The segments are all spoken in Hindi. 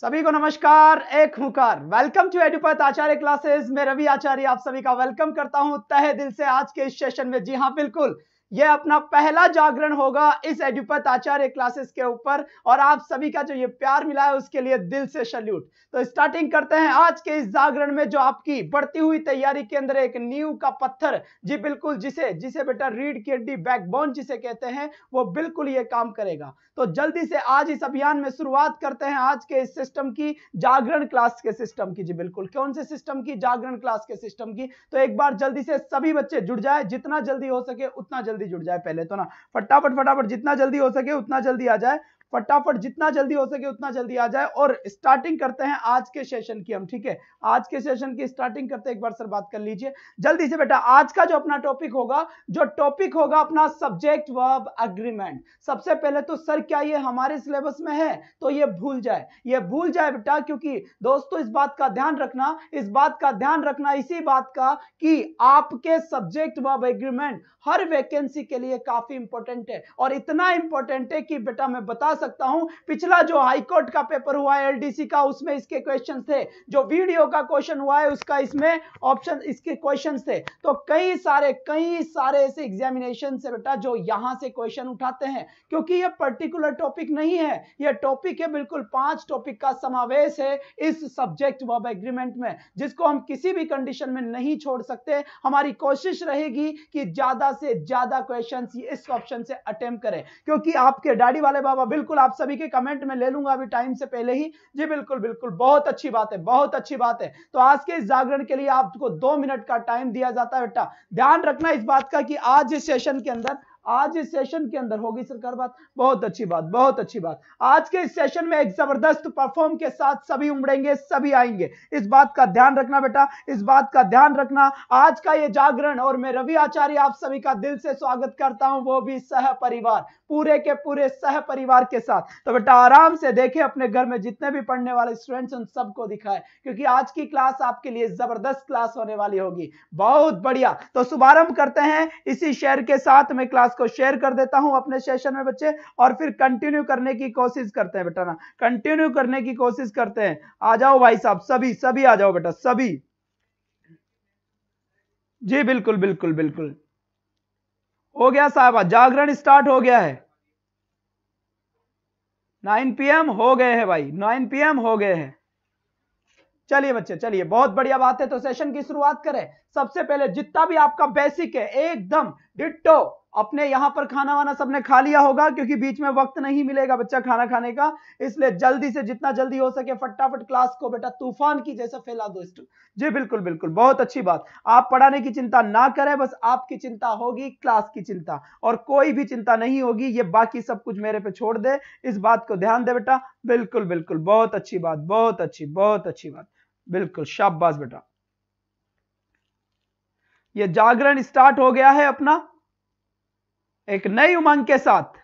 सभी को नमस्कार एक हुकार वेलकम टू एडुपत आचार्य क्लासेस मैं रवि आचार्य आप सभी का वेलकम करता हूं तहे दिल से आज के इस सेशन में जी हां बिल्कुल यह अपना पहला जागरण होगा इस एडुपत आचार्य क्लासेस के ऊपर और आप सभी का जो ये प्यार मिला है उसके लिए दिल से सल्यूट तो स्टार्टिंग करते हैं आज के इस जागरण में जो आपकी बढ़ती हुई तैयारी के अंदर एक नींव का पत्थर जी बिल्कुल जिसे जिसे बेटा रीढ़ की हड्डी बैकबोन जिसे कहते हैं वो बिल्कुल ये काम करेगा तो जल्दी से आज इस अभियान में शुरुआत करते हैं आज के इस सिस्टम की जागरण क्लास के सिस्टम की जी बिल्कुल कौन से सिस्टम की जागरण क्लास के सिस्टम की तो एक बार जल्दी से सभी बच्चे जुड़ जाए जितना जल्दी हो सके उतना जल्दी जल्दी जुड़ जाए पहले तो ना फटाफट फटाफट जितना जल्दी हो सके उतना जल्दी आ जाए फटाफट जितना जल्दी हो सके उतना जल्दी आ जाए और स्टार्टिंग करते हैं आज के सेशन की हम ठीक है आज के सेशन की स्टार्टिंग करते एक बार सर बात कर लीजिए जल्दी से बेटा आज का जो अपना टॉपिक होगा जो टॉपिक होगा अपना सब्जेक्ट वर्ब एग्रीमेंट सबसे पहले तो सर क्या ये हमारे सिलेबस में है तो ये भूल जाए ये भूल जाए बेटा क्योंकि दोस्तों इस बात का ध्यान रखना इस बात का ध्यान रखना इसी बात का कि आपके सब्जेक्ट वर्ब एग्रीमेंट हर वैकेंसी के लिए काफी इंपॉर्टेंट है और इतना इंपॉर्टेंट है कि बेटा मैं बता सकता हूं पिछला जो हाईकोर्ट का पेपर हुआ है एलडीसी का उसमें इसके क्वेश्चन थे जो वीडियो का क्वेश्चन हुआ है उसका इसमें ऑप्शन इसके क्वेश्चन थे तो कई सारे कई सारे ऐसे एग्जामिनेशन से बेटा जो यहां से क्वेश्चन उठाते हैं क्योंकि ये पर्टिकुलर टॉपिक नहीं है ये टॉपिक है बिल्कुल पांच टॉपिक का समावेश है इस सब्जेक्ट वर्ब एग्रीमेंट में जिसको हम किसी भी कंडीशन में नहीं छोड़ सकते हमारी कोशिश रहेगी कि ज्यादा से ज्यादा क्वेश्चन इस ऑप्शन से अटेम्प्ट करें क्योंकि आपके डैडी वाले बाबा बिल्कुल बिल्कुल आप सभी के कमेंट में ले लूंगा अभी टाइम से पहले ही जी बिल्कुल बिल्कुल बहुत अच्छी बात है बहुत अच्छी बात है तो आज के इस जागरण के लिए आपको दो मिनट का टाइम दिया जाता है बेटा ध्यान रखना इस बात का कि आज इस सेशन के अंदर आज इस सेशन के अंदर होगी सरकार बात बहुत अच्छी बात बहुत अच्छी बात आज के इस सेशन में एक जबरदस्त परफॉर्म के साथ सभी उमड़ेंगे सभी आएंगे इस बात का ध्यान रखना बेटा इस बात का ध्यान रखना आज का ये जागरण और मैं रवि आचार्य आप सभी का दिल से स्वागत करता हूं वो भी सह परिवार पूरे के पूरे सह परिवार के साथ तो बेटा आराम से देखे अपने घर में जितने भी पढ़ने वाले स्टूडेंट्स उन सबको दिखाए क्योंकि आज की क्लास आपके लिए जबरदस्त क्लास होने वाली होगी बहुत बढ़िया तो शुभारंभ करते हैं इसी शेयर के साथ में क्लास को शेयर कर देता हूं अपने सेशन में बच्चे और फिर कंटिन्यू करने की कोशिश करते हैं बेटा ना कंटिन्यू करने की कोशिश करते हैं आ जाओ भाई साहब सभी सभी आ जाओ बेटा सभी जी बिल्कुल बिल्कुल बिल्कुल हो गया साहब जागरण स्टार्ट हो गया है 9 पीएम हो गए हैं भाई 9 पीएम हो गए हैं चलिए बच्चे चलिए बहुत बढ़िया बात है तो सेशन की शुरुआत करें सबसे पहले जितना भी आपका बेसिक है एकदम डिट्टो अपने यहां पर खाना वाना सबने खा लिया होगा क्योंकि बीच में वक्त नहीं मिलेगा बच्चा खाना खाने का इसलिए जल्दी से जितना जल्दी हो सके फटाफट क्लास को बेटा तूफान की जैसा फैला दो जी बिल्कुल बिल्कुल बहुत अच्छी बात आप पढ़ाने की चिंता ना करें बस आपकी चिंता होगी क्लास की चिंता और कोई भी चिंता नहीं होगी ये बाकी सब कुछ मेरे पे छोड़ दे इस बात को ध्यान दे बेटा बिल्कुल बिल्कुल बहुत अच्छी बात बहुत अच्छी बहुत अच्छी बात बिल्कुल शाबाश बेटा ये जागरण स्टार्ट हो गया है अपना एक नई उमंग के साथ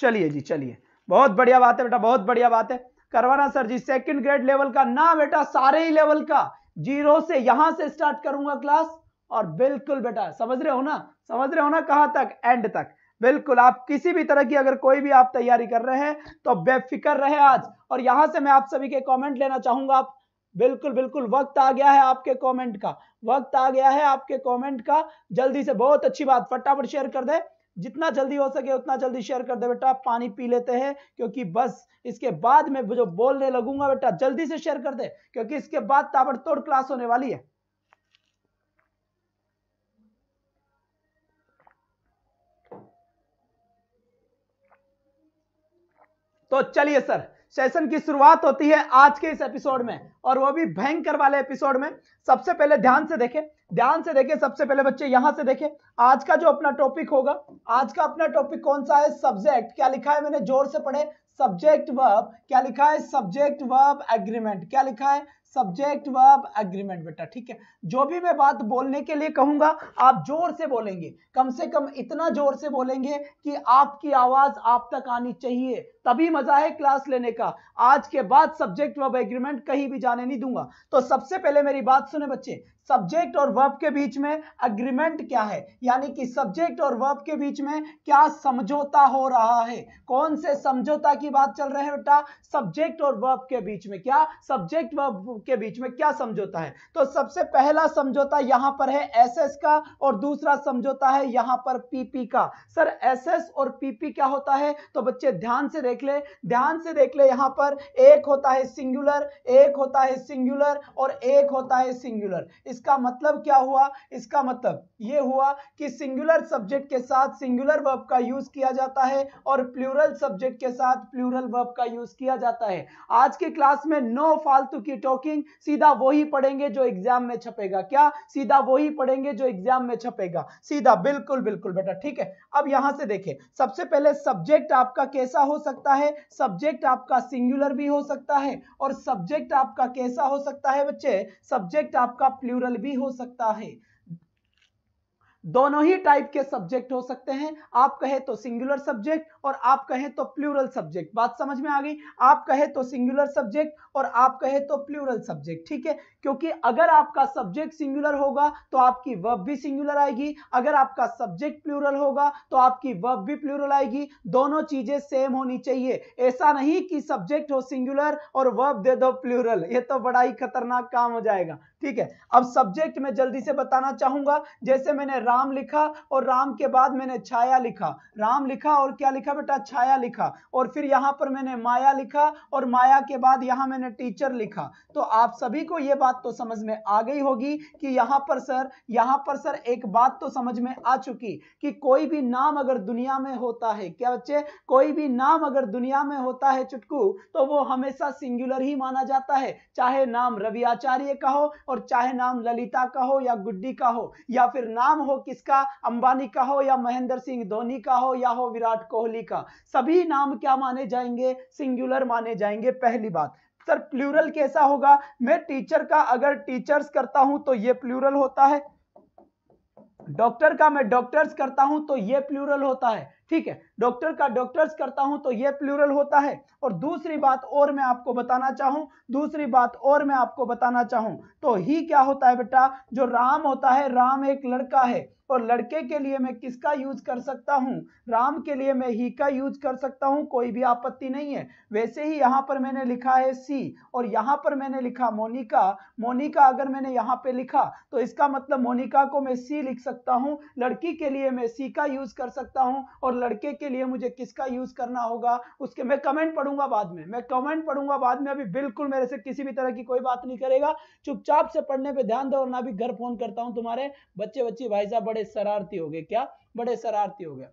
चलिए जी चलिए बहुत बढ़िया बात है बेटा बहुत बढ़िया बात है करवाना sir ji second grade level का ना बेटा सारे ही लेवल का जीरो से यहां से स्टार्ट करूंगा क्लास और बिल्कुल बेटा समझ रहे हो ना समझ रहे हो ना कहां तक एंड तक बिल्कुल आप किसी भी तरह की अगर कोई भी आप तैयारी कर रहे हैं तो बेफिक्र रहे आज और यहां से मैं आप सभी के कमेंट लेना चाहूंगा आप बिल्कुल बिल्कुल वक्त आ गया है आपके कमेंट का वक्त आ गया है आपके कमेंट का जल्दी से बहुत अच्छी बात फटाफट शेयर कर दे जितना जल्दी हो सके उतना जल्दी शेयर कर दे बेटा पानी पी लेते हैं क्योंकि बस इसके बाद में जो बोलने लगूंगा बेटा जल्दी से शेयर कर दे क्योंकि इसके बाद ताबड़तोड़ क्लास होने वाली है तो चलिए सर सेशन की शुरुआत होती है आज के इस एपिसोड में और वो भी भयंकर वाले एपिसोड में सबसे पहले ध्यान से देखें ध्यान से देखें सबसे पहले बच्चे यहां से देखें आज का जो अपना टॉपिक होगा आज का अपना टॉपिक कौन सा है सब्जेक्ट क्या लिखा है मैंने जोर से पढ़े सब्जेक्ट वर्ब क्या लिखा है सब्जेक्ट वर्ब एग्रीमेंट क्या लिखा है सब्जेक्ट वर्ब एग्रीमेंट बेटा ठीक है जो भी मैं बात बोलने के लिए कहूंगा आप जोर से बोलेंगे कम से कम इतना जोर से बोलेंगे कि आपकी आवाज आप तक आनी चाहिए तभी मजा है क्लास लेने का आज के बाद सब्जेक्ट वर्ब एग्रीमेंट कहीं भी जाने नहीं दूंगा तो सबसे पहले मेरी बात सुने बच्चे सब्जेक्ट और वर्ब के बीच में अग्रीमेंट क्या है यानी कि सब्जेक्ट और वर्ब के बीच में क्या समझौता हो रहा है कौन से समझौता की बात चल रहे हैं बेटा सब्जेक्ट और वर्ब के बीच में क्या सब्जेक्ट वर्ब के बीच में क्या समझौता है तो सबसे पहला समझौता यहां पर है एसएस का और दूसरा समझौता है यहां पर पीपी का सर एसएस और पीपी क्या होता है तो बच्चे ध्यान से देख ले ध्यान से देख ले यहां पर एक होता है सिंगुलर एक होता है सिंगुलर और एक होता है सिंगुलर इसका मतलब क्या हुआ इसका मतलब यह हुआ कि सिंगुलर सब्जेक्ट के साथ सिंगुलर वर्ब का यूज किया जाता है और प्लूरल सब्जेक्ट के साथ प्लूरल वर्ब का यूज किया जाता है आज की क्लास में नो फालतू की टोकी लिखेंगे सीधा वही पढ़ेंगे जो एग्जाम में छपेगा क्या सीधा वही पढ़ेंगे जो एग्जाम में छपेगा सीधा बिल्कुल बिल्कुल बेटा ठीक है अब यहां से देखें सबसे पहले सब्जेक्ट आपका कैसा हो सकता है सब्जेक्ट आपका सिंगुलर भी हो सकता है और सब्जेक्ट आपका कैसा हो सकता है बच्चे सब्जेक्ट आपका प्लूरल भी हो सकता है दोनों ही टाइप के सब्जेक्ट हो सकते हैं आप कहे तो सिंगुलर सब्जेक्ट और आप कहें तो प्लूरल सब्जेक्ट बात समझ में आ गई आप कहें तो सिंगुलर सब्जेक्ट और आप कहें तो प्लूरल सब्जेक्ट ठीक है क्योंकि अगर आपका सब्जेक्ट सिंगुलर होगा तो आपकी वर्ब भी सिंगुलर आएगी अगर आपका सब्जेक्ट प्लूरल होगा तो आपकी वर्ब भी प्लूरल आएगी दोनों चीजें सेम होनी चाहिए ऐसा नहीं कि सब्जेक्ट हो सिंगुलर और वर्ब दे दो प्लूरल ये तो बड़ा ही खतरनाक काम हो जाएगा ठीक है अब सब्जेक्ट में जल्दी से बताना चाहूंगा जैसे मैंने राम लिखा और राम के बाद मैंने छाया लिखा राम लिखा और क्या लिखा लिखा बेटा छाया लिखा और फिर यहां पर मैंने माया लिखा और माया के बाद यहां मैंने टीचर लिखा तो आप सभी को यह बात तो समझ में आ गई होगी कि यहां पर सर यहां पर सर एक बात तो समझ में आ चुकी कि कोई भी नाम अगर दुनिया में होता है क्या बच्चे कोई भी नाम अगर दुनिया में होता है चुटकू तो वो हमेशा सिंगुलर ही माना जाता है चाहे नाम रवि आचार्य का हो और चाहे नाम ललिता का हो या गुड्डी का हो या फिर नाम हो किसका अंबानी का हो या महेंद्र सिंह धोनी का हो या हो विराट कोहली अमेरिका सभी नाम क्या माने जाएंगे सिंगुलर माने जाएंगे पहली बात सर प्लूरल कैसा होगा मैं टीचर का अगर टीचर्स करता हूं तो ये प्लूरल होता है डॉक्टर का मैं डॉक्टर्स करता हूं तो ये प्लूरल होता है ठीक है डॉक्टर का डॉक्टर्स करता हूं तो ये प्लूरल होता है और दूसरी बात और मैं आपको बताना चाहूं दूसरी बात और मैं आपको बताना चाहूं तो ही क्या होता है बेटा जो राम होता है राम एक लड़का है और लड़के के लिए मैं किसका यूज कर सकता हूं राम के लिए मैं ही का यूज कर सकता हूं कोई भी आपत्ति नहीं है वैसे ही यहाँ पर मैंने लिखा है सी और यहाँ पर मैंने लिखा मोनिका मोनिका अगर मैंने यहाँ पे लिखा तो इसका मतलब मोनिका को मैं सी लिख सकता हूँ लड़की के लिए मैं सी का यूज कर सकता हूँ और लड़के के लिए मुझे किसका यूज करना होगा उसके मैं कमेंट पढ़ूंगा बाद में मैं कमेंट पढ़ूंगा बाद में अभी बिल्कुल मेरे से किसी भी तरह की कोई बात नहीं करेगा चुपचाप से पढ़ने पर ध्यान दो और ना भी घर फोन करता हूं तुम्हारे बच्चे बच्ची भाई साहब बड़े शरारती हो गए क्या बड़े शरारती हो गए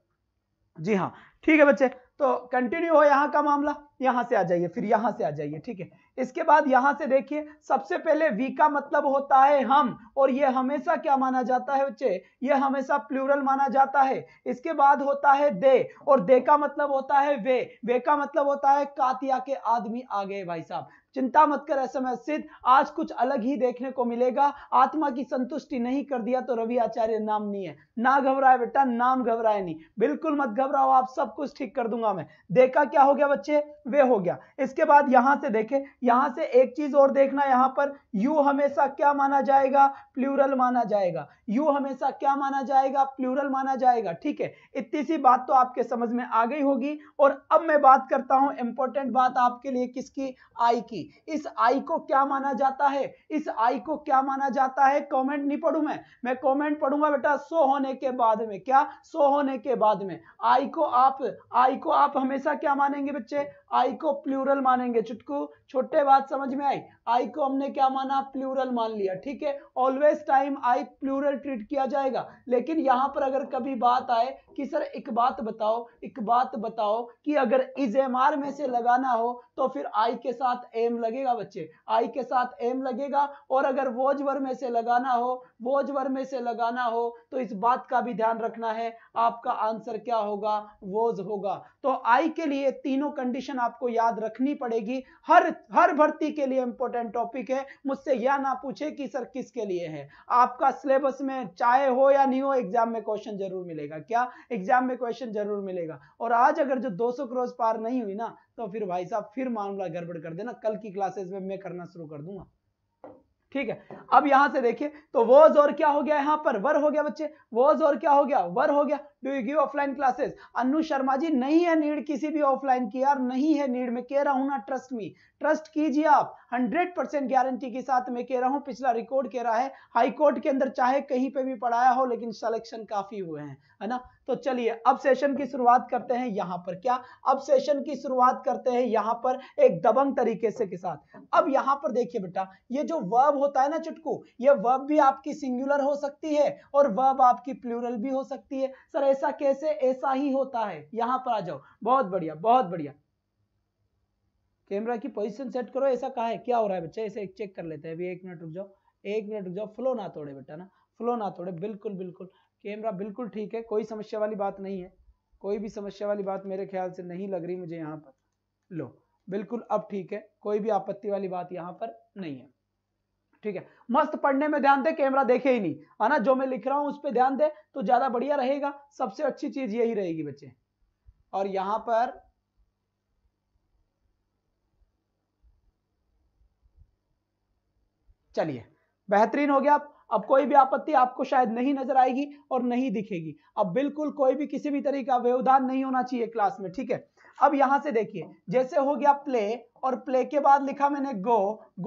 जी हाँ ठीक है बच्चे तो कंटिन्यू हो यहाँ का मामला यहां से आ जाइए फिर यहां से आ जाइए ठीक है इसके बाद यहां से देखिए सबसे पहले वी का मतलब होता है हम और ये हमेशा क्या माना जाता है बच्चे ये हमेशा प्लूरल माना जाता है इसके बाद होता है दे और दे का मतलब होता है वे वे का मतलब होता है कातिया के आदमी आ गए भाई साहब चिंता मत कर एसएमएस सिद्ध आज कुछ अलग ही देखने को मिलेगा आत्मा की संतुष्टि नहीं कर दिया तो रवि आचार्य नाम नहीं है ना घबराए बेटा नाम घबराए नहीं बिल्कुल मत घबराओ आप सब कुछ ठीक कर दूंगा मैं देखा क्या हो गया बच्चे वे हो गया इसके बाद यहां से देखे यहां से एक चीज और देखना यहां पर यू हमेशा क्या माना जाएगा प्लूरल माना जाएगा यू हमेशा क्या माना जाएगा प्लूरल माना जाएगा ठीक है इतनी सी बात तो आपके समझ में आ गई होगी और अब मैं बात करता हूं इंपॉर्टेंट बात आपके लिए किसकी आई की इस आई को क्या माना जाता है इस आई को क्या माना जाता है कमेंट नहीं पढ़ू मैं मैं कमेंट पढ़ूंगा बेटा सो होने के बाद में क्या सो होने के बाद में आई को आप आई को आप हमेशा क्या मानेंगे बच्चे आई को प्लूरल मानेंगे चुटकू छोटे बात समझ में आई आई को हमने क्या माना प्लूरल मान लिया ठीक है always time I plural treat किया जाएगा लेकिन यहाँ पर अगर कभी बात आए कि सर एक बात बताओ एक बात बताओ कि अगर इज एम आर में से लगाना हो तो फिर आई के साथ एम लगेगा बच्चे आई के साथ एम लगेगा और अगर वोजवर में से लगाना हो वोजवर में से लगाना हो तो इस बात का भी ध्यान रखना है आपका आंसर क्या होगा वोज होगा तो आई के लिए तीनों कंडीशन आपको याद रखनी पड़ेगी हर हर भर्ती के लिए इंपोर्टेंट इंपॉर्टेंट टॉपिक है मुझसे यह ना पूछे कि सर किसके लिए है आपका सिलेबस में चाहे हो या नहीं हो एग्जाम में क्वेश्चन जरूर मिलेगा क्या एग्जाम में क्वेश्चन जरूर मिलेगा और आज अगर जो 200 क्रॉस पार नहीं हुई ना तो फिर भाई साहब फिर मामला गड़बड़ कर देना कल की क्लासेस में मैं करना शुरू कर दूंगा ठीक है अब यहां से देखिए तो वोज और क्या हो गया यहां पर वर हो गया बच्चे वोज और क्या हो गया वर हो गया do you give offline classes Anu Sharma ji नहीं है नीड किसी भी ऑफलाइन की यार नहीं है नीड में कह रहा हूं ना ट्रस्ट मी ट्रस्ट कीजिए आप 100 परसेंट गारंटी के साथ मैं कह रहा हूं पिछला रिकॉर्ड कह रहा है हाई कोर्ट के अंदर चाहे कहीं पे भी पढ़ाया हो लेकिन सिलेक्शन काफी हुए हैं है ना तो चलिए अब सेशन की शुरुआत करते हैं यहाँ पर क्या अब सेशन की शुरुआत करते हैं यहाँ पर एक दबंग तरीके से के साथ अब यहां पर देखिए बेटा ये जो वर्ब होता है ना चुटकू ये वर्ब भी आपकी सिंगुलर हो सकती है और वर्ब आपकी प्लूरल भी हो सकती है सर ऐसा कैसे ऐसा ही होता है यहां पर आ जाओ बहुत बढ़िया बहुत बढ़िया कैमरा की पोजीशन सेट करो ऐसा कहा है क्या हो रहा है बच्चा ऐसे चेक कर लेते हैं अभी एक मिनट रुक जाओ एक मिनट रुक जाओ फ्लो ना तोड़े बेटा ना फ्लो ना तोड़े बिल्कुल बिल्कुल कैमरा बिल्कुल ठीक है कोई समस्या वाली बात नहीं है कोई भी समस्या वाली बात मेरे ख्याल से नहीं लग रही मुझे यहाँ पर लो बिल्कुल अब ठीक है कोई भी आपत्ति वाली बात यहाँ पर नहीं है ठीक है मस्त पढ़ने में ध्यान दे कैमरा देखे ही नहीं है ना जो मैं लिख रहा हूं उस पर ध्यान दे तो ज्यादा बढ़िया रहेगा सबसे अच्छी चीज यही रहेगी बच्चे और यहां पर चलिए बेहतरीन हो गया अब कोई भी आपत्ति आपको शायद नहीं नजर आएगी और नहीं दिखेगी अब बिल्कुल कोई भी किसी भी तरीके का व्यवधान नहीं होना चाहिए क्लास में ठीक है अब यहां से देखिए जैसे हो गया प्ले और प्ले के बाद लिखा मैंने गो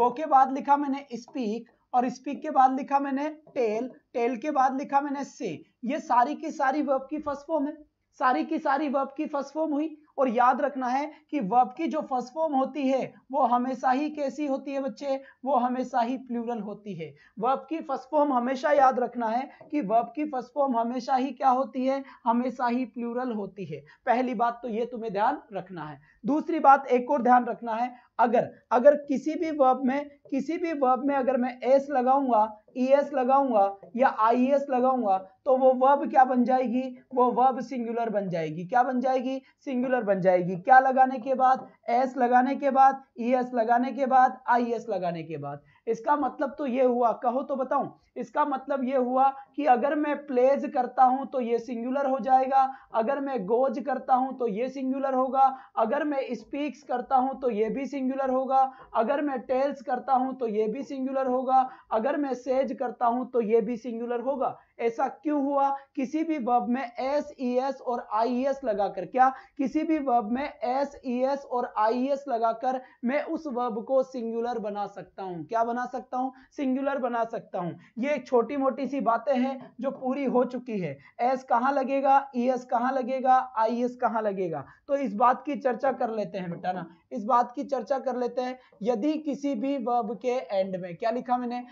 गो के बाद लिखा मैंने स्पीक और स्पीक के बाद लिखा मैंने टेल टेल के बाद लिखा मैंने से ये सारी की सारी वर्ब की फर्स्ट फॉर्म है सारी की सारी वर्ब की फर्स्ट फॉर्म हुई और याद रखना है कि वर्ब की जो फर्स्ट फॉर्म होती है वो हमेशा ही कैसी होती है बच्चे वो हमेशा ही प्लूरल होती है वर्ब की फर्स्ट फॉर्म हमेशा याद रखना है कि वर्ब की फर्स्ट फॉर्म हमेशा ही क्या होती है हमेशा ही प्लूरल होती है पहली बात तो ये तुम्हें ध्यान रखना है दूसरी बात एक और ध्यान रखना है अगर अगर किसी भी वर्ब में किसी भी वर्ब में अगर मैं एस लगाऊंगा ई एस लगाऊंगा या आई एस लगाऊंगा तो वो वर्ब क्या बन जाएगी वो वर्ब सिंगुलर बन जाएगी क्या बन जाएगी सिंगुलर बन जाएगी क्या लगाने के बाद एस लगाने के बाद ई e एस लगाने के बाद आई एस लगाने के बाद इसका मतलब तो ये हुआ कहो तो बताऊं इसका मतलब ये हुआ कि अगर मैं प्लेज करता हूं तो ये सिंगुलर हो जाएगा अगर मैं गोज करता हूं तो ये सिंगुलर होगा अगर मैं स्पीक्स करता हूं तो ये भी सिंगुलर होगा अगर मैं टेल्स करता हूं तो ये भी सिंगुलर होगा अगर मैं सेज करता हूं तो ये भी सिंगुलर होगा ऐसा क्यों हुआ किसी भी वर्ब में एस ई एस और आई एस लगाकर क्या किसी भी वर्ब में एस ई एस और आई एस लगाकर मैं उस वर्ब को सिंगुलर बना सकता हूं क्या बना सकता हूं सिंगुलर बना सकता हूं ये ये छोटी मोटी सी बातें हैं जो पूरी हो चुकी है एस कहाँ लगेगा ई एस कहाँ लगेगा आई एस कहाँ लगेगा तो इस बात की चर्चा कर लेते हैं बेटा ना इस बात की चर्चा कर लेते हैं यदि किसी भी वर्ब के एंड में क्या लिखा मैंने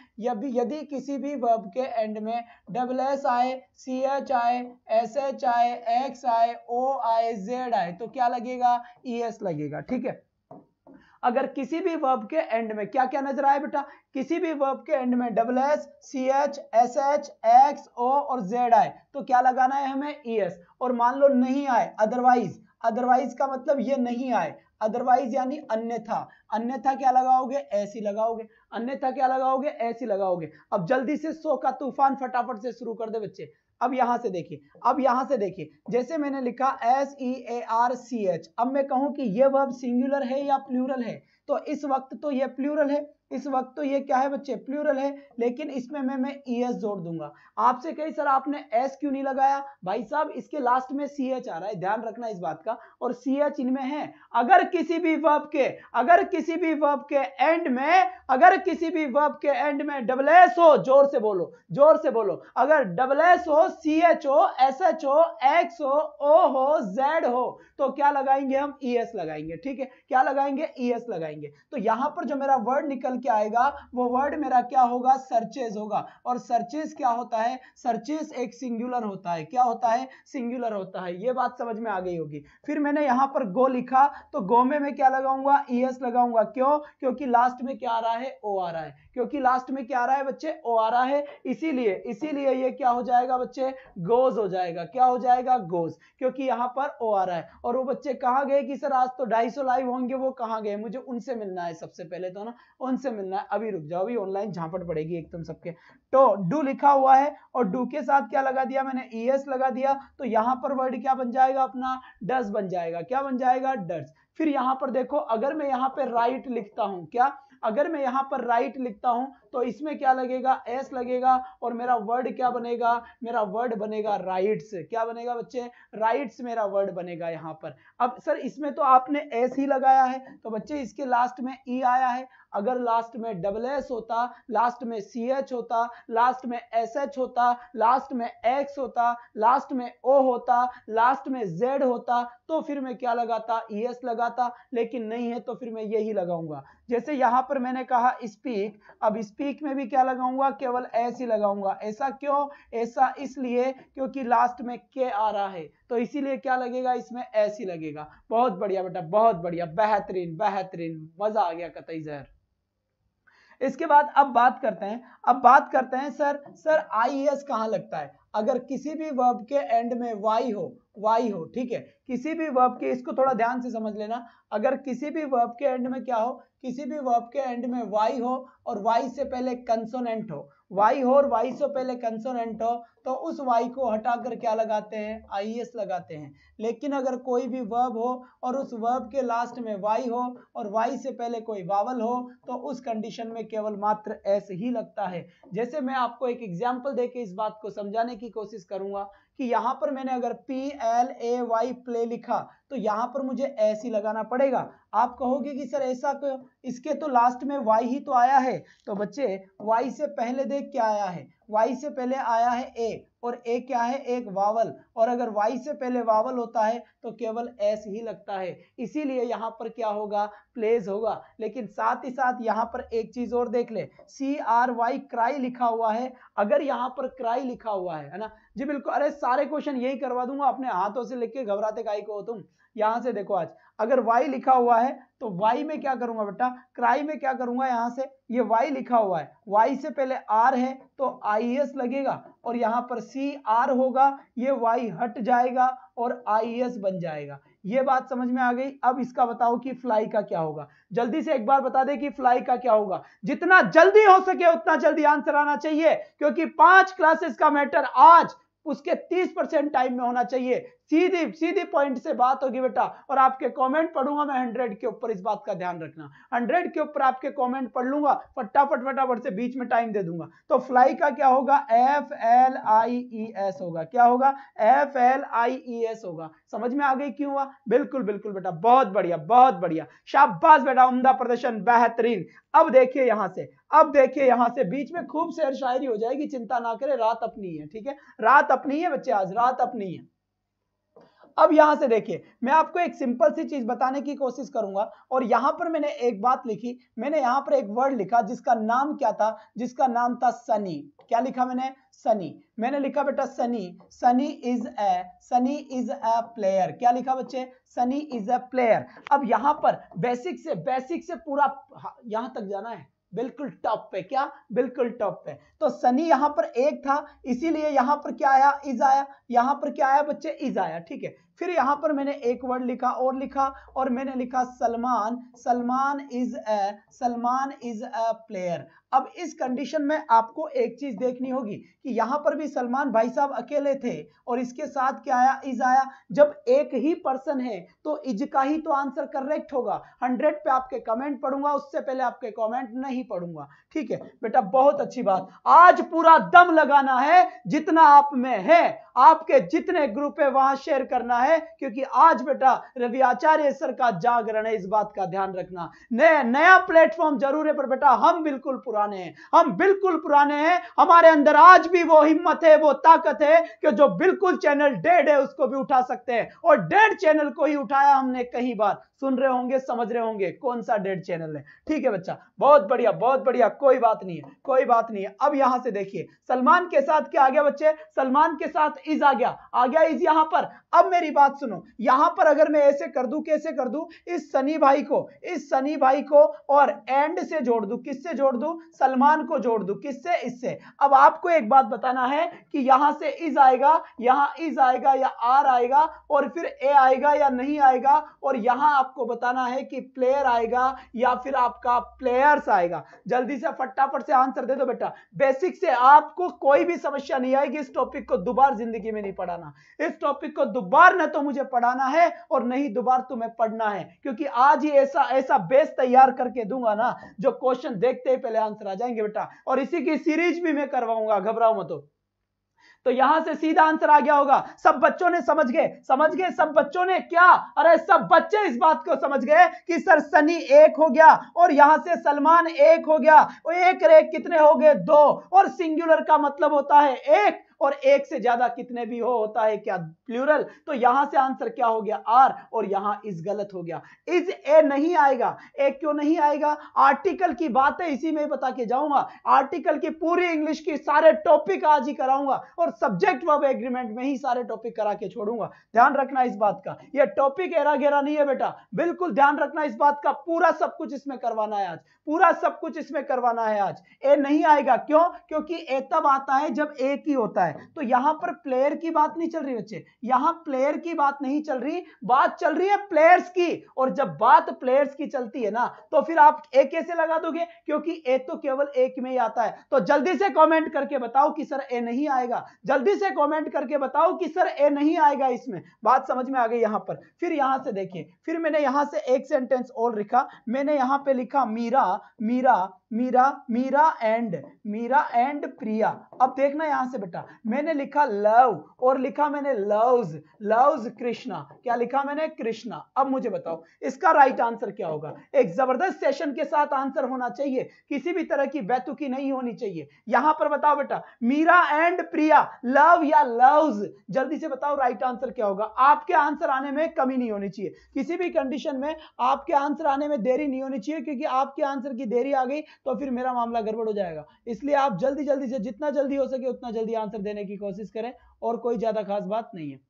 यदि किसी भी वर्ब के एंड में डबल एस आए सी एच आए एस एच आए एक्स आए ओ आए जेड आए तो क्या लगेगा ई e एस लगेगा ठीक है अगर किसी भी वर्ब के एंड में क्या क्या नजर आए बेटा किसी भी वर्ब के एंड में double S C H S H X O और जेड आए तो क्या लगाना है हमें ई e एस और मान लो नहीं आए अदरवाइज अदरवाइज का मतलब ये नहीं आए अदरवाइज यानी अन्यथा अन्यथा क्या लगाओगे ऐसी लगाओगे अन्यथा क्या लगाओगे ऐसी लगाओगे अब जल्दी से सो का तूफान फटाफट से शुरू कर दे बच्चे अब यहां से देखिए अब यहां से देखिए जैसे मैंने लिखा S E A R C H अब मैं कहूं कि ये वर्ब सिंगुलर है या प्लूरल है तो इस वक्त तो ये प्लूरल है इस वक्त तो ये क्या है बच्चे प्लूरल है लेकिन इसमें मैं मैं ई e एस जोड़ दूंगा आपसे कही सर आपने एस क्यों नहीं लगाया भाई साहब इसके लास्ट में सी एच आ रहा है ध्यान रखना इस बात का और सी एच इनमें है अगर किसी भी वर्ब के अगर किसी भी वर्ब के एंड में अगर किसी भी वर्ब के एंड में डबल एस हो जोर से बोलो जोर से बोलो अगर डबल एस हो सी एच हो एस एच हो एक्स हो ओ हो जेड हो तो क्या लगाएंगे हम ई e एस लगाएंगे ठीक है क्या लगाएंगे ई e एस लगाएंगे तो यहां पर जो मेरा वर्ड निकल क्या आएगा वो वर्ड मेरा क्या होगा सर्चेज होगा और सर्चेज क्या होता है सर्चेज एक सिंगुलर होता है क्या होता है सिंगुलर होता है ये बात समझ में आ गई होगी फिर मैंने यहां पर गो लिखा तो गो में मैं क्या लगाऊंगा ई लगाऊंगा क्यों क्योंकि लास्ट में क्या आ रहा है ओ आ रहा है क्योंकि लास्ट में क्या आ रहा है बच्चे ओ आ रहा है इसीलिए इसीलिए ये क्या हो जाएगा बच्चे गोज हो जाएगा क्या हो जाएगा गोज क्योंकि यहाँ पर ओ आ रहा है और वो बच्चे कहाँ गए कि सर आज तो ढाई लाइव होंगे वो कहाँ गए मुझे उनसे मिलना है सबसे पहले तो ना उनसे मिलना है अभी रुक जाओ अभी ऑनलाइन झांपट पड़ेगी एकदम सबके तो डू लिखा हुआ है और डू के साथ क्या लगा दिया मैंने ई e लगा दिया तो यहाँ पर वर्ड क्या बन जाएगा अपना डस बन जाएगा क्या बन जाएगा डस फिर यहाँ पर देखो अगर मैं यहाँ पे राइट लिखता हूं क्या अगर मैं यहाँ पर राइट लिखता हूँ तो इसमें क्या लगेगा एस लगेगा और मेरा वर्ड क्या बनेगा मेरा वर्ड बनेगा राइट्स क्या बनेगा बच्चे राइट्स मेरा वर्ड बनेगा यहाँ पर अब सर इसमें तो आपने एस ही लगाया है तो बच्चे इसके लास्ट में ई e आया है अगर लास्ट में डबल एस होता लास्ट में सी एच होता लास्ट में एस एच होता लास्ट में एक्स होता लास्ट में ओ होता लास्ट में जेड होता तो फिर मैं क्या लगाता ई एस लगाता लेकिन नहीं है तो फिर मैं यही लगाऊंगा जैसे यहाँ पर मैंने कहा स्पीक अब स्पीक में भी क्या लगाऊंगा केवल एस ही लगाऊंगा ऐसा क्यों ऐसा इसलिए क्योंकि लास्ट में के आ रहा है तो इसीलिए क्या लगेगा इसमें ऐसी लगेगा बहुत बढ़िया बेटा बहुत बढ़िया बेहतरीन बेहतरीन मजा आ गया कतई जहर इसके बाद अब बात करते हैं अब बात करते हैं सर सर आई एस कहाँ लगता है अगर किसी भी वर्ब के एंड में वाई हो वाई हो ठीक है किसी भी वर्ब के इसको थोड़ा ध्यान से समझ लेना अगर किसी भी वर्ब के एंड में क्या हो किसी भी वर्ब के एंड में वाई हो और वाई से पहले कंसोनेंट हो वाई हो और वाई से पहले कंसोनेंट हो तो उस वाई को हटाकर क्या लगाते हैं आई एस लगाते हैं लेकिन अगर कोई भी वर्ब हो और उस वर्ब के लास्ट में वाई हो और वाई से पहले कोई वावल हो तो उस कंडीशन में केवल मात्र एस ही लगता है जैसे मैं आपको एक एग्जाम्पल दे इस बात को समझाने की कोशिश करूंगा कि यहाँ पर मैंने अगर P L A Y play लिखा तो यहाँ पर मुझे एस ही लगाना पड़ेगा आप कहोगे कि सर ऐसा क्यों इसके तो लास्ट में वाई ही तो आया है तो बच्चे वाई से पहले देख क्या आया है वाई से पहले आया है ए और ए क्या है एक वावल और अगर वाई से पहले वावल होता है तो केवल एस ही लगता है इसीलिए यहाँ पर क्या होगा प्लेज होगा लेकिन साथ ही साथ यहाँ पर एक चीज और देख ले सी आर वाई क्राई लिखा हुआ है अगर यहाँ पर क्राई लिखा हुआ है ना जी बिल्कुल अरे सारे क्वेश्चन यही करवा दूंगा अपने हाथों से लिख के घबराते काई को तुम यहां से देखो आज अगर y लिखा हुआ है तो y में क्या करूंगा बेटा क्राई में क्या करूंगा यहां से ये y लिखा हुआ है y से पहले r है तो आई एस लगेगा और यहां पर सी आर होगा ये y हट जाएगा और आई एस बन जाएगा ये बात समझ में आ गई अब इसका बताओ कि फ्लाई का क्या होगा जल्दी से एक बार बता दे कि फ्लाई का क्या होगा जितना जल्दी हो सके उतना जल्दी आंसर आना चाहिए क्योंकि पांच क्लासेस का मैटर आज उसके 30 परसेंट टाइम में होना चाहिए सीधी सीधी पॉइंट से बात होगी बेटा और आपके कमेंट पढ़ूंगा मैं हंड्रेड के ऊपर इस बात का ध्यान रखना हंड्रेड के ऊपर आपके कमेंट पढ़ लूंगा फटाफट फटाफट से बीच में टाइम दे दूंगा तो फ्लाई का क्या होगा F L I E S होगा क्या होगा F L I E S होगा समझ में आ गई क्यों हुआ बिल्कुल बिल्कुल बेटा बहुत बढ़िया बहुत बढ़िया शाबाश बेटा उमदा प्रदर्शन बेहतरीन अब देखिए यहां से अब देखिए यहाँ से बीच में खूब शेर शायरी हो जाएगी चिंता ना करें रात अपनी है ठीक है रात अपनी है बच्चे आज रात अपनी है अब यहां से देखिए मैं आपको एक सिंपल सी चीज बताने की कोशिश करूंगा और यहां पर मैंने एक बात लिखी मैंने यहां पर एक वर्ड लिखा जिसका नाम क्या था जिसका नाम था सनी क्या लिखा मैंने सनी मैंने लिखा बेटा Sunny Sunny is a Sunny is a player क्या लिखा बच्चे सनी इज अ प्लेयर अब यहां पर बेसिक से बेसिक से पूरा हाँ, यहां तक जाना है बिल्कुल टॉप पे क्या बिल्कुल टॉप पे तो सनी यहां पर एक था इसीलिए यहां पर क्या आया इज आया यहां पर क्या आया बच्चे इज आया ठीक है फिर यहां पर मैंने एक वर्ड लिखा और लिखा और मैंने लिखा Salman Salman is a Salman is a player अब इस कंडीशन में आपको एक चीज देखनी होगी कि यहां पर भी सलमान भाई साहब अकेले थे और इसके साथ क्या आया इज आया जब एक ही पर्सन है तो इज का ही तो आंसर करेक्ट होगा हंड्रेड पे आपके कमेंट पढ़ूंगा उससे पहले आपके कमेंट नहीं पढ़ूंगा ठीक है बेटा बहुत अच्छी बात आज पूरा दम लगाना है जितना आप में है आपके जितने ग्रुप है वहां शेयर करना है क्योंकि आज बेटा रवि आचार्य सर का जागरण है इस बात का ध्यान रखना नया नया प्लेटफॉर्म जरूर है पर बेटा हम बिल्कुल पूरा पुराने हैं हम बिल्कुल पुराने हैं हमारे अंदर आज भी वो हिम्मत है वो ताकत है कि जो बिल्कुल चैनल डेड है उसको भी उठा सकते हैं और डेड चैनल को ही उठाया हमने कई बार सुन रहे होंगे समझ रहे होंगे कौन सा डेड चैनल है ठीक है बच्चा बहुत बढ़िया बहुत बढ़िया कोई बात नहीं है कोई बात नहीं है अब यहां से देखिए सलमान के साथ क्या आ गया बच्चे सलमान के साथ इज आ गया आ गया इज यहां पर अब मेरी बात सुनो यहां पर अगर मैं ऐसे कर दू कैसे कर दू इस सनी भाई को इस सनी भाई को और एंड से जोड़ दू किससे जोड़ दू सलमान को जोड़ दू किससे इससे अब आपको एक बात बताना है कि यहां से इज आएगा यहां इज आएगा या आर आएगा और फिर ए आएगा या नहीं आएगा और यहां आपको बताना है कि प्लेयर आएगा या फिर आपका प्लेयर्स आएगा जल्दी से फटाफट से आंसर दे दो बेटा बेसिक से आपको कोई भी समस्या नहीं आएगी इस टॉपिक को दोबारा जिंदगी में नहीं पढ़ाना इस टॉपिक को दोबारा न तो मुझे पढ़ाना है और नहीं दोबारा तुम्हें पढ़ना है क्योंकि आज ही ऐसा ऐसा बेस तैयार करके दूंगा ना जो क्वेश्चन देखते ही पहले आंसर आंसर आ जाएंगे बेटा और इसी की सीरीज भी मैं करवाऊंगा घबराओ मत तो यहां से सीधा आंसर आ गया होगा सब बच्चों ने समझ गए समझ गए सब बच्चों ने क्या अरे सब बच्चे इस बात को समझ गए कि सर सनी एक हो गया और यहां से सलमान एक हो गया एक रेख कितने हो गए दो और सिंगुलर का मतलब होता है एक और एक से ज्यादा कितने भी हो होता है क्या प्लूरल तो यहां से आंसर क्या हो गया आर और यहां इज गलत हो गया इज ए नहीं आएगा ए क्यों नहीं आएगा आर्टिकल की बात है इसी में बता के जाऊंगा आर्टिकल की पूरी इंग्लिश की सारे टॉपिक आज ही कराऊंगा और सब्जेक्ट वर्ब एग्रीमेंट में ही सारे टॉपिक करा के छोड़ूंगा ध्यान रखना इस बात का यह टॉपिक एरा घेरा नहीं है बेटा बिल्कुल ध्यान रखना इस बात का पूरा सब कुछ इसमें करवाना है आज पूरा सब कुछ इसमें करवाना है आज ए नहीं आएगा क्यों क्योंकि ए तब आता है जब एक ही होता है है तो यहां पर प्लेयर की बात नहीं चल रही बच्चे यहां प्लेयर की बात नहीं चल रही बात चल रही है प्लेयर्स की और जब बात प्लेयर्स की चलती है ना तो फिर आप ए कैसे लगा दोगे क्योंकि ए तो केवल एक में ही आता है तो जल्दी से कॉमेंट करके बताओ कि सर ए नहीं आएगा जल्दी से कॉमेंट करके बताओ कि सर ए नहीं आएगा इसमें बात समझ में आ गई यहां पर फिर यहां से देखिए फिर मैंने यहां से एक सेंटेंस और लिखा मैंने यहां पर लिखा मीरा मीरा मीरा मीरा एंड मीरा एंड प्रिया अब देखना यहां से बेटा मैंने लिखा लव और लिखा मैंने लव्स लव्स कृष्णा क्या लिखा मैंने कृष्णा अब मुझे बताओ इसका राइट आंसर क्या होगा एक जबरदस्त सेशन के साथ आंसर होना चाहिए किसी भी तरह की बैतुकी नहीं होनी चाहिए यहां पर बताओ बेटा मीरा एंड प्रिया लव या लव्स जल्दी से बताओ राइट आंसर क्या होगा आपके आंसर आने में कमी नहीं होनी चाहिए किसी भी कंडीशन में आपके आंसर आने में देरी नहीं होनी चाहिए क्योंकि आपके आंसर की देरी आ गई तो फिर मेरा मामला गड़बड़ हो जाएगा इसलिए आप जल्दी जल्दी से जितना जल्दी हो सके उतना जल्दी आंसर देने की कोशिश करें और कोई ज़्यादा खास बात नहीं है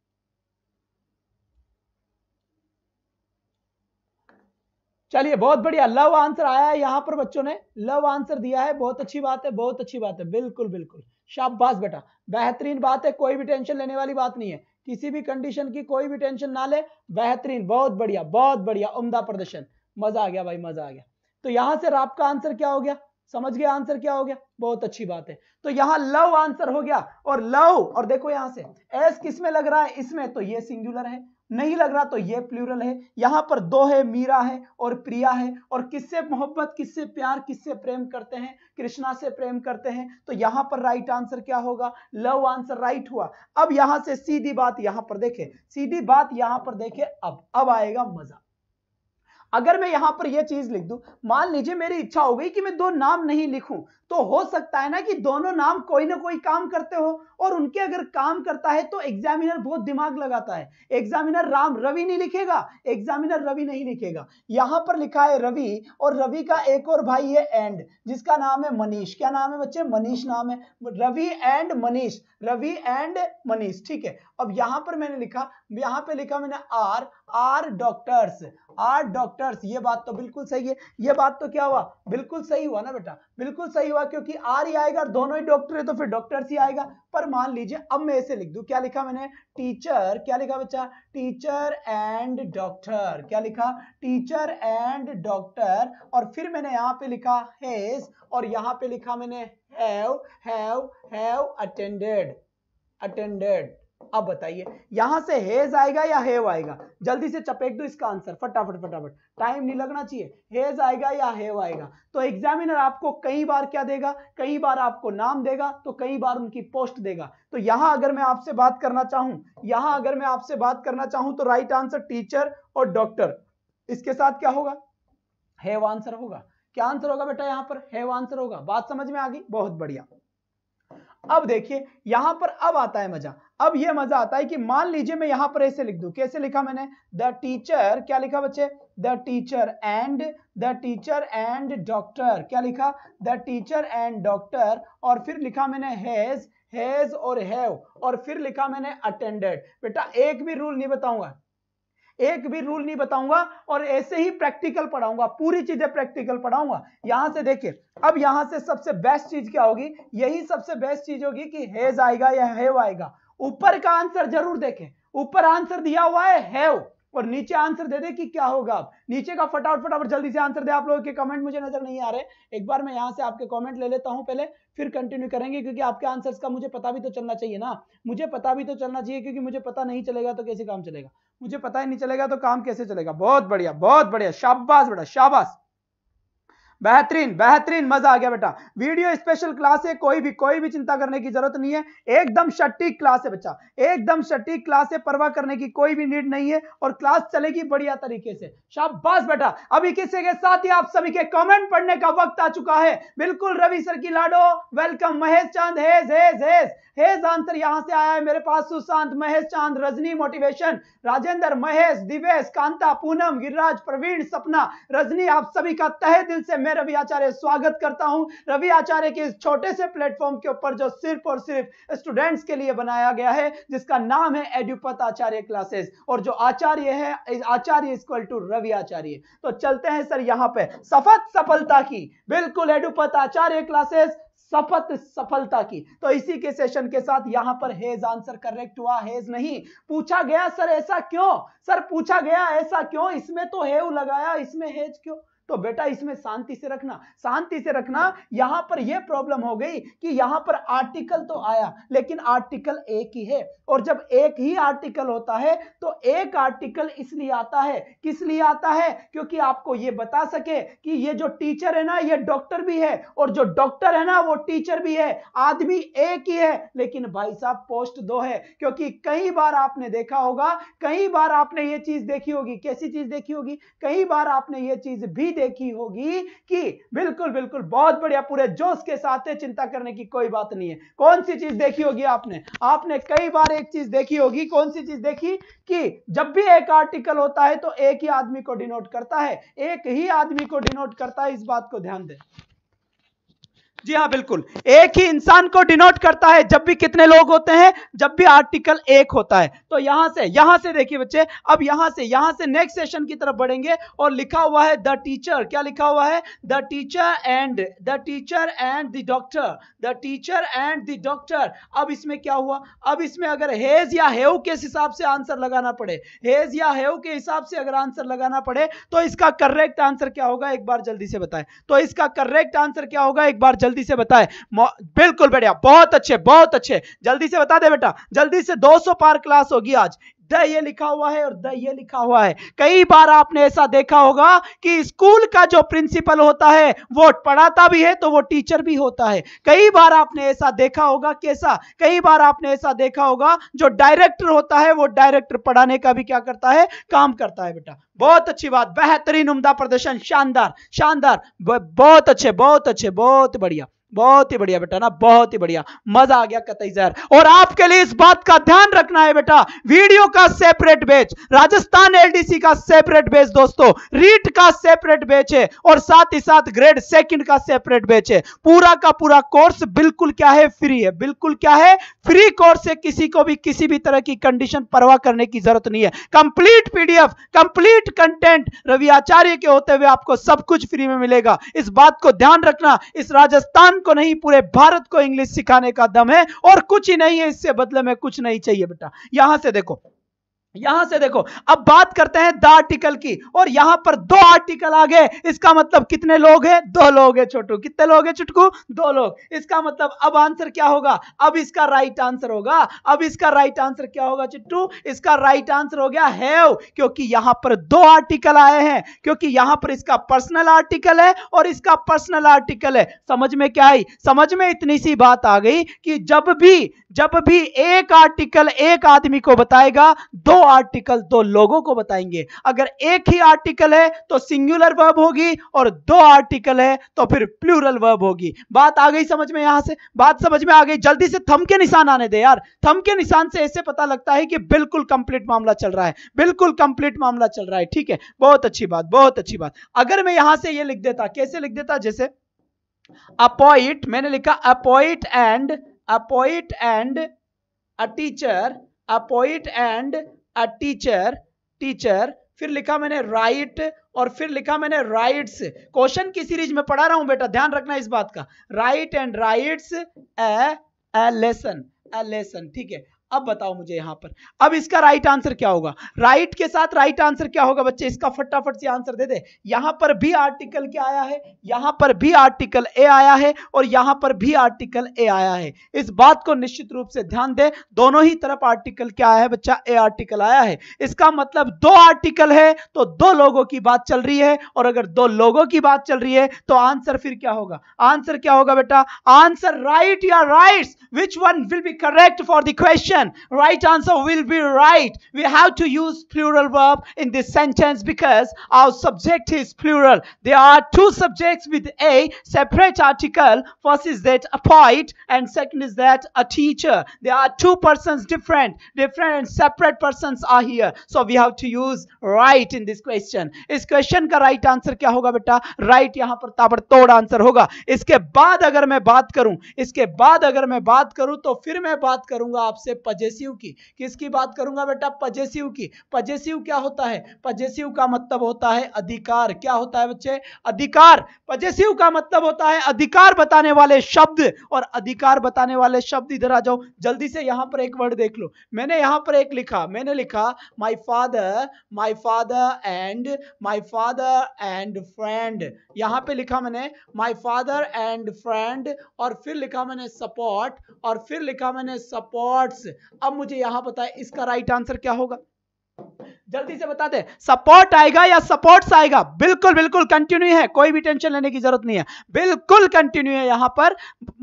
चलिए बहुत बढ़िया लव आंसर आया है यहां पर बच्चों ने लव आंसर दिया है बहुत अच्छी बात है बहुत अच्छी बात है बिल्कुल बिल्कुल शाबाश बेटा बेहतरीन बात है कोई भी टेंशन लेने वाली बात नहीं है किसी भी कंडीशन की कोई भी टेंशन ना ले बेहतरीन बहुत बढ़िया बहुत बढ़िया उमदा प्रदर्शन मजा आ गया भाई मजा आ गया तो यहां से आपका आंसर क्या हो गया समझ गया आंसर क्या हो गया बहुत अच्छी बात है तो यहाँ लव आंसर हो गया और लव और देखो यहां से एस किस में लग रहा है इसमें तो ये सिंगुलर है नहीं लग रहा तो ये प्लूरल है यहाँ पर दो है मीरा है और प्रिया है और किससे मोहब्बत किससे प्यार किससे प्रेम करते हैं कृष्णा से प्रेम करते हैं तो यहां पर राइट आंसर क्या होगा लव आंसर राइट हुआ अब यहां से सीधी बात यहाँ पर देखे सीधी बात यहाँ पर देखे अब अब आएगा मजा अगर मैं यहां पर यह चीज लिख दू मान लीजिए मेरी इच्छा हो गई कि मैं दो नाम नहीं लिखूं तो हो सकता है ना कि दोनों नाम कोई ना कोई काम करते हो और उनके अगर काम करता है तो एग्जामिनर बहुत दिमाग लगाता है एग्जामिनर राम रवि नहीं लिखेगा एग्जामिनर रवि नहीं लिखेगा यहां पर लिखा है रवि और रवि का एक और भाई है एंड जिसका नाम है मनीष क्या नाम है बच्चे मनीष नाम है रवि एंड मनीष रवि एंड मनीष ठीक है अब यहां पर मैंने लिखा यहां पे लिखा मैंने are are doctors are doctors ये बात तो बिल्कुल सही है ये बात तो क्या हुआ बिल्कुल सही हुआ ना बेटा बिल्कुल सही हुआ हुआ क्योंकि आर ही e आएगा और दोनों ही डॉक्टर है तो फिर डॉक्टर ही आएगा पर मान लीजिए अब मैं ऐसे लिख दू क्या लिखा मैंने टीचर क्या लिखा बच्चा टीचर एंड डॉक्टर क्या लिखा टीचर एंड डॉक्टर और फिर मैंने यहाँ पे लिखा हेज और यहाँ पे लिखा मैंने have have have attended attended अब बताइए यहां से हेज आएगा या हेव आएगा जल्दी से चपेट दो इसका आंसर फटाफट फटाफट टाइम नहीं लगना चाहिए हेज आएगा या हेव आएगा तो एग्जामिनर आपको कई बार क्या देगा कई बार आपको नाम देगा तो कई बार उनकी पोस्ट देगा तो यहां अगर मैं आपसे बात करना चाहूं यहां अगर मैं आपसे बात करना चाहूं तो राइट आंसर टीचर और डॉक्टर इसके साथ क्या होगा हेव आंसर होगा क्या आंसर होगा बेटा यहां पर हेव आंसर होगा बात समझ में आ गई बहुत बढ़िया अब देखिए यहां पर अब आता है मजा अब ये मजा आता है कि मान लीजिए मैं यहां पर ऐसे लिख दू कैसे लिखा मैंने द टीचर क्या लिखा बच्चे the teacher and the teacher and doctor क्या लिखा द टीचर एंड डॉक्टर और फिर लिखा मैंने हैज हैज और हैव और फिर लिखा मैंने अटेंडेड बेटा एक भी रूल नहीं बताऊंगा एक भी रूल नहीं बताऊंगा और ऐसे ही प्रैक्टिकल पढ़ाऊंगा पूरी चीजें प्रैक्टिकल पढ़ाऊंगा यहां से देखिए अब यहां से सबसे बेस्ट चीज क्या होगी यही सबसे बेस्ट चीज होगी कि हैज आएगा या हैव आएगा ऊपर का आंसर जरूर देखें ऊपर आंसर दिया हुआ है हैव और नीचे आंसर दे दे कि क्या होगा आप नीचे का फटाफट फटाफट जल्दी से आंसर दे आप लोगों के कमेंट मुझे नजर नहीं आ रहे एक बार मैं यहाँ से आपके कमेंट ले लेता हूं पहले फिर कंटिन्यू करेंगे क्योंकि आपके आंसर्स का मुझे पता भी तो चलना चाहिए ना मुझे पता भी तो चलना चाहिए क्योंकि मुझे पता नहीं चलेगा तो कैसे काम चलेगा मुझे पता ही नहीं चलेगा तो काम कैसे चलेगा बहुत बढ़िया बहुत बढ़िया शाबाश बेटा शाबाश बेहतरीन बेहतरीन मजा आ गया बेटा वीडियो स्पेशल क्लास है कोई भी कोई भी चिंता करने की जरूरत नहीं है एकदम सटीक क्लास है बच्चा एकदम सटीक क्लास है परवाह करने की कोई भी नीड नहीं है और क्लास चलेगी बढ़िया तरीके से शाबाश बेटा अभी किसी के साथ ही आप सभी के कमेंट पढ़ने का वक्त आ चुका है बिल्कुल रवि सर की लाडो welcome Mahesh Chand has has has has answer यहां से आया है मेरे पास सुशांत महेश चांद रजनी मोटिवेशन राजेंद्र महेश दिवेश कांता पूनम गिरिराज प्रवीण सपना रजनी आप सभी का तहे दिल से मैं रवि आचार्य स्वागत करता हूं रवि आचार्य के इस छोटे से प्लेटफॉर्म के ऊपर जो सिर्फ और सिर्फ स्टूडेंट्स के लिए बनाया गया है जिसका नाम है एड्यूपत आचार्य क्लासेस और जो आचार्य है आचार्य इक्वल टू रवि आचार्य तो चलते हैं सर यहाँ पे सफत सफलता की बिल्कुल एड्यूपत आचार्य क्लासेस सफत सफलता की तो इसी के सेशन के साथ यहां पर हेज आंसर करेक्ट हुआ हेज नहीं पूछा गया सर ऐसा क्यों सर पूछा गया ऐसा क्यों इसमें तो हेव लगाया इसमें हेज क्यों तो बेटा इसमें शांति से रखना शांति से रखना यहां पर यह प्रॉब्लम हो गई कि यहां पर आर्टिकल तो आया लेकिन आर्टिकल एक ही है और जब एक ही आर्टिकल होता है तो एक आर्टिकल इसलिए आता है किस लिए आता है क्योंकि आपको यह बता सके कि ये जो टीचर है ना ये डॉक्टर भी है और जो डॉक्टर है ना वो टीचर भी है आदमी एक ही है लेकिन भाई साहब पोस्ट दो है क्योंकि कई बार आपने देखा होगा कई बार आपने ये चीज देखी होगी कैसी चीज देखी होगी कई बार आपने ये चीज भी देखी होगी कि बिल्कुल बिल्कुल बहुत बढ़िया पूरे जोश के साथ है चिंता करने की कोई बात नहीं है कौन सी चीज देखी होगी आपने आपने कई बार एक चीज देखी होगी कौन सी चीज देखी कि जब भी एक आर्टिकल होता है तो एक ही आदमी को डिनोट करता है एक ही आदमी को डिनोट करता है इस बात को ध्यान दें जी हाँ बिल्कुल एक ही इंसान को डिनोट करता है जब भी कितने लोग होते हैं जब भी आर्टिकल एक होता है तो यहां से यहां से देखिए बच्चे अब यहां से यहां से नेक्स्ट सेशन की तरफ बढ़ेंगे और लिखा हुआ है द टीचर क्या लिखा हुआ है the teacher and the teacher and the doctor the teacher and the doctor अब इसमें क्या हुआ अब इसमें अगर हेज या हेव के हिसाब से आंसर लगाना पड़े हेज या हेव के हिसाब से अगर आंसर लगाना पड़े तो इसका करेक्ट आंसर क्या होगा एक बार जल्दी से बताए तो इसका करेक्ट आंसर क्या होगा एक बार जल्दी जल्दी से बताए बिल्कुल बढ़िया बहुत अच्छे बहुत अच्छे जल्दी से बता दे बेटा जल्दी से 200 पार क्लास होगी आज द ये लिखा हुआ है और द ये लिखा हुआ है कई बार आपने ऐसा देखा होगा कि स्कूल का जो प्रिंसिपल होता है वो पढ़ाता भी है तो वो टीचर भी होता है कई बार आपने ऐसा देखा होगा कैसा कई बार आपने ऐसा देखा होगा जो डायरेक्टर होता है वो डायरेक्टर पढ़ाने का भी क्या करता है काम करता है बेटा बहुत अच्छी बात बेहतरीन उमदा प्रदर्शन शानदार शानदार बहुत अच्छे बहुत अच्छे बहुत बढ़िया बहुत ही बढ़िया बेटा ना बहुत ही बढ़िया मजा आ गया कतई जहर और आपके लिए इस बात का ध्यान रखना है बेटा वीडियो का सेपरेट बेच राजस्थान एलडीसी का सेपरेट बेच दोस्तों रीट का सेपरेट बेच है और साथ ही साथ ग्रेड सेकंड का सेपरेट बेच है पूरा का पूरा कोर्स बिल्कुल क्या है फ्री है बिल्कुल क्या है फ्री कोर्स है किसी को भी किसी भी तरह की कंडीशन परवाह करने की जरूरत नहीं है complete PDF complete content Ravi Acharya के होते हुए आपको सब कुछ फ्री में मिलेगा इस बात को ध्यान रखना इस राजस्थान पाकिस्तान को नहीं पूरे भारत को इंग्लिश सिखाने का दम है और कुछ ही नहीं है इससे बदले में कुछ नहीं चाहिए बेटा यहां से देखो यहां से देखो अब बात करते हैं द आर्टिकल की और यहां पर दो आर्टिकल आ गए इसका मतलब कितने लोग हैं दो लोग हैं छोटू कितने लोग हैं चुटकू दो लोग इसका मतलब अब आंसर क्या होगा अब इसका राइट आंसर होगा अब इसका राइट आंसर क्या होगा चिट्टू इसका राइट आंसर हो गया हैव क्योंकि यहां पर दो आर्टिकल आए हैं क्योंकि यहां पर इसका पर्सनल आर्टिकल है और इसका पर्सनल आर्टिकल है समझ में क्या आई समझ में इतनी सी बात आ गई कि जब भी जब भी एक आर्टिकल एक आदमी को बताएगा दो आर्टिकल दो लोगों को बताएंगे अगर एक ही आर्टिकल है तो सिंगुलर वर्ब होगी और दो आर्टिकल है तो फिर प्लूरल वर्ब होगी बात आ गई समझ में यहां से बात समझ में आ गई जल्दी से थम के निशान आने दे यार थम के निशान से ऐसे पता लगता है कि बिल्कुल कंप्लीट मामला चल रहा है बिल्कुल कंप्लीट मामला चल रहा है ठीक है बहुत अच्छी बात बहुत अच्छी बात अगर मैं यहां से ये लिख देता कैसे लिख देता जैसे अपॉइट मैंने लिखा a poet and a poet and a teacher a poet and a teacher teacher फिर लिखा मैंने राइट और फिर लिखा मैंने राइट्स क्वेश्चन की सीरीज में पढ़ा रहा हूं बेटा ध्यान रखना इस बात का write and writes a lesson lesson ठीक है अब बताओ मुझे यहां पर अब इसका राइट आंसर क्या होगा राइट के साथ राइट आंसर क्या होगा बच्चे इसका फटाफट से आंसर दे दे यहां पर भी आर्टिकल क्या आया है यहां पर भी आर्टिकल ए आया है और यहां पर भी आर्टिकल ए आया है इस बात को निश्चित रूप से ध्यान दे दोनों ही तरफ आर्टिकल क्या आया है बच्चा ए आर्टिकल आया है इसका मतलब दो आर्टिकल है तो दो लोगों की बात चल रही है और अगर दो लोगों की बात चल रही है तो आंसर फिर क्या होगा आंसर क्या होगा बेटा आंसर राइट या right which one will be correct for the question question. Right answer will be right. We have to use plural verb in this sentence because our subject is plural. There are two subjects with a separate article. First is that a poet and second is that a teacher. There are two persons different. Different and separate persons are here. So we have to use right in this question. Is question ka right answer kya hoga beta? Right yahan par यहां tod answer hoga. Iske baad agar main baat बात Iske baad agar main baat बात To fir main baat karunga aap se possessive की किसकी बात करूंगा बेटा पजेसिव की पजेसिव क्या होता है पजेसिव का मतलब होता है अधिकार क्या होता है बच्चे अधिकार पजेसिव का मतलब होता है अधिकार बताने वाले शब्द और अधिकार बताने वाले शब्द इधर आ जाओ जल्दी से यहां पर एक वर्ड देख लो मैंने यहां पर एक लिखा मैंने लिखा my father my father and my father and friend यहां पे लिखा मैंने माई फादर एंड फ्रेंड और फिर लिखा मैंने सपोर्ट और फिर लिखा मैंने सपोर्ट्स अब मुझे यहां बताए इसका राइट आंसर क्या होगा जल्दी से बता दे सपोर्ट आएगा या सपोर्ट्स आएगा बिल्कुल बिल्कुल कंटिन्यू है कोई भी टेंशन लेने की जरूरत नहीं है बिल्कुल कंटिन्यू है यहां पर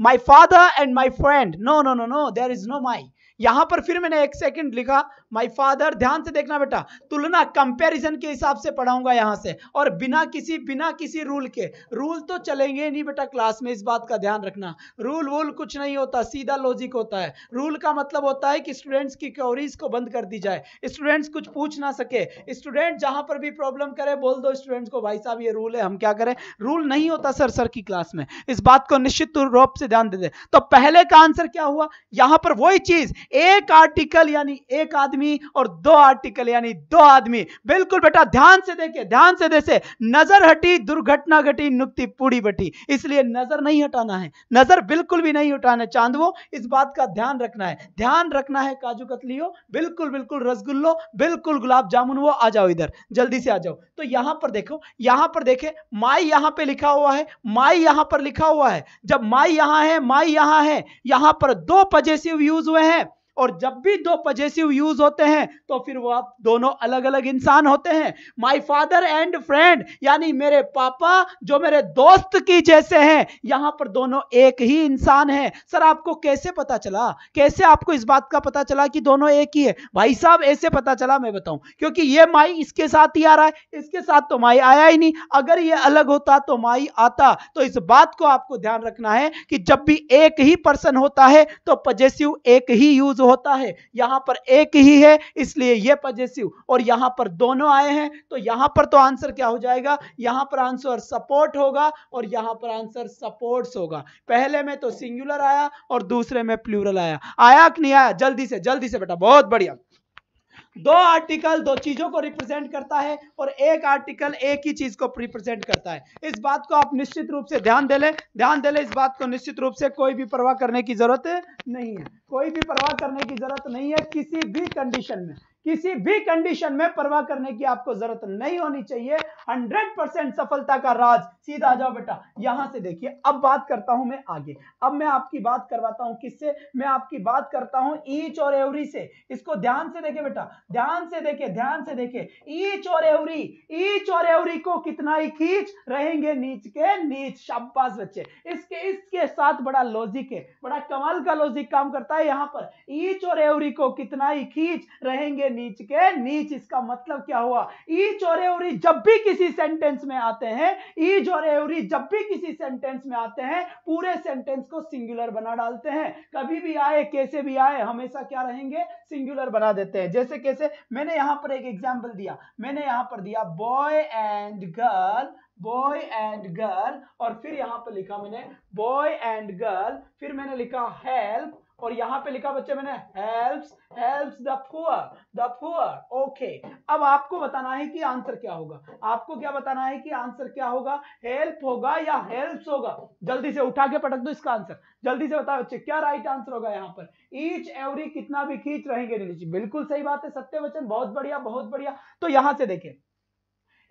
my father and my friend no no no no there is no my यहां पर फिर मैंने एक सेकंड लिखा माय फादर ध्यान से देखना बेटा तुलना कंपैरिजन के हिसाब से पढ़ाऊंगा यहाँ से और बिना किसी बिना किसी रूल के रूल तो चलेंगे नहीं बेटा क्लास में इस बात का ध्यान रखना रूल वूल कुछ नहीं होता सीधा लॉजिक होता है रूल का मतलब होता है कि स्टूडेंट्स की क्योरीज को बंद कर दी जाए स्टूडेंट्स कुछ पूछ ना सके स्टूडेंट जहाँ पर भी प्रॉब्लम करे बोल दो स्टूडेंट्स को भाई साहब ये रूल है हम क्या करें रूल नहीं होता सर सर की क्लास में इस बात को निश्चित रूप से ध्यान दे तो पहले का आंसर क्या हुआ यहाँ पर वही चीज एक आर्टिकल यानी एक आदमी आदमी और दो आर्टिकल यानी दो आदमी बिल्कुल बेटा ध्यान से देखे ध्यान से देखे नजर हटी दुर्घटना घटी नुक्ति पूरी बटी इसलिए नजर नहीं हटाना है नजर बिल्कुल भी नहीं हटाना चांदवो इस बात का ध्यान रखना है ध्यान रखना है काजू कतलियो बिल्कुल बिल्कुल रसगुल्लो बिल्कुल गुलाब जामुन वो आ जाओ इधर जल्दी से आ जाओ तो यहां पर देखो यहां पर देखे माई यहां पर लिखा हुआ है माई यहां पर लिखा हुआ है जब माई यहां है माई यहां है यहां पर दो पजेसिव यूज हुए हैं और जब भी दो पजेसिव यूज होते हैं तो फिर वो आप दोनों अलग अलग इंसान होते हैं माई फादर एंड फ्रेंड यानी मेरे पापा जो मेरे दोस्त की जैसे हैं यहां पर दोनों एक ही इंसान है सर आपको कैसे पता चला कैसे आपको इस बात का पता चला कि दोनों एक ही है भाई साहब ऐसे पता चला मैं बताऊं क्योंकि ये माई इसके साथ ही आ रहा है इसके साथ तो माई आया ही नहीं अगर ये अलग होता तो माई आता तो इस बात को आपको ध्यान रखना है कि जब भी एक ही पर्सन होता है तो पजेसिव एक ही यूज होता है यहां पर एक ही है इसलिए ये पजेसिव और यहां पर दोनों आए हैं तो यहां पर तो आंसर क्या हो जाएगा यहां पर आंसर सपोर्ट होगा और यहां पर आंसर सपोर्ट्स होगा पहले में तो सिंगुलर आया और दूसरे में प्लूरल आया आया कि नहीं आया जल्दी से जल्दी से बेटा बहुत बढ़िया दो आर्टिकल दो चीजों को रिप्रेजेंट करता है और एक आर्टिकल एक ही चीज को रिप्रेजेंट करता है इस बात को आप निश्चित रूप से ध्यान दे ले ध्यान दे ले इस बात को निश्चित रूप से कोई भी परवाह करने की जरूरत नहीं है कोई भी परवाह करने की जरूरत नहीं है किसी भी कंडीशन में किसी भी कंडीशन में परवाह करने की आपको जरूरत नहीं होनी चाहिए 100% सफलता का राज सीधा आ जाओ बेटा यहां से देखिए अब बात करता हूं मैं आगे अब मैं आपकी बात करवाता हूं किससे मैं आपकी बात करता हूं ईच और एवरी से इसको ध्यान से देखे बेटा ध्यान से देखे ध्यान से देखे ईच और एवरी ईच और एवरी को कितना ही खींच रहेंगे नीच के नीच शाबाश बच्चे इसके इसके साथ बड़ा लॉजिक है बड़ा कमाल का लॉजिक काम करता है यहां पर ईच और एवरी को कितना ही खींच रहेंगे नीच के नीच इसका मतलब क्या हुआ ईच और एवरी जब भी किसी सेंटेंस में आते हैं ईच और एवरी जब भी किसी सेंटेंस में आते हैं पूरे सेंटेंस को सिंगुलर बना डालते हैं कभी भी आए कैसे भी आए हमेशा क्या रहेंगे सिंगुलर बना देते हैं जैसे कैसे मैंने यहां पर एक एग्जाम्पल दिया मैंने यहां पर दिया boy and girl boy and girl और फिर यहां पर लिखा मैंने बॉय एंड गर्ल फिर मैंने लिखा हेल्प और यहाँ पे लिखा बच्चे मैंने helps helps the poor the poor okay अब आपको बताना है कि आंसर क्या होगा आपको क्या बताना है कि आंसर क्या होगा हेल्प होगा या हेल्प्स होगा जल्दी से उठा के पटक दो इसका आंसर जल्दी से बताओ बच्चे क्या राइट आंसर होगा यहाँ पर ईच एवरी कितना भी खींच रहेंगे बिल्कुल सही बात है सत्य वचन बहुत बढ़िया बहुत बढ़िया तो यहां से देखें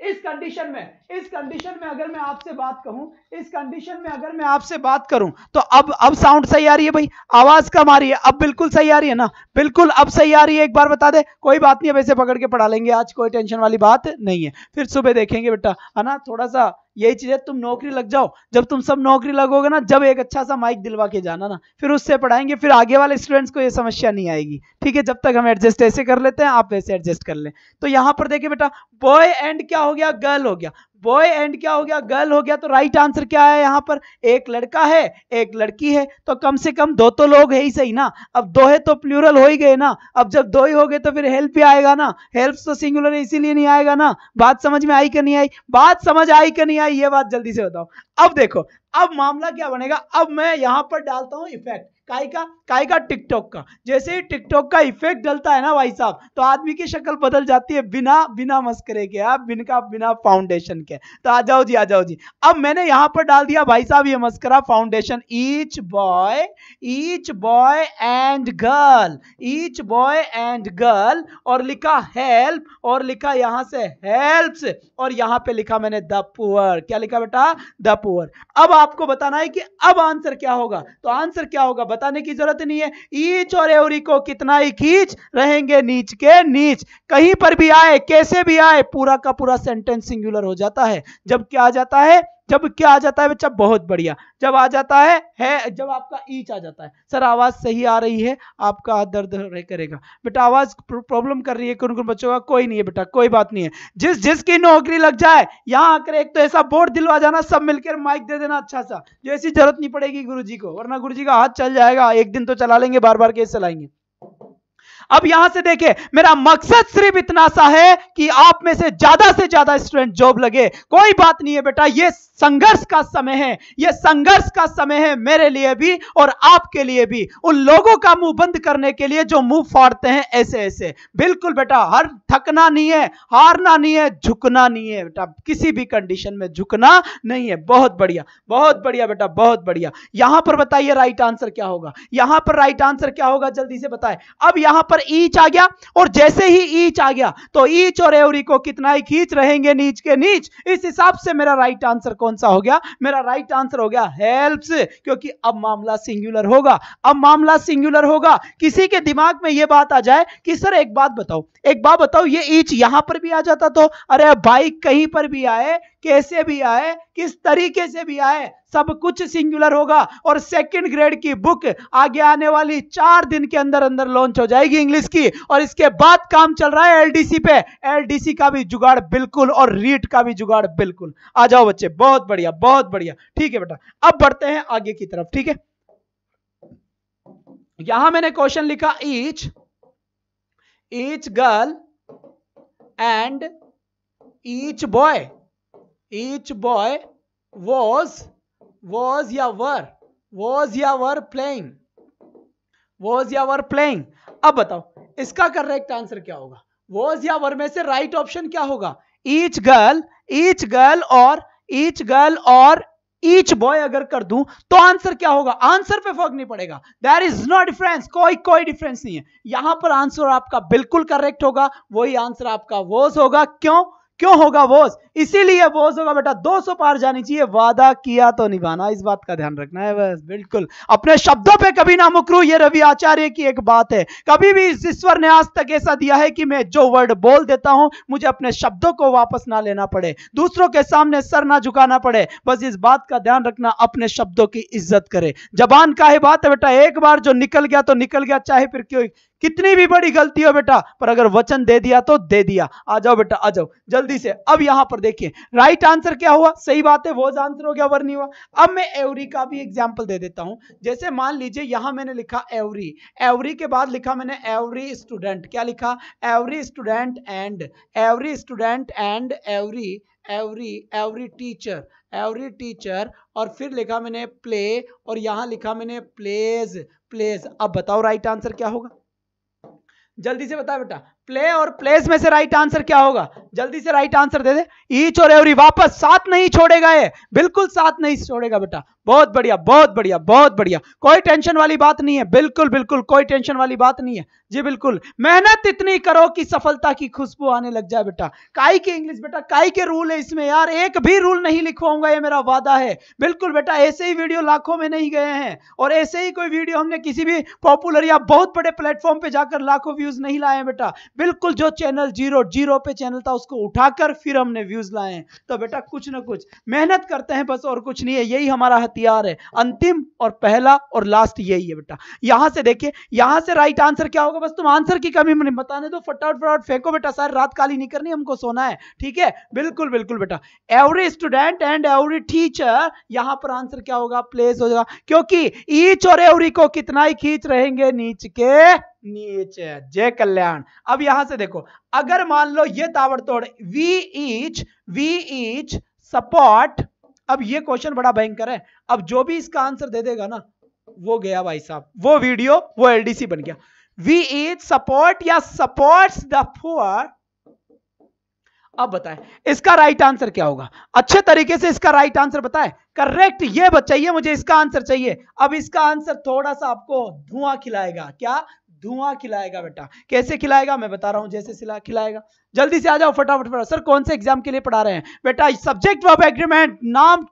इस कंडीशन में इस कंडीशन में अगर मैं आपसे बात कहूं इस कंडीशन में अगर मैं आपसे बात करूं तो अब अब साउंड सही आ रही है भाई आवाज कम आ रही है अब बिल्कुल सही आ रही है ना बिल्कुल अब सही आ रही है एक बार बता दे कोई बात नहीं है वैसे पकड़ के पढ़ा लेंगे आज कोई टेंशन वाली बात नहीं है फिर सुबह देखेंगे बेटा है ना थोड़ा सा यही चीज है तुम नौकरी लग जाओ जब तुम सब नौकरी लगोगे ना जब एक अच्छा सा माइक दिलवा के जाना ना फिर उससे पढ़ाएंगे फिर आगे वाले स्टूडेंट्स को ये समस्या नहीं आएगी ठीक है जब तक हम एडजस्ट ऐसे कर लेते हैं आप वैसे एडजस्ट कर लें तो यहाँ पर देखिए बेटा बॉय एंड क्या हो गया गर्ल हो गया बॉय एंड क्या हो गया गर्ल हो गया तो राइट आंसर क्या है यहां पर एक लड़का है एक लड़की है तो कम से कम दो तो लोग है ही सही ना अब दो है तो प्लूरल हो ही गए ना अब जब दो ही हो गए तो फिर हेल्प ही आएगा ना हेल्प तो सिंगुलर है इसीलिए नहीं आएगा ना बात समझ में आई कि नहीं आई बात समझ आई कि नहीं आई ये बात जल्दी से बताओ अब देखो अब मामला क्या बनेगा अब मैं यहां पर डालता हूं इफेक्ट काई का काई का टिकटॉक का जैसे ही टिकटॉक का इफेक्ट डलता है ना भाई साहब तो आदमी की शक्ल बदल जाती है बिना बिना मस्करे के आप हाँ, बिनका बिना फाउंडेशन के तो आ जाओ जी आ जाओ जी अब मैंने यहां पर डाल दिया भाई साहब ये Maskara foundation each boy each boy and girl each boy and girl और लिखा हेल्प और लिखा यहां से हेल्प और यहां पर लिखा मैंने द पुअर क्या लिखा बेटा द पुअर अब आपको बताना है कि अब आंसर क्या होगा तो आंसर क्या होगा बताने की जरूरत नहीं है ईच और एवरी को कितना ही खींच रहेंगे नीच के नीच कहीं पर भी आए कैसे भी आए पूरा का पूरा सेंटेंस सिंगुलर हो जाता है जब क्या आ जाता है जब क्या आ जाता है बच्चा बहुत बढ़िया जब आ जाता है है जब आपका ईच आ जाता है सर आवाज़ सही आ रही है आपका दर्द करेगा बेटा आवाज़ प्रॉब्लम कर रही है कौन कौन बच्चों का कोई नहीं है बेटा कोई बात नहीं है जिस जिसकी नौकरी लग जाए यहाँ आकर एक तो ऐसा बोर्ड दिलवा जाना सब मिलकर माइक दे देना अच्छा सा जो ऐसी जरूरत नहीं पड़ेगी गुरु जी को वरना गुरु जी का हाथ चल जाएगा एक दिन तो चला लेंगे बार बार कैसे चलाएंगे अब यहां से देखे मेरा मकसद सिर्फ इतना सा है कि आप में से ज्यादा से ज्यादा स्टूडेंट जॉब लगे कोई बात नहीं है बेटा ये संघर्ष का समय है यह संघर्ष का समय है मेरे लिए भी और आपके लिए भी उन लोगों का मुंह बंद करने के लिए जो मुंह फाड़ते हैं ऐसे ऐसे बिल्कुल बेटा हर थकना नहीं है हारना नहीं है झुकना नहीं है बेटा किसी भी कंडीशन में झुकना नहीं है बहुत बढ़िया बहुत बढ़िया बेटा बहुत बढ़िया यहां पर बताइए राइट आंसर क्या होगा यहां पर राइट आंसर क्या होगा जल्दी से बताए अब यहां पर ईच आ गया और जैसे ही ईच आ गया तो ईच और एवरी को कितना ही खींच रहेंगे नीच के नीच इस हिसाब से मेरा राइट आंसर कौन सा हो गया मेरा राइट आंसर हो गया हेल्प्स क्योंकि अब मामला सिंगुलर होगा अब मामला सिंगुलर होगा किसी के दिमाग में यह बात आ जाए कि सर एक बात बताओ एक बात बताओ ये ईच यहां पर भी आ जाता तो अरे बाइक कहीं पर भी आए कैसे भी आए किस तरीके से भी आए सब कुछ सिंगुलर होगा और सेकंड ग्रेड की बुक आगे आने वाली चार दिन के अंदर अंदर लॉन्च हो जाएगी इंग्लिश की और इसके बाद काम चल रहा है एलडीसी पे एलडीसी का भी जुगाड़ बिल्कुल और रीट का भी जुगाड़ बिल्कुल आ जाओ बच्चे बहुत बढ़िया बहुत बढ़िया ठीक है बेटा अब बढ़ते हैं आगे की तरफ ठीक है यहां मैंने क्वेश्चन लिखा each each girl and each boy each boy was was या वर was या वर playing was या वर playing अब बताओ इसका करेक्ट आंसर क्या होगा was या वर में से राइट right ऑप्शन क्या होगा ईच गर्ल ईच गर्ल और ईच गर्ल और ईच बॉय अगर कर दूं तो आंसर क्या होगा आंसर पे फर्क नहीं पड़ेगा देर इज नो डिफरेंस कोई कोई डिफरेंस नहीं है यहां पर आंसर आपका बिल्कुल करेक्ट होगा वही आंसर आपका वोज होगा क्यों क्यों होगा बोझ इसीलिए बोझ होगा बेटा 200 पार जानी चाहिए वादा किया तो निभाना इस बात का ध्यान रखना है बस बिल्कुल अपने शब्दों पे कभी ना मुकरू ये रवि आचार्य की एक बात है कभी भी इस ईश्वर ने आज तक ऐसा दिया है कि मैं जो वर्ड बोल देता हूं मुझे अपने शब्दों को वापस ना लेना पड़े दूसरों के सामने सर ना झुकाना पड़े बस इस बात का ध्यान रखना अपने शब्दों की इज्जत करे जबान का ही बात है बेटा एक बार जो निकल गया तो निकल गया चाहे फिर क्यों कितनी भी बड़ी गलती हो बेटा पर अगर वचन दे दिया तो दे दिया आ जाओ बेटा आ जाओ जल्दी से अब यहां पर देखिए राइट आंसर क्या हुआ सही बात है वो आंसर हो गया वर नहीं हुआ अब मैं एवरी का भी एग्जाम्पल दे देता हूं जैसे मान लीजिए यहां मैंने लिखा एवरी एवरी के बाद लिखा मैंने एवरी स्टूडेंट क्या लिखा every student and every student and every every every teacher every teacher और फिर लिखा मैंने प्ले और यहाँ लिखा मैंने प्लेज प्लेज अब बताओ राइट आंसर क्या होगा जल्दी से बता बेटा प्ले और प्लेस में से राइट आंसर क्या होगा जल्दी से राइट आंसर दे दे ईच और एवरी वापस साथ नहीं छोड़ेगा ये बिल्कुल साथ नहीं छोड़ेगा बेटा बहुत बढ़िया बहुत बढ़िया बहुत बढ़िया कोई टेंशन वाली बात नहीं है बिल्कुल बिल्कुल कोई टेंशन वाली बात नहीं है जी बिल्कुल मेहनत इतनी करो कि सफलता की खुशबू आने लग जाए बेटा काई की इंग्लिश बेटा काई के रूल है इसमें यार एक भी रूल नहीं लिखवाऊंगा ये मेरा वादा है बिल्कुल बेटा ऐसे ही वीडियो लाखों में नहीं गए हैं और ऐसे ही कोई वीडियो हमने किसी भी पॉपुलर या बहुत बड़े प्लेटफॉर्म पर जाकर लाखों व्यूज नहीं लाए बेटा बिल्कुल जो चैनल जीरो जीरो पे चैनल था उसको उठाकर फिर हमने व्यूज लाए हैं तो बेटा कुछ ना कुछ मेहनत करते हैं बस और कुछ नहीं है यही हमारा हथियार है अंतिम और पहला और लास्ट यही है बेटा यहां से देखिए यहां से राइट आंसर क्या होगा बस तुम आंसर की कमी मैंने बताने दो फटाफट फटाफट फेंको बेटा सर रात काली नहीं करनी हमको सोना है ठीक है बिल्कुल बिल्कुल बेटा every student and every teacher यहां पर आंसर क्या होगा प्लेस हो जाएगा क्योंकि ईच और एवरी को कितना ही खींच रहेंगे नीच के नीच जय कल्याण अब यहां से देखो अगर मान लो ये ताबड़तोड़ we each we each support अब ये क्वेश्चन बड़ा भयंकर है अब जो भी इसका आंसर दे देगा ना वो गया भाई साहब वो वीडियो वो एलडीसी बन गया वी ईच सपोर्ट या सपोर्ट्स द पुअर अब बताएं इसका राइट आंसर क्या होगा अच्छे तरीके से इसका राइट आंसर बताएं करेक्ट ये चाहिए मुझे इसका आंसर चाहिए अब इसका आंसर थोड़ा सा आपको धुआं खिलाएगा क्या धुआं खिलाएगा बेटा कैसे खिलाएगा मैं बता रहा हूं जैसे खिलाएगा जल्दी से आ जाओ फटाफट फटा। सर कौन से एग्जाम के लिए पढ़ा रहे हैं बेटा सब्जेक्ट ऑफ एग्रीमेंट नाम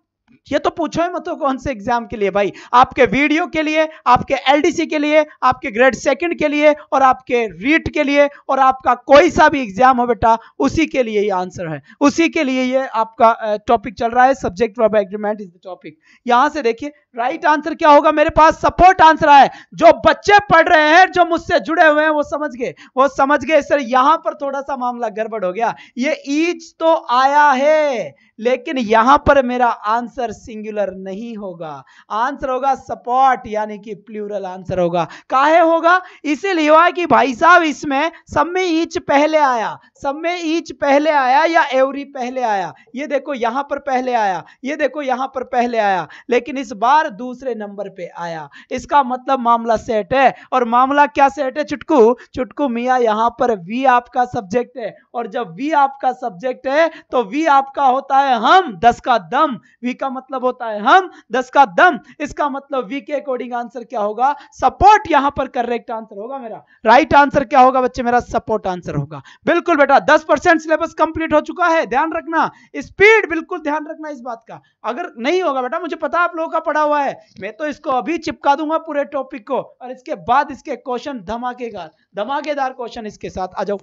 ये तो पूछो ही मतो कौन से एग्जाम के लिए भाई आपके वीडियो के लिए आपके एलडीसी के लिए आपके ग्रेड सेकंड के लिए और आपके रीट के लिए और आपका कोई सा भी एग्जाम हो बेटा उसी के लिए ये आंसर है उसी के लिए ये आपका टॉपिक चल रहा है subject of agreement is the topic यहां से देखिए राइट right आंसर क्या होगा मेरे पास सपोर्ट आंसर आए जो बच्चे पढ़ रहे हैं जो मुझसे जुड़े हुए हैं वो समझ गए वो समझ गए सर यहां पर थोड़ा सा मामला गड़बड़ हो गया ये ईच तो आया है लेकिन यहां पर मेरा आंसर सिंगुलर नहीं होगा आंसर होगा सपोर्ट यानी कि प्लूरल आंसर होगा काहे होगा इसीलिए हुआ कि भाई साहब इसमें सब में ईच पहले आया सब में ईच पहले आया या एवरी पहले आया ये देखो यहां पर पहले आया ये देखो यहां पर पहले आया लेकिन इस बार बिहार दूसरे नंबर पे आया इसका मतलब मामला सेट है और मामला क्या सेट है चुटकू चुटकू मिया यहाँ पर वी आपका सब्जेक्ट है और जब वी आपका सब्जेक्ट है तो वी आपका होता है हम दस का दम वी का मतलब होता है हम दस का दम इसका मतलब वी के अकॉर्डिंग आंसर क्या होगा सपोर्ट यहां पर करेक्ट आंसर होगा मेरा राइट आंसर क्या होगा बच्चे मेरा सपोर्ट आंसर होगा बिल्कुल बेटा दस परसेंट सिलेबस कंप्लीट हो चुका है ध्यान रखना स्पीड बिल्कुल ध्यान रखना इस बात का अगर नहीं होगा बेटा मुझे पता आप लोगों का पढ़ा हुआ है मैं तो इसको अभी चिपका दूंगा पूरे टॉपिक को और इसके बाद इसके क्वेश्चन धमाकेदार धमाकेदार क्वेश्चन इसके साथ आ जाओ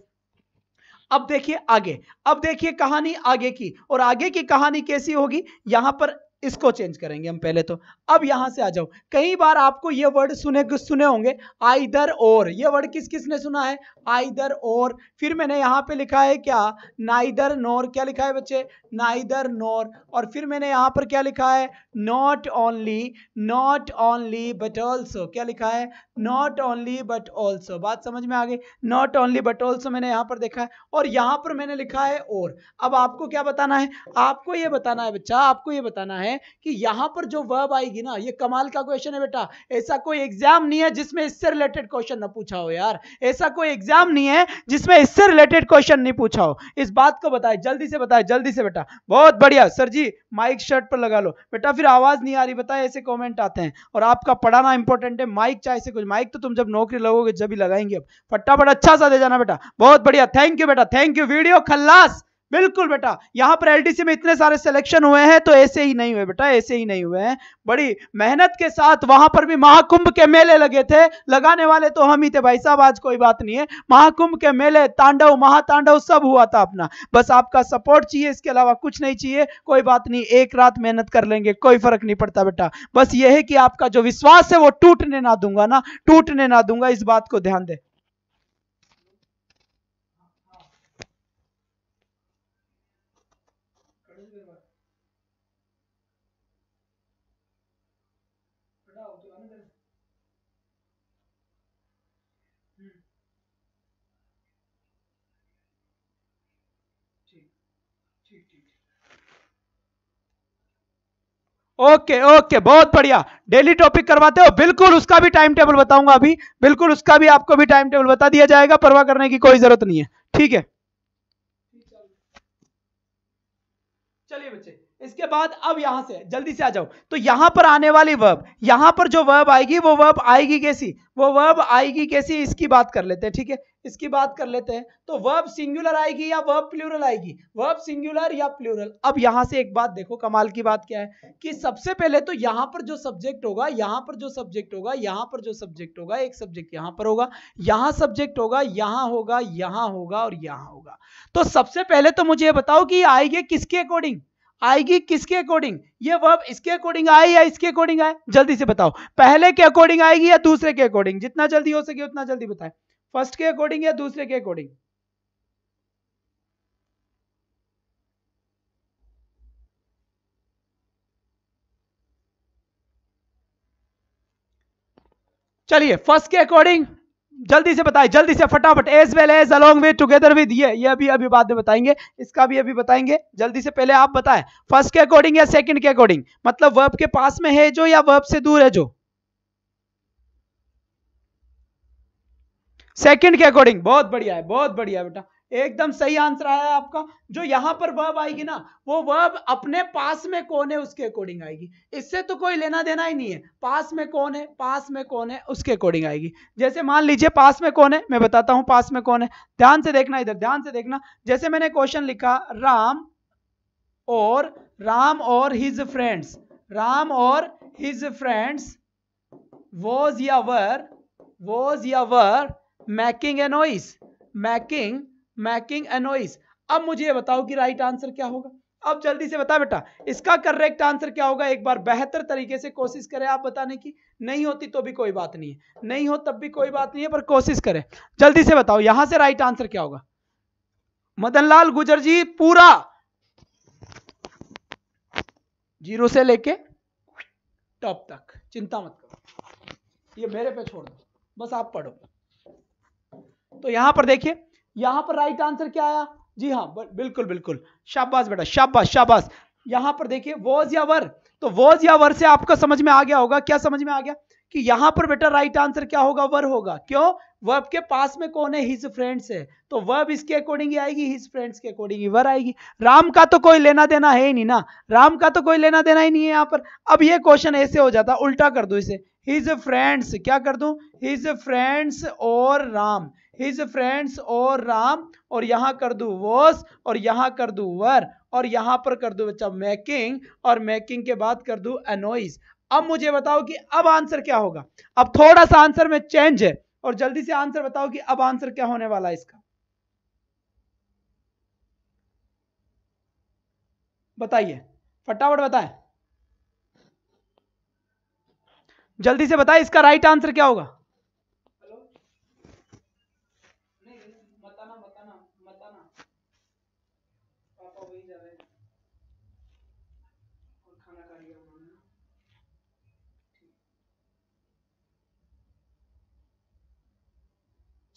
अब देखिए आगे अब देखिए कहानी आगे की और आगे की कहानी कैसी होगी यहां पर इसको चेंज करेंगे हम पहले तो अब यहां से आ जाओ कई बार आपको ये वर्ड सुने सुने होंगे आइदर और ये वर्ड किस किस ने सुना है आइदर और फिर मैंने यहां पे लिखा है क्या नाइदर नोर क्या लिखा है बच्चे नाइदर नोर और फिर मैंने यहां पर क्या लिखा है not only not only but also क्या लिखा है नॉट ओनली बट ऑल्सो बात समझ में आ गई नॉट ओनली बट ऑल्सो मैंने यहां पर देखा है और यहां पर मैंने लिखा है और अब आपको क्या बताना है आपको ये बताना है बच्चा आपको ये बताना है हैं कि यहां पर जो वर्ब आएगी ना ये कमाल का क्वेश्चन है बेटा ऐसा कोई एग्जाम नहीं है जिसमें इससे रिलेटेड क्वेश्चन ना पूछा हो यार ऐसा कोई एग्जाम नहीं है जिसमें इससे रिलेटेड क्वेश्चन नहीं पूछा हो इस बात को बताए जल्दी से बताए जल्दी से बेटा बहुत बढ़िया सर जी माइक शर्ट पर लगा लो बेटा फिर आवाज नहीं आ रही बताए ऐसे कॉमेंट आते हैं और आपका पढ़ाना इंपॉर्टेंट है माइक चाहे से कुछ माइक तो तुम जब नौकरी लगोगे जब ही लगाएंगे फटाफट अच्छा सा दे जाना बेटा बहुत बढ़िया थैंक यू बेटा थैंक यू वीडियो खल्लास बिल्कुल बेटा यहाँ पर एलटीसी में इतने सारे सिलेक्शन हुए हैं तो ऐसे ही नहीं हुए बेटा ऐसे ही नहीं हुए हैं बड़ी मेहनत के साथ वहां पर भी महाकुंभ के मेले लगे थे लगाने वाले तो हम ही थे भाई साहब आज कोई बात नहीं है महाकुंभ के मेले तांडव महातांडव सब हुआ था अपना बस आपका सपोर्ट चाहिए इसके अलावा कुछ नहीं चाहिए कोई बात नहीं एक रात मेहनत कर लेंगे कोई फर्क नहीं पड़ता बेटा बस ये है कि आपका जो विश्वास है वो टूटने ना दूंगा ना टूटने ना दूंगा इस बात को ध्यान दे ओके ओके बहुत बढ़िया डेली टॉपिक करवाते हो बिल्कुल उसका भी टाइम टेबल बताऊंगा अभी बिल्कुल उसका भी आपको भी टाइम टेबल बता दिया जाएगा परवाह करने की कोई जरूरत नहीं है ठीक है इसके बाद अब यहां से जल्दी से आ जाओ तो यहां पर आने वाली वर्ब यहां पर जो वर्ब आएगी वो वर्ब आएगी कैसी वो वर्ब आएगी कैसी इसकी बात कर लेते हैं ठीक है इसकी बात कर लेते हैं तो वर्ब सिंगुलर आएगी या वर्ब प्लूरल आएगी वर्ब सिंगुलर या प्लूरल अब यहां से एक बात देखो कमाल की बात क्या है कि सबसे पहले तो यहां पर जो सब्जेक्ट होगा यहां पर जो सब्जेक्ट होगा यहां पर जो सब्जेक्ट होगा एक सब्जेक्ट यहां पर होगा यहां सब्जेक्ट होगा यहां होगा यहां होगा और यहां होगा तो सबसे पहले तो मुझे बताओ कि आएगी किसके अकॉर्डिंग आएगी किसके अकॉर्डिंग ये वर्ब इसके अकॉर्डिंग आए या इसके अकॉर्डिंग आए जल्दी से बताओ पहले के अकॉर्डिंग आएगी या दूसरे के अकॉर्डिंग जितना जल्दी हो सके उतना जल्दी बताए फर्स्ट के अकॉर्डिंग या दूसरे के अकॉर्डिंग चलिए फर्स्ट के अकॉर्डिंग जल्दी से बताए जल्दी से फटाफट as well as along with together with ये ये अभी अभी बाद में बताएंगे इसका भी अभी बताएंगे जल्दी से पहले आप बताएं फर्स्ट के अकॉर्डिंग या सेकंड के अकॉर्डिंग मतलब वर्ब के पास में है जो या वर्ब से दूर है जो सेकंड के अकॉर्डिंग बहुत बढ़िया है बहुत बढ़िया बेटा एकदम सही आंसर आया आपका जो यहां पर वर्ब आएगी ना वो वर्ब अपने पास में कौन है उसके अकॉर्डिंग आएगी इससे तो कोई लेना देना ही नहीं है पास में कौन है पास में कौन है उसके अकॉर्डिंग आएगी जैसे मान लीजिए पास में कौन है मैं बताता हूं पास में कौन है ध्यान से देखना इधर ध्यान से देखना जैसे मैंने क्वेश्चन लिखा राम और राम और हिज फ्रेंड्स राम और हिज फ्रेंड्स वॉज या वर वॉज या were making a noise making making a noise अब मुझे ये बताओ कि राइट आंसर क्या होगा अब जल्दी से बता बेटा इसका करेक्ट आंसर क्या होगा एक बार बेहतर तरीके से कोशिश करें आप बताने की नहीं होती तो भी कोई बात नहीं है नहीं हो तब भी कोई बात नहीं है पर कोशिश करें जल्दी से बताओ यहां से राइट आंसर क्या होगा मदनलाल गुजर जी पूरा जीरो से लेके टॉप तक चिंता मत करो ये मेरे पे छोड़ दो बस आप पढ़ो तो यहां पर देखिए यहां पर राइट आंसर क्या आया जी हाँ बिल्कुल बिल्कुल शाबाश बेटा शाबाश शाबाश यहां पर देखिए वोज या वर तो वोज या वर से आपको समझ में आ गया होगा क्या समझ में आ गया कि यहां पर बेटा राइट आंसर क्या होगा वर होगा क्यों वर्ब के पास में कौन है हिज फ्रेंड्स है तो वर्ब इसके अकॉर्डिंग ही आएगी हिज फ्रेंड्स के अकॉर्डिंग ही वर आएगी राम का तो कोई लेना देना है ही नहीं ना राम का तो कोई लेना देना ही नहीं है यहां पर अब ये क्वेश्चन ऐसे हो जाता उल्टा कर दो इसे हिज फ्रेंड्स क्या कर दू हिज फ्रेंड्स और राम हिज फ्रेंड्स और राम और यहाँ कर दू वॉस और यहाँ कर दू वर और यहाँ पर कर दू बच्चा मेकिंग और मेकिंग के बाद कर दू अनोइज अब मुझे बताओ कि अब आंसर क्या होगा अब थोड़ा सा आंसर में चेंज है और जल्दी से आंसर बताओ कि अब आंसर क्या होने वाला है इसका बताइए फटाफट बताएं जल्दी से बताएं इसका राइट आंसर क्या होगा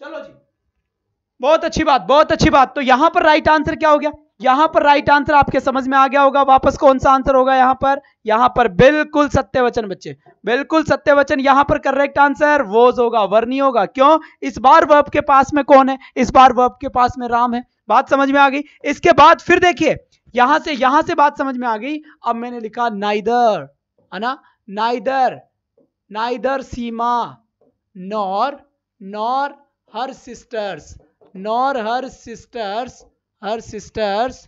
चलो जी बहुत अच्छी बात बहुत अच्छी बात तो यहां पर राइट आंसर क्या हो गया यहां पर राइट आंसर आपके समझ में आ गया होगा वापस कौन सा आंसर होगा यहां पर यहां पर बिल्कुल सत्य वचन बच्चे बिल्कुल सत्य वचन यहां पर करेक्ट आंसर वोज होगा वर्नी होगा क्यों इस बार वर्ब के पास में कौन है इस बार वर्ब के पास में राम है बात समझ में आ गई इसके बाद फिर देखिए यहां से यहां से बात समझ में आ गई अब मैंने लिखा नाइदर है ना neither neither Seema nor nor her sisters nor her sisters her sisters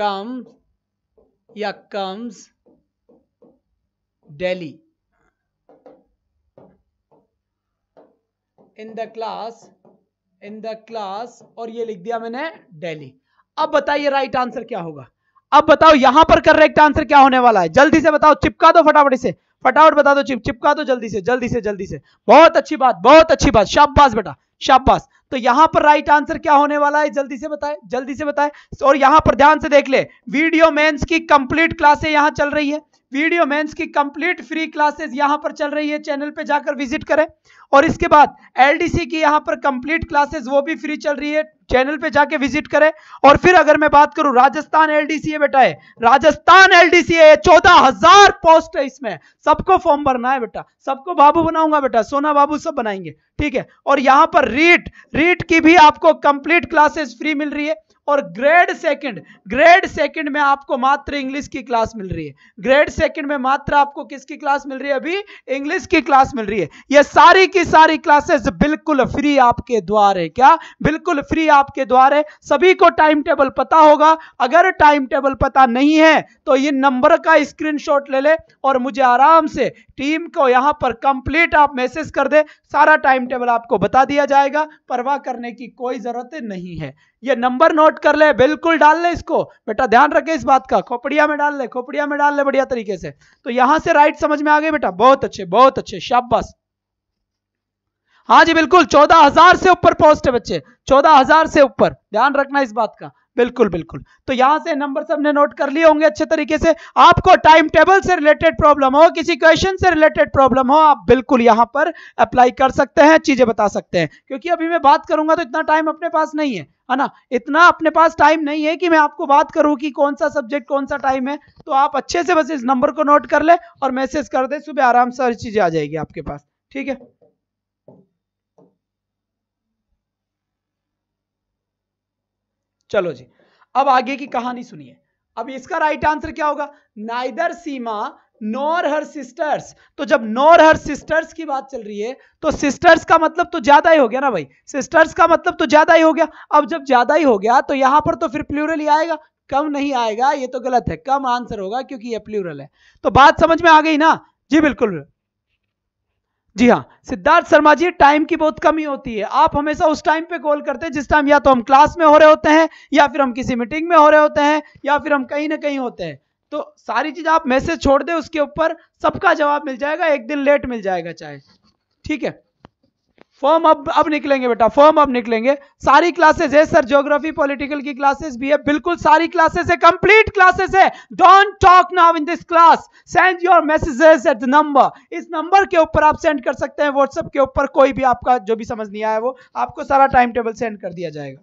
come या comes daily in the class in the class और ये लिख दिया मैंने डेली अब बताइए राइट आंसर क्या होगा अब बताओ यहां पर कर करेक्ट आंसर क्या होने वाला है जल्दी से बताओ चिपका दो फटाफट से फटाफट बता दो चिप चिपका दो जल्दी से जल्दी से जल्दी से बहुत अच्छी बात बहुत अच्छी बात शाबाश बेटा शाबाश तो यहां पर राइट आंसर क्या होने वाला है जल्दी से बताएं जल्दी से बताएं और यहां पर ध्यान से देख ले वीडियो मेंस की कंप्लीट क्लासे यहां चल रही है वीडियो मेंस की कंप्लीट फ्री क्लासेस यहां पर चल रही है चैनल पे जाकर विजिट करें और इसके बाद एलडीसी की यहां पर कंप्लीट क्लासेस वो भी फ्री चल रही है चैनल पे जाके विजिट करें और फिर अगर मैं बात करूं राजस्थान है बेटा है राजस्थान है चौदह हजार पोस्ट है इसमें सबको फॉर्म भरना है बेटा सबको बाबू बनाऊंगा बेटा सोना बाबू सब बनाएंगे ठीक है और यहां पर रीट रीट की भी आपको कंप्लीट क्लासेस फ्री मिल रही है और ग्रेड सेकंड ग्रेड सेकंड में आपको मात्र इंग्लिश की क्लास मिल रही है ग्रेड सेकंड में मात्र आपको किसकी क्लास मिल रही है अभी इंग्लिश की क्लास मिल रही है ये सारी की सारी क्लासेस बिल्कुल फ्री आपके द्वार है क्या बिल्कुल फ्री आपके द्वार है सभी को टाइम टेबल पता होगा अगर टाइम टेबल पता नहीं है तो ये नंबर का स्क्रीन ले ले और मुझे आराम से टीम को यहां पर कंप्लीट आप मैसेज कर दे सारा टाइम टेबल आपको बता दिया जाएगा परवाह करने की कोई जरूरत नहीं है ये नंबर नोट कर ले बिल्कुल डाल ले इसको बेटा ध्यान रखे इस बात का खोपड़िया में डाल ले खोपड़िया में डाल ले बढ़िया तरीके से तो यहां से राइट समझ में आ गए बेटा बहुत अच्छे बहुत अच्छे शाबाश हाँ जी बिल्कुल चौदह हजार से ऊपर पोस्ट है बच्चे चौदह हजार से ऊपर ध्यान रखना इस बात का बिल्कुल बिल्कुल तो यहां से नंबर सबने नोट कर लिए होंगे अच्छे तरीके से आपको टाइम टेबल से रिलेटेड प्रॉब्लम हो किसी क्वेश्चन से रिलेटेड प्रॉब्लम हो आप बिल्कुल यहां पर अप्लाई कर सकते हैं चीजें बता सकते हैं क्योंकि अभी मैं बात करूंगा तो इतना टाइम अपने पास नहीं है है ना इतना अपने पास टाइम नहीं है कि मैं आपको बात करूं कि कौन सा सब्जेक्ट कौन सा टाइम है तो आप अच्छे से बस इस नंबर को नोट कर ले और मैसेज कर दे सुबह आराम से हर चीज़ें आ जाएगी आपके पास ठीक है चलो जी अब आगे की कहानी सुनिए अब इसका राइट आंसर क्या होगा neither Seema nor her sisters तो जब नॉर हर सिस्टर्स की बात चल रही है तो सिस्टर्स का मतलब तो ज्यादा ही हो गया ना भाई सिस्टर्स का मतलब तो ज्यादा ही हो गया अब जब ज्यादा ही हो गया तो यहां पर तो फिर प्लूरल ही आएगा कम नहीं आएगा ये तो गलत है कम आंसर होगा क्योंकि ये प्लूरल है तो बात समझ में आ गई ना जी बिल्कुल जी हाँ सिद्धार्थ शर्मा जी टाइम की बहुत कमी होती है आप हमेशा उस टाइम पे कॉल करते हैं जिस टाइम या तो हम क्लास में हो रहे होते हैं या फिर हम किसी मीटिंग में हो रहे होते हैं या फिर हम कहीं ना कहीं होते हैं तो सारी चीज आप मैसेज छोड़ दे उसके ऊपर सबका जवाब मिल जाएगा एक दिन लेट मिल जाएगा चाहे ठीक है फॉर्म अब अब निकलेंगे बेटा फॉर्म अब निकलेंगे सारी क्लासेस है सर ज्योग्राफी पॉलिटिकल की क्लासेस भी है बिल्कुल सारी क्लासेस है कंप्लीट क्लासेस है don't talk now in this class send your messages at the number इस नंबर के ऊपर आप सेंड कर सकते हैं व्हाट्सएप के ऊपर कोई भी आपका जो भी समझ नहीं आया वो आपको सारा टाइम टेबल सेंड कर दिया जाएगा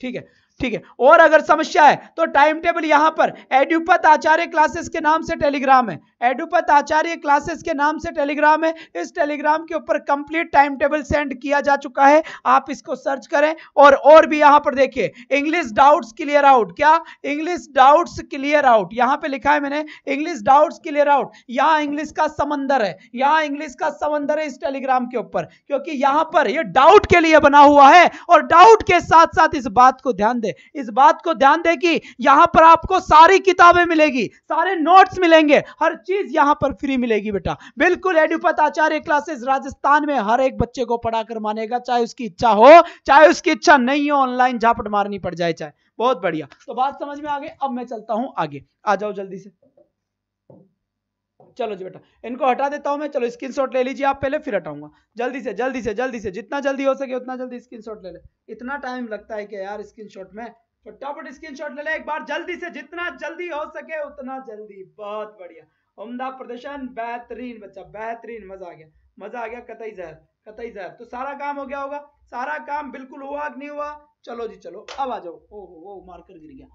ठीक है ठीक है और अगर समस्या है तो टाइम टेबल यहां पर एडुपत आचार्य क्लासेस के नाम से टेलीग्राम है एडुपत आचार्य क्लासेस के नाम से टेलीग्राम है इस टेलीग्राम के ऊपर कंप्लीट टाइम टेबल सेंड किया जा चुका है आप इसको सर्च करें और और भी यहां पर देखिए इंग्लिश डाउट्स क्लियर आउट क्या इंग्लिश डाउट्स क्लियर आउट यहां पर लिखा है मैंने इंग्लिश डाउट्स क्लियर आउट यहां इंग्लिश का समंदर है यहां इंग्लिश का समंदर है इस टेलीग्राम के ऊपर क्योंकि यहां पर यह डाउट के लिए बना हुआ है और डाउट के साथ साथ इस बात को ध्यान दे इस बात को ध्यान दे कि यहाँ पर आपको सारी किताबें मिलेगी सारे नोट्स मिलेंगे हर चीज यहाँ पर फ्री मिलेगी बेटा बिल्कुल एडुपत आचार्य क्लासेस राजस्थान में हर एक बच्चे को पढ़ा मानेगा चाहे उसकी इच्छा हो चाहे उसकी इच्छा नहीं हो ऑनलाइन झापट मारनी पड़ जाए चाहे बहुत बढ़िया तो बात समझ में आ गई अब मैं चलता हूं आगे आ जाओ जल्दी से चलो जी बेटा इनको हटा देता हूँ मैं चलो स्क्रीनशॉट ले लीजिए आप पहले फिर हटाऊंगा जल्दी से जल्दी से जल्दी से जितना जल्दी हो सके उतना जल्दी स्क्रीनशॉट ले ले इतना टाइम लगता है कि यार स्क्रीनशॉट में फटाफट स्क्रीनशॉट ले ले एक बार जल्दी से जितना जल्दी हो सके उतना जल्दी बहुत बढ़िया उमदा प्रदर्शन बेहतरीन बच्चा बेहतरीन मजा आ गया मजा आ गया कतई जहर कतई जहर तो सारा काम हो गया होगा सारा काम बिल्कुल हुआ नहीं हुआ चलो जी चलो अब आ जाओ ओ हो मार्कर गिर गया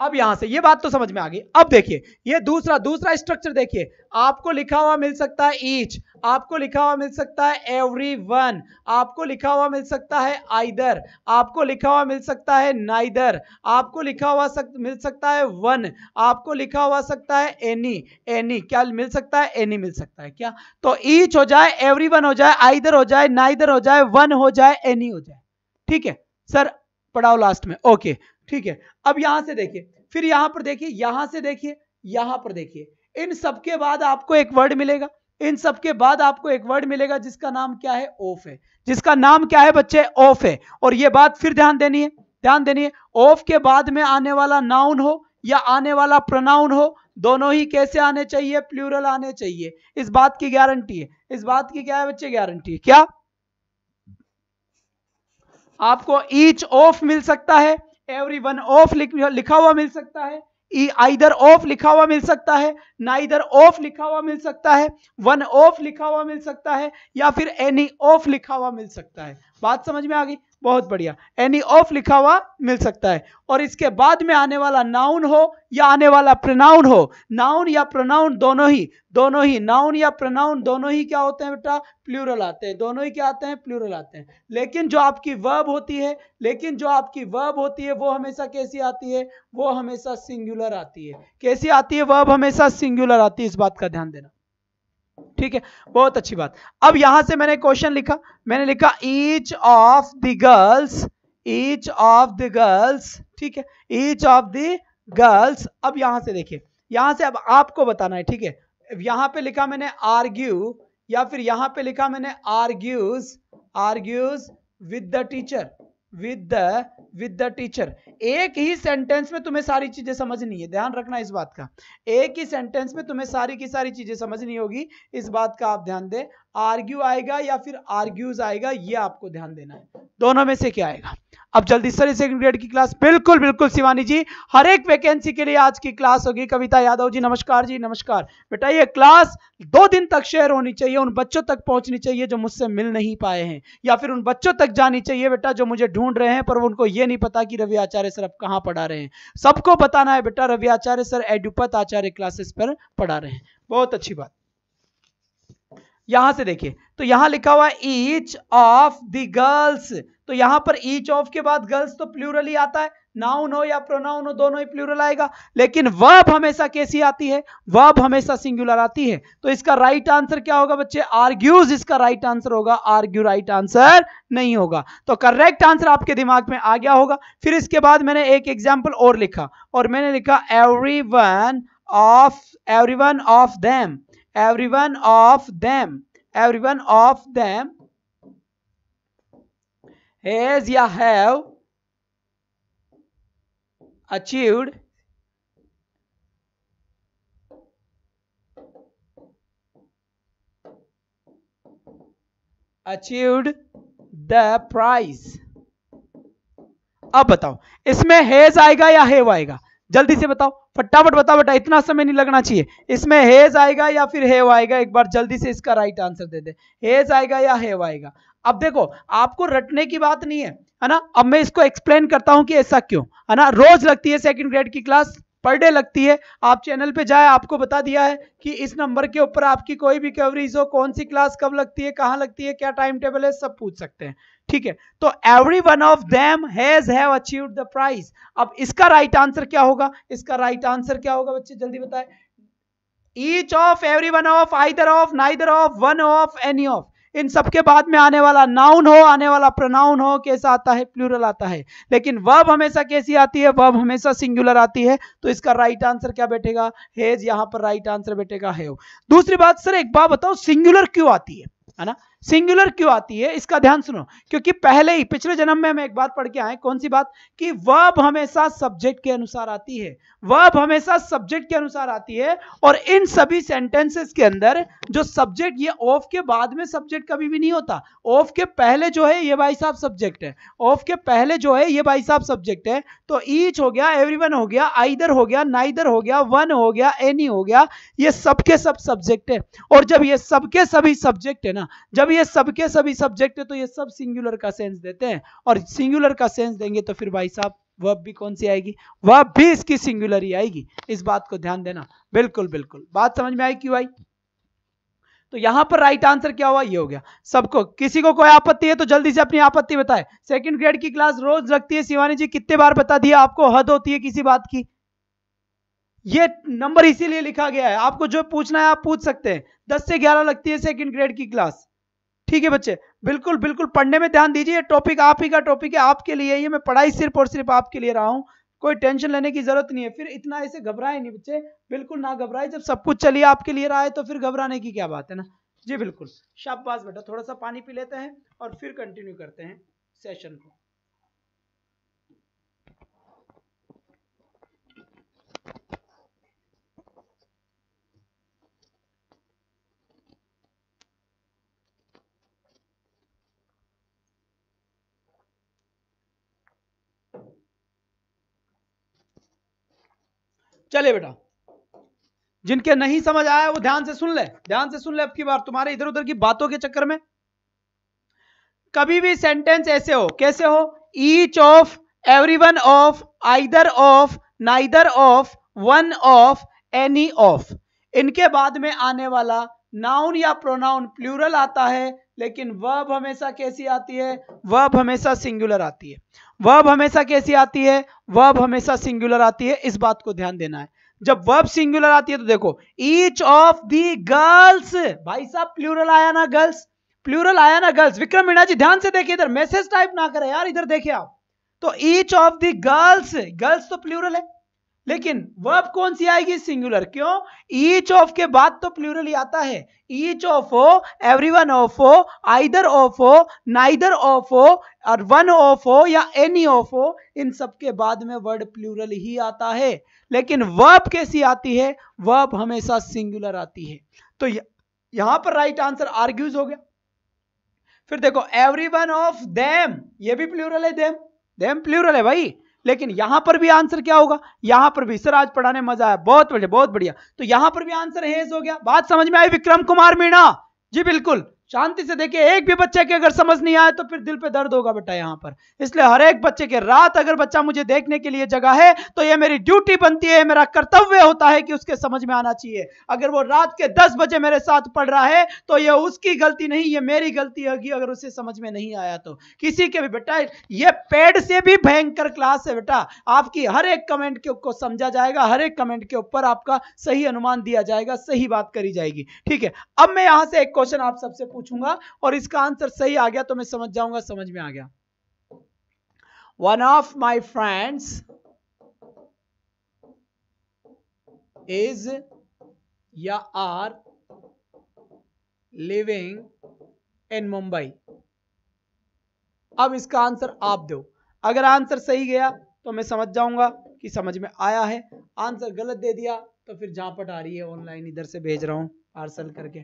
अब यहां से ये बात तो समझ में आ गई अब देखिए ये दूसरा दूसरा स्ट्रक्चर देखिए आपको लिखा हुआ मिल सकता है ईच आपको लिखा हुआ मिल सकता है एवरी वन आपको लिखा हुआ मिल सकता है आइदर आपको लिखा हुआ मिल सकता है नाइदर आपको लिखा हुआ सक, मिल सकता है वन आपको लिखा हुआ सकता है एनी एनी क्या मिल सकता है एनी मिल सकता है क्या तो ईच हो जाए एवरी हो जाए आइदर हो जाए नाइदर हो जाए वन हो जाए एनी हो जाए ठीक है सर पढ़ाओ लास्ट में ओके okay. ठीक है अब यहां से देखिए फिर यहां पर देखिए यहां से देखिए यहां पर देखिए इन सबके बाद आपको एक वर्ड मिलेगा इन सबके बाद आपको एक वर्ड मिलेगा जिसका नाम क्या है ऑफ है जिसका नाम क्या है बच्चे ऑफ है और यह बात फिर ध्यान देनी है ध्यान देनी है ऑफ के बाद में आने वाला नाउन हो या आने वाला प्रोनाउन हो दोनों ही कैसे आने चाहिए प्लूरल आने चाहिए इस बात की गारंटी है इस बात की क्या है बच्चे गारंटी है क्या आपको ईच ऑफ मिल सकता है एवरी वन ऑफ लिखा हुआ मिल सकता है आइदर e- ऑफ लिखा हुआ मिल सकता है ना इधर ऑफ लिखा हुआ मिल सकता है वन ऑफ लिखा हुआ मिल सकता है या फिर एनी ऑफ लिखा हुआ मिल सकता है बात समझ में आ गई बहुत बढ़िया एनी ऑफ लिखा हुआ मिल सकता है और इसके बाद में आने वाला नाउन हो या आने वाला प्रनाउन हो नाउन या प्रोनाउन दोनों ही दोनों ही नाउन या प्रनाउन दोनों ही क्या होते हैं बेटा प्लूरल आते हैं दोनों ही क्या आते हैं प्लूरल आते हैं लेकिन जो आपकी वर्ब होती है लेकिन जो आपकी वर्ब होती है वो हमेशा कैसी आती है वो हमेशा सिंगुलर आती है कैसी आती है वर्ब हमेशा सिंगुलर आती है इस बात का ध्यान देना ठीक है बहुत अच्छी बात अब यहां से मैंने क्वेश्चन लिखा मैंने लिखा each of the girls each of the girls ठीक है ईच ऑफ द गर्ल्स अब यहां से देखिए यहां से अब आपको बताना है ठीक है यहां पे लिखा मैंने आर्ग्यू या फिर यहां पे लिखा मैंने argues argues with the teacher with the with the teacher एक ही सेंटेंस में तुम्हें सारी चीजें समझनी है ध्यान रखना इस बात का एक ही सेंटेंस में तुम्हें सारी की सारी चीजें समझनी होगी इस बात का आप ध्यान दें आर्ग्यू आएगा या फिर आर्ग्यूज आएगा ये आपको ध्यान देना है दोनों में से क्या आएगा अब जल्दी सर सेकंड ग्रेड की क्लास बिल्कुल बिल्कुल शिवानी जी हर एक वैकेंसी के लिए आज की क्लास होगी कविता यादव जी नमस्कार जी नमस्कार बेटा ये क्लास दो दिन तक शेयर होनी चाहिए उन बच्चों तक पहुंचनी चाहिए जो मुझसे मिल नहीं पाए हैं या फिर उन बच्चों तक जानी चाहिए बेटा जो मुझे ढूंढ रहे हैं पर उनको ये नहीं पता कि रवि आचार्य सर अब कहाँ पढ़ा रहे हैं सबको बताना है बेटा रवि आचार्य सर एडुपत आचार्य क्लासेस पर पढ़ा रहे हैं बहुत अच्छी बात यहां से देखिए तो यहां लिखा हुआ ईच ऑफ द गर्ल्स तो यहां पर ईच ऑफ के बाद गर्ल्स तो प्लूरल ही आता है नाउन हो या प्रोनाउन हो दोनों ही प्लूरल आएगा लेकिन वर्ब हमेशा कैसी आती है वर्ब हमेशा सिंगुलर आती है तो इसका राइट right आंसर क्या होगा बच्चे आर्ग्यूज इसका राइट right आंसर होगा आर्ग्यू राइट आंसर नहीं होगा तो करेक्ट आंसर आपके दिमाग में आ गया होगा फिर इसके बाद मैंने एक एग्जाम्पल और लिखा और मैंने लिखा every one of every one of them every one of them every one of them has या have achieved achieved the prize अब बताओ इसमें हेज आएगा या हेव आएगा जल्दी से बताओ फटाफट बता बेटा इतना समय नहीं लगना चाहिए इसमें हेज आएगा या फिर हेव आएगा एक बार जल्दी से इसका राइट आंसर दे दे हेज आएगा या हेव आएगा अब देखो आपको रटने की बात नहीं है है ना अब मैं इसको एक्सप्लेन करता हूं कि ऐसा क्यों है ना रोज लगती है सेकंड ग्रेड की क्लास पर डे लगती है आप चैनल पे जाए आपको बता दिया है कि इस नंबर के ऊपर आपकी कोई भी क्वेरीज हो कौन सी क्लास कब लगती है कहाँ लगती है क्या टाइम टेबल है सब पूछ सकते हैं ठीक है तो every one of them has have achieved the prize अब इसका राइट right आंसर क्या होगा इसका राइट right आंसर क्या होगा बच्चे जल्दी बताए each of every one of either of neither of one of any of इन सबके बाद में आने वाला नाउन हो आने वाला प्रोनाउन हो कैसा आता है प्लूरल आता है लेकिन वर्ब हमेशा कैसी आती है वर्ब हमेशा सिंगुलर आती है तो इसका राइट आंसर क्या बैठेगा हेज यहाँ पर राइट आंसर बैठेगा है दूसरी बात सर एक बात बताओ सिंगुलर क्यों आती है है ना सिंगुलर क्यों आती है इसका ध्यान सुनो क्योंकि पहले ही पिछले जन्म में हम एक बात पढ़ के आए कौन सी बात कि वर्ब हमेशा सब्जेक्ट के अनुसार आती है वर्ब हमेशा सब्जेक्ट के अनुसार आती है और इन सभी सेंटेंसेस के अंदर जो सब्जेक्ट ये ऑफ के बाद में सब्जेक्ट कभी भी नहीं होता ऑफ के पहले जो है ये भाई साहब सब्जेक्ट है ऑफ के पहले जो है ये भाई साहब सब्जेक्ट है तो ईच हो गया एवरी हो गया आइदर हो गया नाइदर हो गया वन हो गया एनी हो गया ये सबके सब सब्जेक्ट है और जब ये सबके सभी सब्जेक्ट है ना जब जब ये सबके सभी सब्जेक्ट है तो ये सब सिंगुलर का सेंस देते हैं और सिंगुलर का सेंस देंगे तो फिर भाई साहब वह भी कौन सी आएगी वह भी इसकी सिंगुलर ही आएगी इस बात को ध्यान देना बिल्कुल बिल्कुल बात समझ में आई क्यों भाई तो यहां पर राइट आंसर क्या हुआ ये हो गया सबको किसी को कोई आपत्ति है तो जल्दी से अपनी आपत्ति बताए सेकंड ग्रेड की क्लास रोज लगती है शिवानी जी कितने बार बता दिया आपको हद होती है किसी बात की ये नंबर इसीलिए लिखा गया है आपको जो पूछना है आप पूछ सकते हैं दस से ग्यारह लगती है सेकंड ग्रेड की क्लास ठीक है बच्चे बिल्कुल बिल्कुल पढ़ने में ध्यान दीजिए टॉपिक आप ही का टॉपिक है आपके लिए ये मैं पढ़ाई सिर्फ और सिर्फ आपके लिए रहा हूँ कोई टेंशन लेने की जरूरत नहीं है फिर इतना ऐसे घबराए नहीं बच्चे बिल्कुल ना घबराए जब सब कुछ चलिए आपके लिए रहा है तो फिर घबराने की क्या बात है ना जी बिल्कुल शाबाश बेटा थोड़ा सा पानी पी लेते हैं और फिर कंटिन्यू करते हैं सेशन को चले बेटा जिनके नहीं समझ आया वो ध्यान से सुन ले ध्यान से सुन ले अब की बार तुम्हारे इधर उधर की बातों के चक्कर में कभी भी सेंटेंस ऐसे हो कैसे हो each of every one of either of neither of one of any of इनके बाद में आने वाला नाउन या प्रोनाउन प्लूरल आता है लेकिन वर्ब हमेशा कैसी आती है वर्ब हमेशा सिंगुलर आती है वर्ब हमेशा कैसी आती है वर्ब हमेशा सिंगुलर आती है इस बात को ध्यान देना है जब वर्ब सिंगुलर आती है तो देखो ईच ऑफ दी गर्ल्स भाई साहब प्लूरल आया ना गर्ल्स प्लूरल आया ना गर्ल्स विक्रम मीणा जी ध्यान से देखिए इधर मैसेज टाइप ना करें यार इधर देखिए आप तो each of the girls girls तो प्लूरल है लेकिन वर्ब कौन सी आएगी सिंगुलर क्यों ईच ऑफ के बाद तो प्लूरल ही आता है ईच ऑफ हो एवरी वन ऑफ हो आइदर ऑफ हो नाइदर ऑफ हो और वन ऑफ हो या एनी ऑफ हो इन सब के बाद में वर्ड प्लूरल ही आता है लेकिन वर्ब कैसी आती है वर्ब हमेशा सिंगुलर आती है तो यहां पर राइट आंसर आर्ग्यूज हो गया फिर देखो एवरी वन ऑफ देम ये भी प्लूरल है देम देम प्लूरल है भाई लेकिन यहां पर भी आंसर क्या होगा यहां पर भी सर आज पढ़ाने मजा आया बहुत बढ़िया बहुत बढ़िया तो यहां पर भी आंसर हेज हो गया बात समझ में आई विक्रम कुमार मीणा जी बिल्कुल शांति से देखिए एक भी बच्चे के अगर समझ नहीं आए तो फिर दिल पे दर्द होगा बेटा यहाँ पर इसलिए हर एक बच्चे के रात अगर बच्चा मुझे देखने के लिए जगह है तो ये मेरी ड्यूटी बनती है मेरा कर्तव्य होता है कि उसके समझ में आना चाहिए अगर वो रात के दस बजे मेरे साथ पढ़ रहा है तो ये उसकी गलती नहीं ये मेरी गलती होगी अगर उसे समझ में नहीं आया तो किसी के भी बेटा ये पेड से भी भयंकर क्लास है बेटा आपकी हर एक कमेंट के को समझा जाएगा हर एक कमेंट के ऊपर आपका सही अनुमान दिया जाएगा सही बात करी जाएगी ठीक है अब मैं यहाँ से एक क्वेश्चन आप सबसे पूछूंगा और इसका आंसर सही आ गया तो मैं समझ जाऊंगा समझ में आ गया one of my friends is या आर लिविंग इन मुंबई अब इसका आंसर आप दो अगर आंसर सही गया तो मैं समझ जाऊंगा कि समझ में आया है आंसर गलत दे दिया तो फिर झापट आ रही है ऑनलाइन इधर से भेज रहा हूं पार्सल करके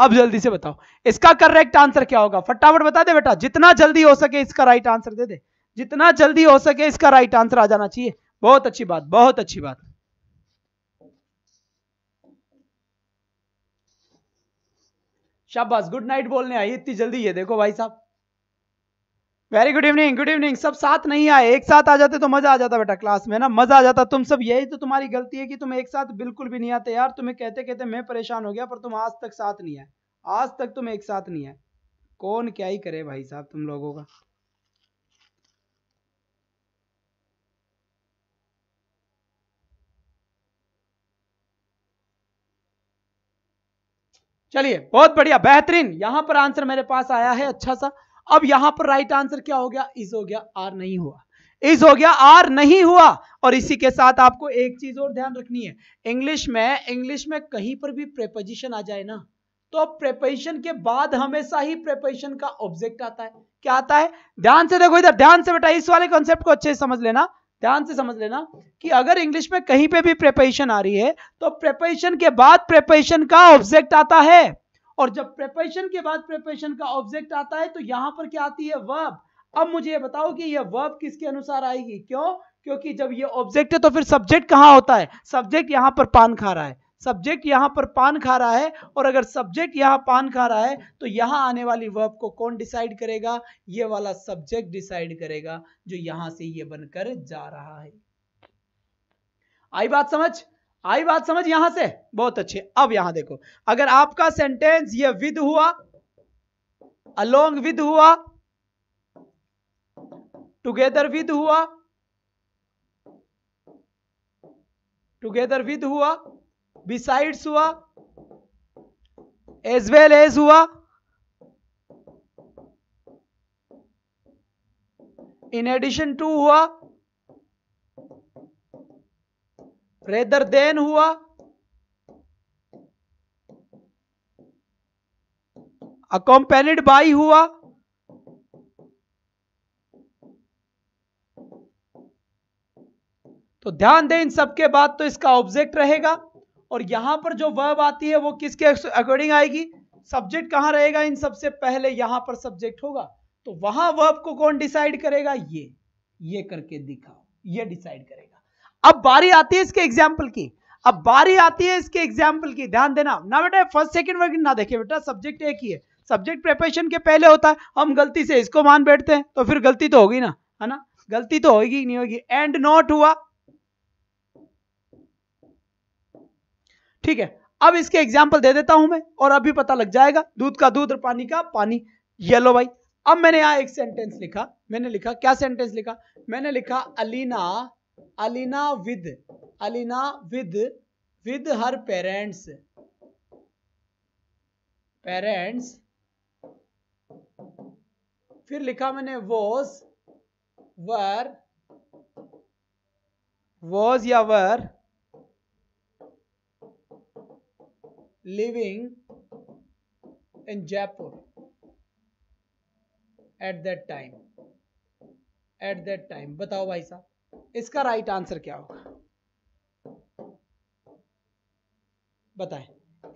अब जल्दी से बताओ इसका करेक्ट आंसर क्या होगा फटाफट बता दे बेटा जितना जल्दी हो सके इसका राइट आंसर दे दे जितना जल्दी हो सके इसका राइट आंसर आ जाना चाहिए बहुत अच्छी बात बहुत अच्छी बात शाबाश गुड नाइट बोलने आई इतनी जल्दी ये देखो भाई साहब very good evening good evening सब साथ नहीं आए एक साथ आ जाते तो मजा आ जाता बेटा क्लास में ना मजा आ जाता तुम सब यही तो तुम्हारी गलती है कि तुम एक साथ बिल्कुल भी नहीं आते यार तुम्हें कहते कहते मैं परेशान हो गया पर तुम आज तक साथ नहीं आए आज तक तुम एक साथ नहीं आए कौन क्या ही करे भाई साहब तुम लोगों का चलिए बहुत बढ़िया बेहतरीन यहां पर आंसर मेरे पास आया है अच्छा सा अब यहां पर राइट आंसर क्या हो गया इज हो गया आर नहीं हुआ इज हो गया आर नहीं हुआ और इसी के साथ आपको एक चीज और ध्यान रखनी है इंग्लिश में इंग्लिश में कहीं पर भी प्रेपोजिशन आ जाए ना तो प्रेपोजिशन के बाद हमेशा ही प्रेपोजिशन का ऑब्जेक्ट आता है क्या आता है ध्यान से देखो इधर ध्यान से बेटा इस वाले कॉन्सेप्ट को अच्छे से समझ लेना ध्यान से समझ लेना कि अगर इंग्लिश में कहीं पे भी प्रेपोजिशन आ रही है तो प्रेपोजिशन के बाद प्रेपोजिशन का ऑब्जेक्ट आता है और जब प्रेपरेशन के बाद प्रेपरेशन का ऑब्जेक्ट आता है तो यहां पर क्या आती है वर्ब अब मुझे ये बताओ कि यह वर्ब किसके अनुसार आएगी क्यों क्योंकि जब ये ऑब्जेक्ट है तो फिर सब्जेक्ट कहां होता है सब्जेक्ट यहां पर पान खा रहा है सब्जेक्ट यहां पर पान खा रहा है और अगर सब्जेक्ट यहां पान खा रहा है तो यहां आने वाली वर्ब को कौन डिसाइड करेगा ये वाला सब्जेक्ट डिसाइड करेगा जो यहां से ये बनकर जा रहा है आई बात समझ आई बात समझ यहां से बहुत अच्छे अब यहां देखो अगर आपका सेंटेंस ये विद हुआ अलोंग विद हुआ टुगेदर विद हुआ टुगेदर विद हुआ बिसाइड्स हुआ एज वेल एज हुआ इन एडिशन टू हुआ रेदर देन हुआ अकॉम्पेनिड बाई हुआ तो ध्यान दें इन सबके बाद तो इसका ऑब्जेक्ट रहेगा और यहां पर जो वर्ब आती है वो किसके अकॉर्डिंग आएगी सब्जेक्ट कहां रहेगा इन सबसे पहले यहां पर सब्जेक्ट होगा तो वहां वर्ब को कौन डिसाइड करेगा ये ये करके दिखाओ ये डिसाइड करेगा अब बारी आती है इसके एग्जाम्पल की अब बारी आती है इसके एग्जाम्पल की ध्यान देना ना बेटा फर्स्ट सेकंड वर्ग ना देखे बेटा सब्जेक्ट एक ही है सब्जेक्ट प्रिपरेशन के पहले होता है हम गलती से इसको मान बैठते हैं तो फिर गलती तो होगी ना है ना गलती तो होगी नहीं होगी एंड नॉट हुआ ठीक है अब इसके एग्जाम्पल दे देता हूं मैं और अभी पता लग जाएगा दूध का दूध और पानी का पानी येलो भाई अब मैंने यहां एक सेंटेंस लिखा मैंने लिखा क्या सेंटेंस लिखा मैंने लिखा Alina Alina with Alina with with her parents parents फिर लिखा मैंने वोज वर वॉज या were living in Jaipur at that time at that time बताओ भाई साहब इसका राइट आंसर क्या होगा बताएं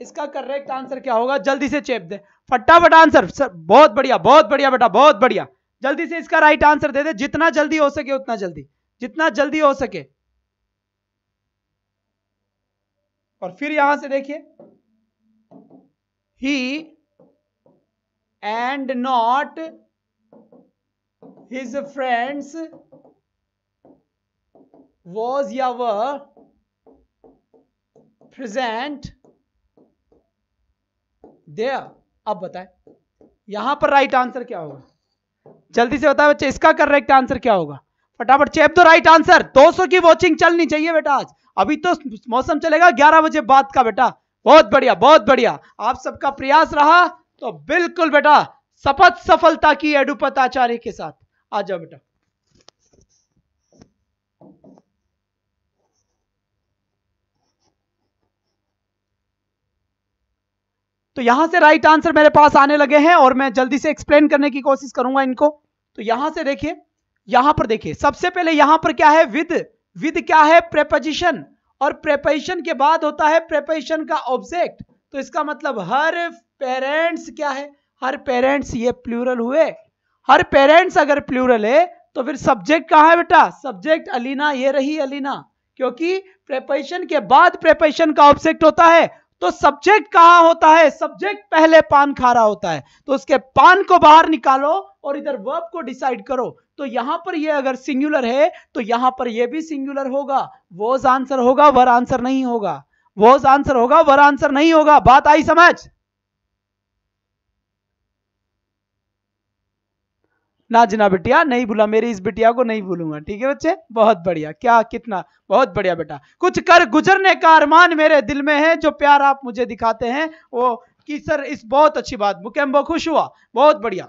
इसका करेक्ट आंसर क्या होगा जल्दी से चेप दे फटाफट आंसर सर बहुत बढ़िया बहुत बढ़िया बेटा बहुत बढ़िया जल्दी से इसका राइट आंसर दे दे जितना जल्दी हो सके उतना जल्दी जितना जल्दी हो सके और फिर यहां से देखिए he and not his friends was या were present there अब बताए यहां पर राइट आंसर क्या होगा जल्दी से बताए बच्चे इसका करेक्ट आंसर क्या होगा फटाफट चेप दो राइट आंसर 200 की वॉचिंग चलनी चाहिए बेटा आज अभी तो मौसम चलेगा 11 बजे बाद का बेटा बहुत बढ़िया बहुत बढ़िया आप सबका प्रयास रहा तो बिल्कुल बेटा सपथ सफलता की एडुपत आचार्य के साथ आ जाओ बेटा तो यहां से राइट आंसर मेरे पास आने लगे हैं और मैं जल्दी से एक्सप्लेन करने की कोशिश करूंगा इनको तो यहां से देखिए यहां पर देखिए सबसे पहले यहां पर क्या है विद विद क्या है प्रेपोजिशन और प्रेपोजिशन के बाद होता है प्रेपोजिशन का ऑब्जेक्ट तो इसका मतलब हर पेरेंट्स क्या है हर पेरेंट्स ये प्लूरल हुए हर पेरेंट्स अगर प्लूरल है तो फिर सब्जेक्ट कहा है बेटा सब्जेक्ट अलीना ये रही अलीना क्योंकि प्रेपोजिशन के बाद प्रेपोजिशन का ऑब्जेक्ट होता है तो सब्जेक्ट कहा होता है सब्जेक्ट पहले पान खा रहा होता है तो उसके पान को बाहर निकालो और इधर वर्ब को डिसाइड करो तो यहां पर ये अगर सिंगुलर है तो यहां पर ये भी सिंगुलर होगा वोज आंसर होगा वर आंसर नहीं होगा वोज आंसर होगा वर आंसर नहीं होगा बात आई समझ ना जिना बिटिया नहीं भूला मेरी इस बिटिया को नहीं भूलूंगा ठीक है बच्चे बहुत बढ़िया क्या कितना बहुत बढ़िया बेटा कुछ कर गुजरने का अरमान मेरे दिल में है जो प्यार आप मुझे दिखाते हैं वो कि सर इस बहुत अच्छी बात मुकेम्बो खुश हुआ बहुत बढ़िया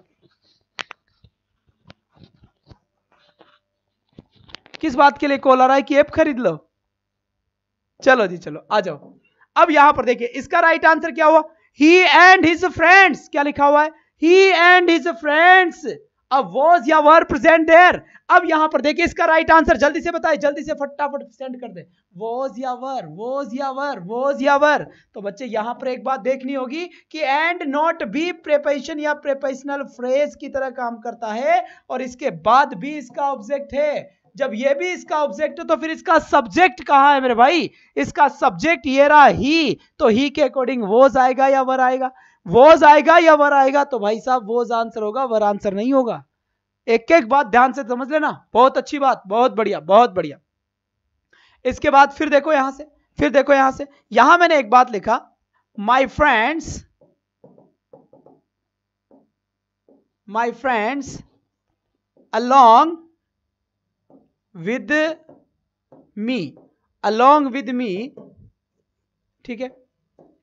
किस बात के लिए कॉल आ रहा है कि ऐप खरीद लो चलो जी चलो आ जाओ अब यहां पर देखिए इसका राइट आंसर क्या हुआ ही एंड हिज फ्रेंड्स क्या लिखा हुआ है ही एंड हिज फ्रेंड्स अब वॉज या वर प्रेजेंट देयर अब यहां पर देखिए इसका राइट आंसर जल्दी से बताए जल्दी से फटाफट सेंड कर दे वॉज या वर वॉज या वर वॉज या वर तो बच्चे यहां पर एक बात देखनी होगी कि एंड नॉट बी प्रेपेशन या प्रेपेशनल फ्रेज की तरह काम करता है और इसके बाद भी इसका ऑब्जेक्ट है जब ये भी इसका ऑब्जेक्ट है तो फिर इसका सब्जेक्ट कहाँ है मेरे भाई इसका सब्जेक्ट ये रहा ही तो ही के अकॉर्डिंग वोज आएगा या वर आएगा वोज आएगा या वर आएगा तो भाई साहब वोज आंसर होगा वर आंसर नहीं होगा एक एक बात ध्यान से समझ लेना बहुत अच्छी बात बहुत बढ़िया बहुत बढ़िया इसके बाद फिर देखो यहां से फिर देखो यहां से यहां मैंने एक बात लिखा my friends my friends along with me along with me ठीक है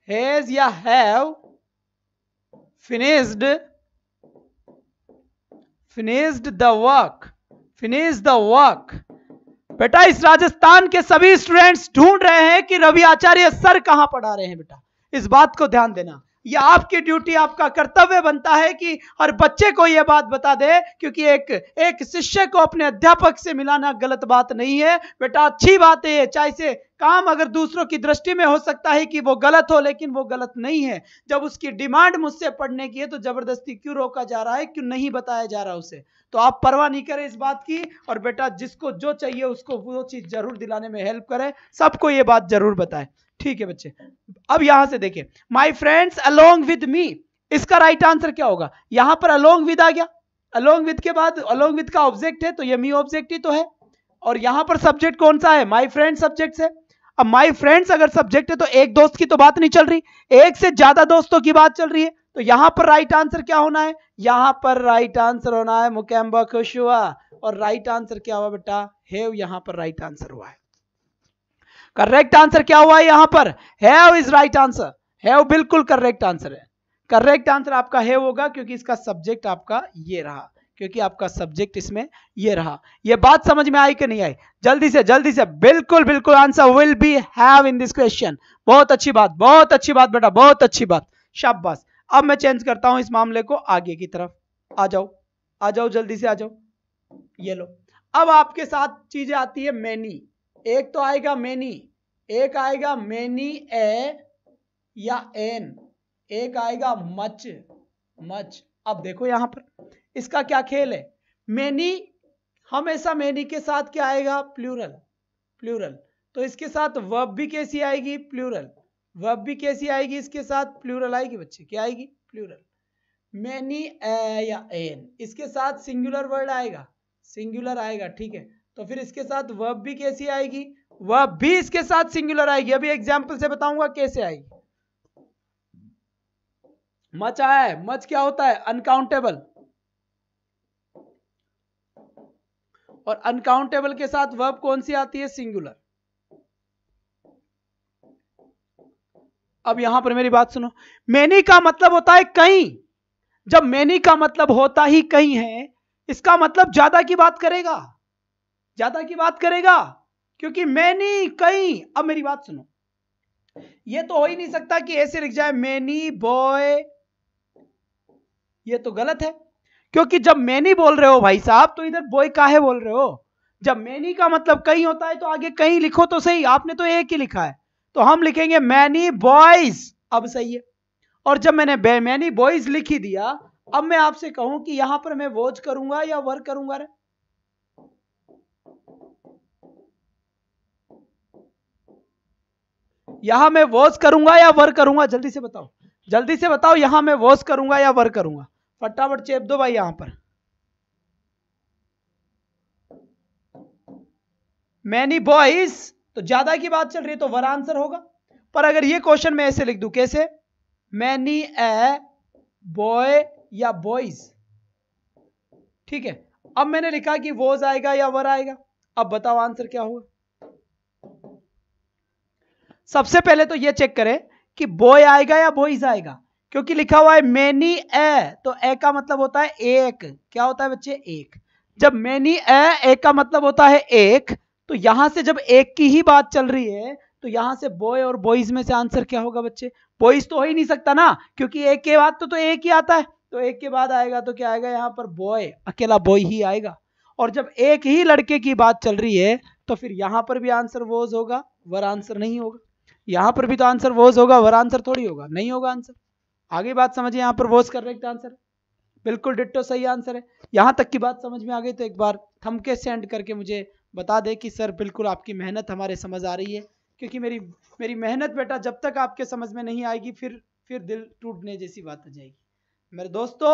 हैज या have finished finished the work finished the work बेटा इस राजस्थान के सभी स्टूडेंट्स ढूंढ रहे हैं कि रवि आचार्य सर कहां पढ़ा रहे हैं बेटा इस बात को ध्यान देना यह आपकी ड्यूटी आपका कर्तव्य बनता है कि हर बच्चे को यह बात बता दे क्योंकि एक एक शिष्य को अपने अध्यापक से मिलाना गलत बात नहीं है बेटा अच्छी बात है चाहे से काम अगर दूसरों की दृष्टि में हो सकता है कि वो गलत हो लेकिन वो गलत नहीं है जब उसकी डिमांड मुझसे पढ़ने की है तो जबरदस्ती क्यों रोका जा रहा है क्यों नहीं बताया जा रहा उसे तो आप परवाह नहीं करें इस बात की और बेटा जिसको जो चाहिए उसको वो चीज़ जरूर दिलाने में हेल्प करें सबको ये बात जरूर बताएं ठीक है बच्चे अब यहां से देखिए my friends along with me इसका राइट आंसर क्या होगा यहां पर अलोंग विद आ गया अलोंग विद के बाद अलोंग विद का ऑब्जेक्ट है तो ये मी ऑब्जेक्ट ही तो है और यहां पर सब्जेक्ट कौन सा है माई फ्रेंड सब्जेक्ट है अब माई फ्रेंड्स अगर सब्जेक्ट है तो एक दोस्त की तो बात नहीं चल रही एक से ज्यादा दोस्तों की बात चल रही है तो यहां पर राइट आंसर क्या होना है यहां पर राइट आंसर होना है मुकेम्बा खुश हुआ और राइट आंसर क्या हुआ बेटा हेव यहां पर राइट आंसर हुआ है करेक्ट आंसर क्या हुआ यहां पर have is right answer have बिल्कुल करेक्ट आंसर है करेक्ट आंसर आपका है होगा क्योंकि इसका सब्जेक्ट आपका ये रहा क्योंकि आपका सब्जेक्ट इसमें ये रहा ये बात समझ में आई कि नहीं आई जल्दी से जल्दी से बिल्कुल बिल्कुल answer will be have in this question बहुत अच्छी बात बहुत अच्छी बात बेटा बहुत अच्छी बात शाबाश अब मैं चेंज करता हूं इस मामले को आगे की तरफ आ जाओ आ जाओ जल्दी से आ जाओ ये लो अब आपके साथ चीजें आती है मैनी एक तो आएगा मैनी एक आएगा मैनी ए या एन एक आएगा मच मच अब देखो यहां पर इसका क्या खेल है मैनी हमेशा मैनी के साथ क्या आएगा प्लूरल प्लूरल तो इसके साथ वर्ब भी कैसी आएगी प्लूरल वर्ब भी कैसी आएगी इसके साथ प्लूरल आएगी बच्चे क्या आएगी प्लूरल मैनी ए या एन इसके साथ सिंगुलर वर्ड आएगा सिंगुलर आएगा ठीक है तो फिर इसके साथ वर्ब भी कैसी आएगी वर्ब भी इसके साथ सिंगुलर आएगी अभी एग्जाम्पल से बताऊंगा कैसे आएगी मच आया है मच क्या होता है अनकाउंटेबल और अनकाउंटेबल के साथ वर्ब कौन सी आती है सिंगुलर अब यहां पर मेरी बात सुनो मैनी का मतलब होता है कहीं जब मैनी का मतलब होता ही कहीं है इसका मतलब ज्यादा की बात करेगा ज्यादा की बात करेगा क्योंकि मैनी कई अब मेरी बात सुनो ये तो हो ही नहीं सकता कि ऐसे लिख जाए मैनी बॉय ये तो गलत है क्योंकि जब मैनी बोल रहे हो भाई साहब तो इधर बॉय काहे बोल रहे हो जब मैनी का मतलब कहीं होता है तो आगे कहीं लिखो तो सही आपने तो एक ही लिखा है तो हम लिखेंगे मैनी बॉयज अब सही है और जब मैंने मैनी बॉयज लिख ही दिया अब मैं आपसे कहूं कि यहां पर मैं वोज करूंगा या वर्क करूंगा रे यहां मैं वॉज करूंगा या वर्क करूंगा जल्दी से बताओ जल्दी से बताओ यहां मैं वॉज करूंगा या वर्क करूंगा फटाफट चेप दो भाई यहां पर मैनी बॉयज तो ज्यादा की बात चल रही है तो वर आंसर होगा पर अगर ये क्वेश्चन मैं ऐसे लिख दू कैसे मैनी ए बॉय या बॉयज ठीक है अब मैंने लिखा कि वोज आएगा या वर आएगा अब बताओ आंसर क्या होगा सबसे पहले तो ये चेक करें कि बॉय आएगा या बॉयज आएगा क्योंकि लिखा हुआ है मैनी ए तो ए का मतलब होता है एक क्या होता है बच्चे एक जब मैनी ए ए का मतलब होता है एक तो यहां से जब एक की ही बात चल रही है तो यहां से बॉय और बॉयज में से आंसर क्या होगा बच्चे बॉयज तो हो ही नहीं सकता ना क्योंकि एक के बाद तो, तो एक ही आता है तो एक के बाद आएगा तो क्या आएगा यहाँ पर बॉय अकेला बॉय ही आएगा और जब एक ही लड़के की बात चल रही है तो फिर यहां पर भी आंसर वोज होगा वर आंसर नहीं होगा यहां पर भी तो आंसर वोज होगा वर आंसर थोड़ी होगा नहीं होगा आंसर आगे बात समझिए यहां पर वोज करेक्ट आंसर बिल्कुल डिट्टो सही आंसर है यहां तक की बात समझ में आ गई तो एक बार थमके से एंड करके मुझे बता दे कि सर बिल्कुल आपकी मेहनत हमारे समझ आ रही है क्योंकि मेरी मेरी मेहनत बेटा जब तक आपके समझ में नहीं आएगी फिर फिर दिल टूटने जैसी बात आ जाएगी मेरे दोस्तों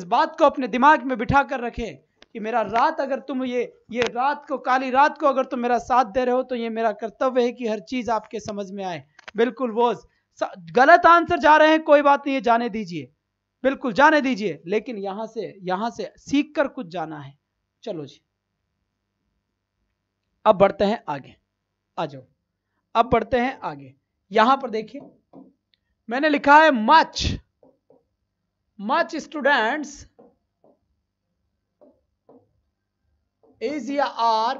इस बात को अपने दिमाग में बिठा कर रखें कि मेरा रात अगर तुम ये ये रात को काली रात को अगर तुम मेरा साथ दे रहे हो तो ये मेरा कर्तव्य है कि हर चीज़ आपके समझ में आए बिल्कुल वो गलत आंसर जा रहे हैं कोई बात नहीं है जाने दीजिए बिल्कुल जाने दीजिए लेकिन यहां से यहां से सीख कर कुछ जाना है चलो जी अब बढ़ते हैं आगे आ जाओ अब बढ़ते हैं आगे यहां पर देखिए मैंने लिखा है much much students Asia are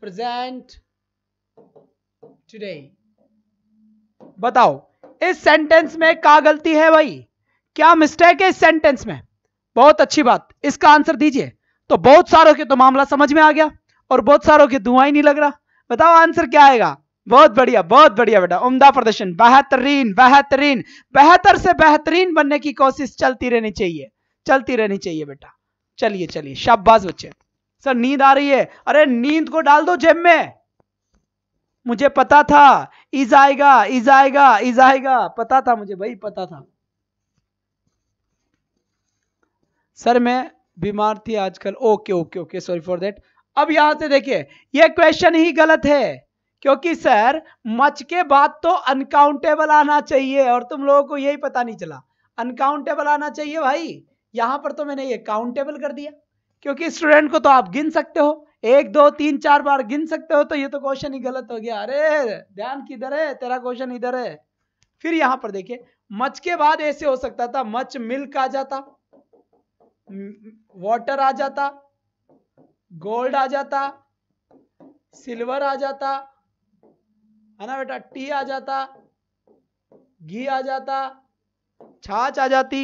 present today. बताओ इस सेंटेंस में क्या गलती है भाई क्या मिस्टेक है इस सेंटेंस में बहुत अच्छी बात इसका आंसर दीजिए तो बहुत सारों के तो मामला समझ में आ गया और बहुत सारों के धुआं ही नहीं लग रहा बताओ आंसर क्या आएगा बहुत बढ़िया बहुत बढ़िया बेटा उम्दा प्रदर्शन बेहतरीन बेहतरीन बेहतर से बेहतरीन बनने की कोशिश चलती रहनी चाहिए चलती रहनी चाहिए बेटा चलिए चलिए शाबाश बच्चे सर नींद आ रही है अरे नींद को डाल दो जेब में मुझे पता था इज आएगा इज आएगा इज आएगा पता था मुझे भाई पता था सर मैं बीमार थी आजकल okay okay okay sorry for that अब यहां से देखिए यह क्वेश्चन ही गलत है क्योंकि सर मच के बाद तो अनकाउंटेबल आना चाहिए और तुम लोगों को यही पता नहीं चला अनकाउंटेबल आना चाहिए भाई यहां पर तो मैंने ये काउंटेबल कर दिया क्योंकि स्टूडेंट को तो आप गिन सकते हो एक दो तीन चार बार गिन सकते हो तो ये तो क्वेश्चन ही गलत हो गया अरे ध्यान किधर है तेरा क्वेश्चन इधर है फिर यहां पर देखिए मच के बाद ऐसे हो सकता था मच मिल्क आ जाता वाटर आ जाता गोल्ड आ जाता सिल्वर आ जाता है ना बेटा टी आ जाता घी आ जाता छाछ आ जाती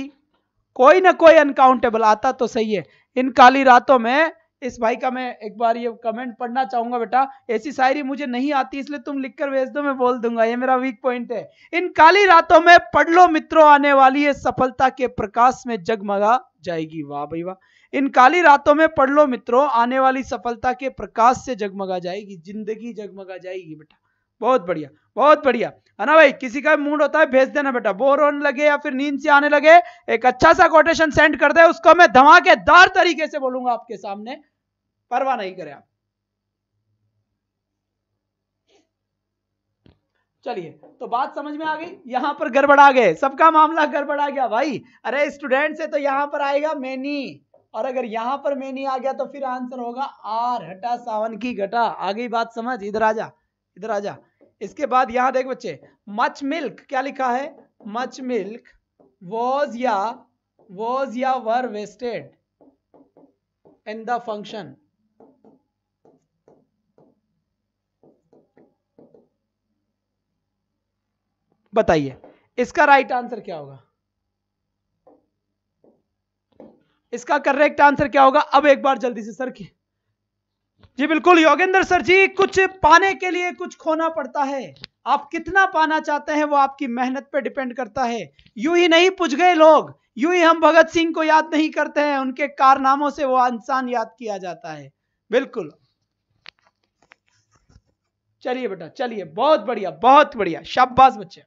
कोई ना कोई अनकाउंटेबल आता तो सही है इन काली रातों में इस भाई का मैं एक बार ये कमेंट पढ़ना चाहूंगा बेटा ऐसी शायरी मुझे नहीं आती इसलिए तुम लिखकर भेज दो मैं बोल दूंगा ये मेरा वीक पॉइंट है इन काली रातों में पढ़ लो मित्रों आने वाली है सफलता के प्रकाश में जगमगा जाएगी वाह भाई वाह इन काली रातों में पढ़ लो मित्रों आने वाली सफलता के प्रकाश से जगमगा जाएगी जिंदगी जगमगा जाएगी बेटा बहुत बढ़िया बहुत बढ़िया है ना भाई किसी का मूड होता है भेज देना बेटा बोर होने लगे या फिर नींद से आने लगे एक अच्छा सा कोटेशन सेंड कर दे उसको मैं धमाकेदार तरीके से बोलूंगा आपके सामने परवाह नहीं करें आप चलिए तो बात समझ में आ गई यहाँ पर गड़बड़ा गए सबका मामला गड़बड़ा गया भाई अरे स्टूडेंट से तो यहां पर आएगा मैनी और अगर यहां पर मैनी आ गया तो फिर आंसर होगा आर हटा सावन की घटा आ गई बात समझ इधर आ जा इधर आ जा इसके बाद यहां देख बच्चे मच मिल्क क्या लिखा है मच मिल्क वॉज या वॉज या were wasted in the function बताइए इसका राइट आंसर क्या होगा इसका करेक्ट आंसर क्या होगा अब एक बार जल्दी से सर की जी बिल्कुल योगेंद्र सर जी कुछ पाने के लिए कुछ खोना पड़ता है आप कितना पाना चाहते हैं वो आपकी मेहनत पे डिपेंड करता है यूं ही नहीं पूछ गए लोग यूं ही हम भगत सिंह को याद नहीं करते हैं उनके कारनामों से वो इंसान याद किया जाता है बिल्कुल चलिए बेटा चलिए बहुत बढ़िया बहुत बढ़िया शाबाश बच्चे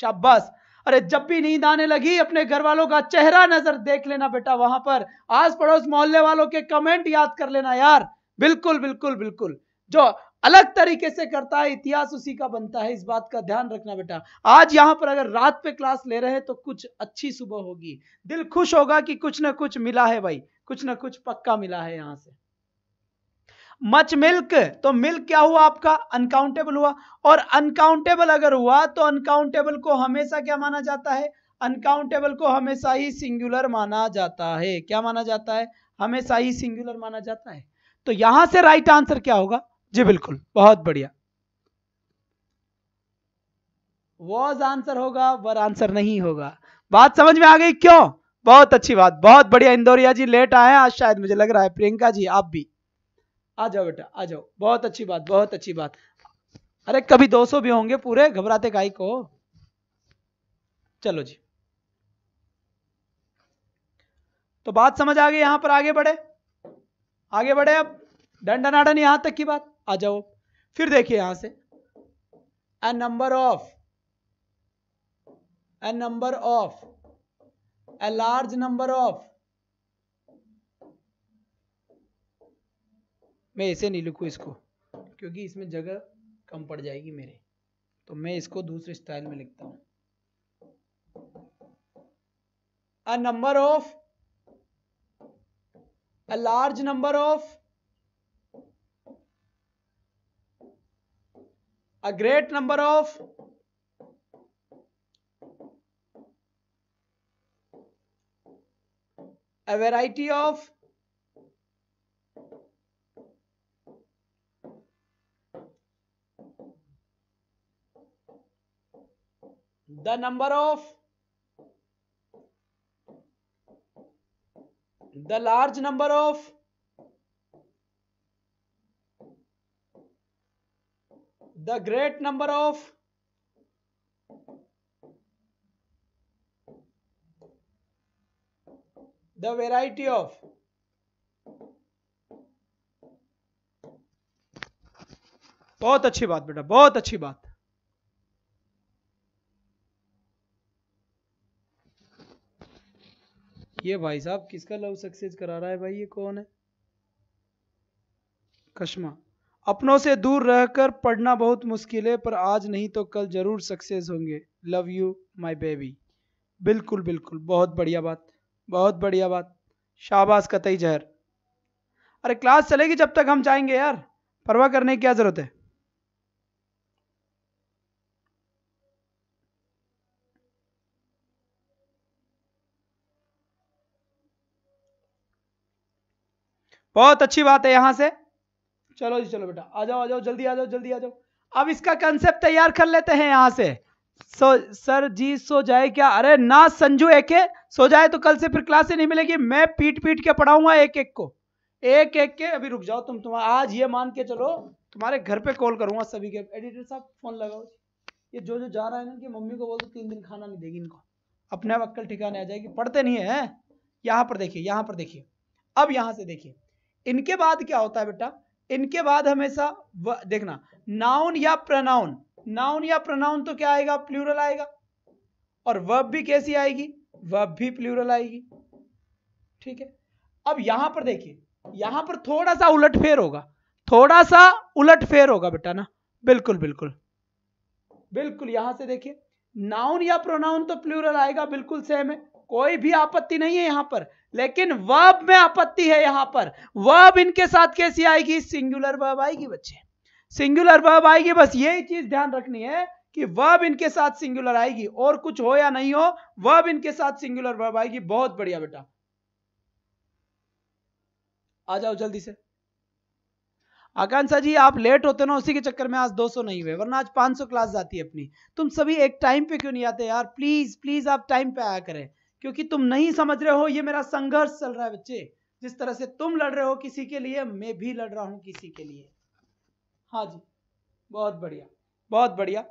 शाबाश अरे जब भी नींद आने लगी अपने घर वालों का चेहरा नजर देख लेना बेटा वहां पर आस पड़ोस मोहल्ले वालों के कमेंट याद कर लेना यार बिल्कुल बिल्कुल बिल्कुल जो अलग तरीके से करता है इतिहास उसी का बनता है इस बात का ध्यान रखना बेटा आज यहाँ पर अगर रात पे क्लास ले रहे हैं तो कुछ अच्छी सुबह होगी दिल खुश होगा कि कुछ ना कुछ मिला है भाई कुछ ना कुछ पक्का मिला है यहां से मच मिल्क तो मिल्क क्या हुआ आपका अनकाउंटेबल हुआ और अनकाउंटेबल अगर हुआ तो अनकाउंटेबल को हमेशा क्या माना जाता है अनकाउंटेबल को हमेशा ही सिंगुलर माना जाता है क्या माना जाता है हमेशा ही सिंगुलर माना जाता है तो यहां से राइट आंसर क्या होगा जी बिल्कुल बहुत बढ़िया वॉज आंसर होगा वर आंसर नहीं होगा बात समझ में आ गई क्यों बहुत अच्छी बात बहुत बढ़िया इंदौरिया जी लेट आए आज शायद मुझे लग रहा है प्रियंका जी आप भी आ जाओ बेटा आ जाओ बहुत अच्छी बात बहुत अच्छी बात अरे कभी 200 भी होंगे पूरे घबराते गाई को चलो जी तो बात समझ आ गई यहां पर आगे बढ़े आगे बढ़े अब दंडनाडन यहां तक की बात आ जाओ फिर देखिए यहां से a number of a number of a large number of मैं ऐसे नहीं लिखू इसको क्योंकि इसमें जगह कम पड़ जाएगी मेरे तो मैं इसको दूसरे स्टाइल में लिखता हूं a number of a large number of a great number of a variety of the number of the large number of the great number of the variety of बहुत अच्छी बात बेटा बहुत अच्छी बात ये भाई साहब किसका लव सक्सेस करा रहा है भाई ये कौन है कश्मा अपनों से दूर रहकर पढ़ना बहुत मुश्किल है पर आज नहीं तो कल जरूर सक्सेस होंगे लव यू माय बेबी बिल्कुल बिल्कुल बहुत बढ़िया बात बहुत बढ़िया बात शाबाश कतई जहर अरे क्लास चलेगी जब तक हम जाएंगे यार परवाह करने की क्या ज़रूरत है बहुत अच्छी बात है यहां से चलो जी चलो बेटा आ जाओ आ जाओ जल्दी आ जाओ जल्दी आ जाओ अब इसका कंसेप्ट तैयार कर लेते हैं यहां से सो सर जी सो जाए क्या अरे ना संजू एक सो जाए तो कल से फिर क्लास ही नहीं मिलेगी मैं पीट पीट के पढ़ाऊंगा एक एक को एक एक के अभी रुक जाओ तुम तुम्हारा आज ये मान के चलो तुम्हारे घर पे कॉल करूंगा सभी के एडिटर साहब फोन लगाओ ये जो जो जा रहा है ना कि मम्मी को बोल दो तीन दिन खाना नहीं देगी इनको अपने वक्ल ठिकाने आ जाएगी पढ़ते नहीं है यहाँ पर देखिए यहाँ पर देखिए अब यहाँ से देखिए इनके बाद क्या होता है बेटा इनके बाद हमेशा देखना नाउन या प्रनाउन नाउन या प्रनाउन तो क्या आएगा प्लूरल आएगा और वर्ब भी कैसी आएगी वर्ब भी प्लूरल आएगी ठीक है अब यहां पर देखिए यहां पर थोड़ा सा उलट फेर होगा थोड़ा सा उलट फेर होगा बेटा ना बिल्कुल बिल्कुल बिल्कुल यहां से देखिए नाउन या प्रोनाउन तो प्लूरल आएगा बिल्कुल सेम है कोई भी आपत्ति नहीं है यहां पर लेकिन वर्ब में आपत्ति है यहां पर वर्ब इनके साथ कैसी आएगी सिंगुलर वर्ब आएगी बच्चे सिंगुलर वर्ब आएगी बस यही चीज ध्यान रखनी है कि वर्ब इनके साथ सिंगुलर आएगी और कुछ हो या नहीं हो वर्ब इनके साथ सिंगुलर वर्ब आएगी बहुत बढ़िया बेटा आ जाओ जल्दी से आकांक्षा जी आप लेट होते ना उसी के चक्कर में आज 200 नहीं हुए वरना आज 500 क्लास जाती है अपनी तुम सभी एक टाइम पे क्यों नहीं आते यार प्लीज प्लीज आप टाइम पे आया करें क्योंकि तुम नहीं समझ रहे हो ये मेरा संघर्ष चल रहा है बच्चे जिस तरह से तुम लड़ रहे हो किसी के लिए मैं भी लड़ रहा हूं किसी के लिए हाँ जी बहुत बढ़िया बहुत बढ़िया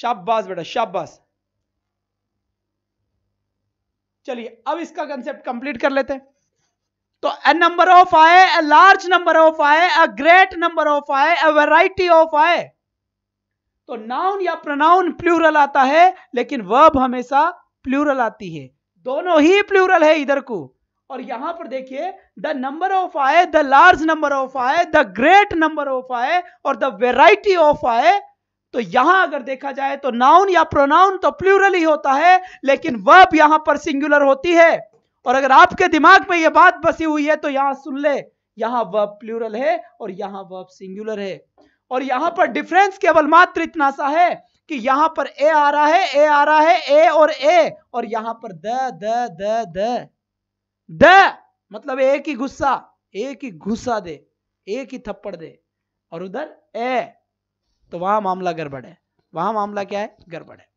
शाबाश बेटा शाबाश चलिए अब इसका कंसेप्ट कंप्लीट कर लेते हैं तो ए नंबर ऑफ आए ए लार्ज नंबर ऑफ आए अ ग्रेट नंबर ऑफ आए अ वेराइटी ऑफ आए तो नाउन या प्रनाउन प्लूरल आता है लेकिन वर्ब हमेशा प्लूरल आती है दोनों ही प्लूरल है इधर को और यहां पर देखिए the number of a the large number of a the great number of a और द वेराइटी ऑफ आए तो यहां अगर देखा जाए तो नाउन या प्रोनाउन तो प्लूरल ही होता है लेकिन वर्ब यहां पर सिंगुलर होती है और अगर आपके दिमाग में यह बात बसी हुई है तो यहां सुन ले यहां वर्ब प्लूरल है और यहां वर्ब सिंगुलर है और यहां पर डिफरेंस केवल मात्र इतना सा है कि यहां पर ए आ रहा है ए आ रहा है ए और ए और यहां पर the the the the the मतलब एक ही गुस्सा एक ही गुस्सा दे एक ही थप्पड़ दे और उधर ए तो वहां मामला गड़बड़ है वहां मामला क्या है गड़बड़ है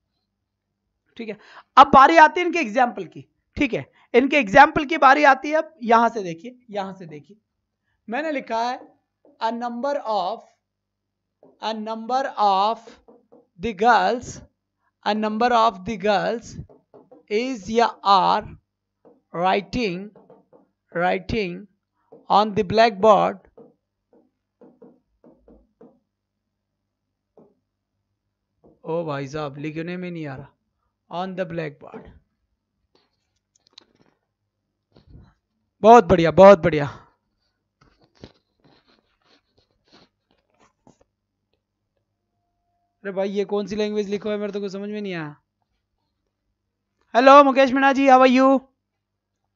ठीक है अब बारी आती है इनके एग्जाम्पल की ठीक है इनके एग्जाम्पल की बारी आती है अब यहां से देखिए यहां से देखिए मैंने लिखा है a number of a number of the girls a number of the girls is ya are writing writing on the blackboard Oh, भाई साहब लिखने में नहीं आ on the blackboard. बहुत बढ़िया बहुत बढ़िया अरे भाई ये कौन सी लैंग्वेज लिखो है मेरे तो कुछ समझ में नहीं आया hello Mukesh Meena ji how are you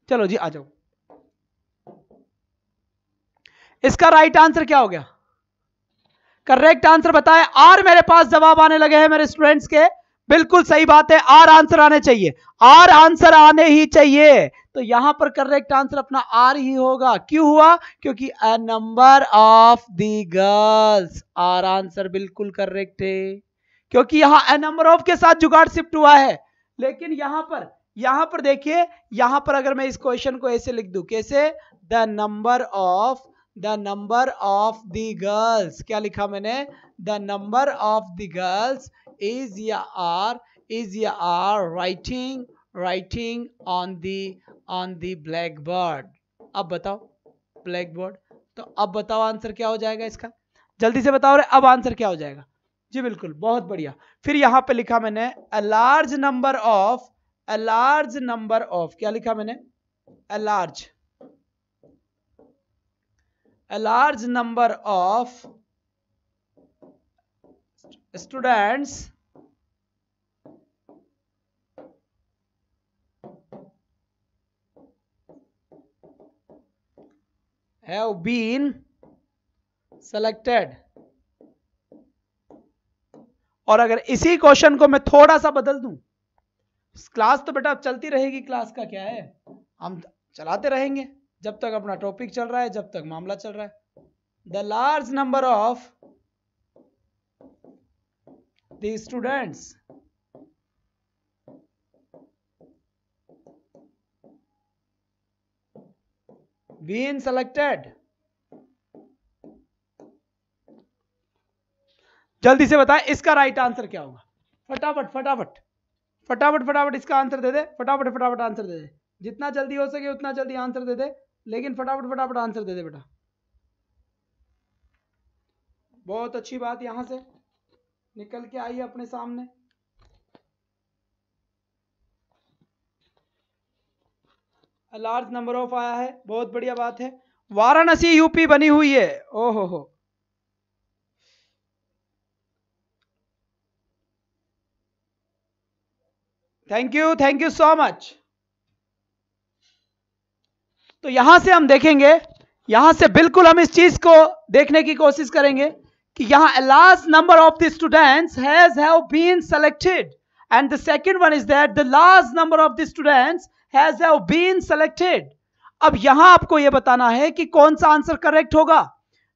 चलो जी आ जाओ इसका राइट आंसर क्या हो गया करेक्ट आंसर बताएं और मेरे पास जवाब आने लगे हैं मेरे स्टूडेंट्स के बिल्कुल सही बात है आर आंसर आने चाहिए आर आंसर आने ही चाहिए तो यहां पर करेक्ट आंसर अपना आर ही होगा क्यों हुआ क्योंकि a number of the girls are answer बिल्कुल करेक्ट है क्योंकि यहां अ नंबर ऑफ के साथ जुगाड़ शिफ्ट हुआ है लेकिन यहां पर यहां पर देखिए यहां पर अगर मैं इस क्वेश्चन को ऐसे लिख दू कैसे the number of the number of the girls क्या लिखा मैंने the number of the girls is या are is या are writing writing on the on the blackboard अब बताओ blackboard तो अब बताओ आंसर क्या हो जाएगा इसका जल्दी से बताओ रे अब आंसर क्या हो जाएगा जी बिल्कुल बहुत बढ़िया फिर यहां पे लिखा मैंने a large number of a large number of क्या लिखा मैंने a large large number of students uh have been selected और अगर इसी क्वेश्चन को मैं थोड़ा सा बदल दूं क्लास तो बेटा चलती रहेगी क्लास का क्या है हम चलाते रहेंगे जब तक अपना टॉपिक चल रहा है जब तक मामला चल रहा है the large number of the students been selected जल्दी से बताएं इसका राइट आंसर क्या होगा फटाफट फटाफट फटाफट फटाफट इसका आंसर दे दे फटाफट फटाफट आंसर दे दे जितना जल्दी हो सके उतना जल्दी आंसर दे दे लेकिन फटाफट फटाफट आंसर दे दे बेटा बहुत अच्छी बात यहां से निकल के आई अपने सामने लार्ज नंबर ऑफ आया है बहुत बढ़िया बात है वाराणसी यूपी बनी हुई है ओ हो हो thank you thank you so much तो यहां से हम देखेंगे यहां से बिल्कुल हम इस चीज को देखने की कोशिश करेंगे कि यहां large number of the students has have been selected and the second one is that the large number of the students has have been selected अब यहां आपको यह बताना है कि कौन सा आंसर करेक्ट होगा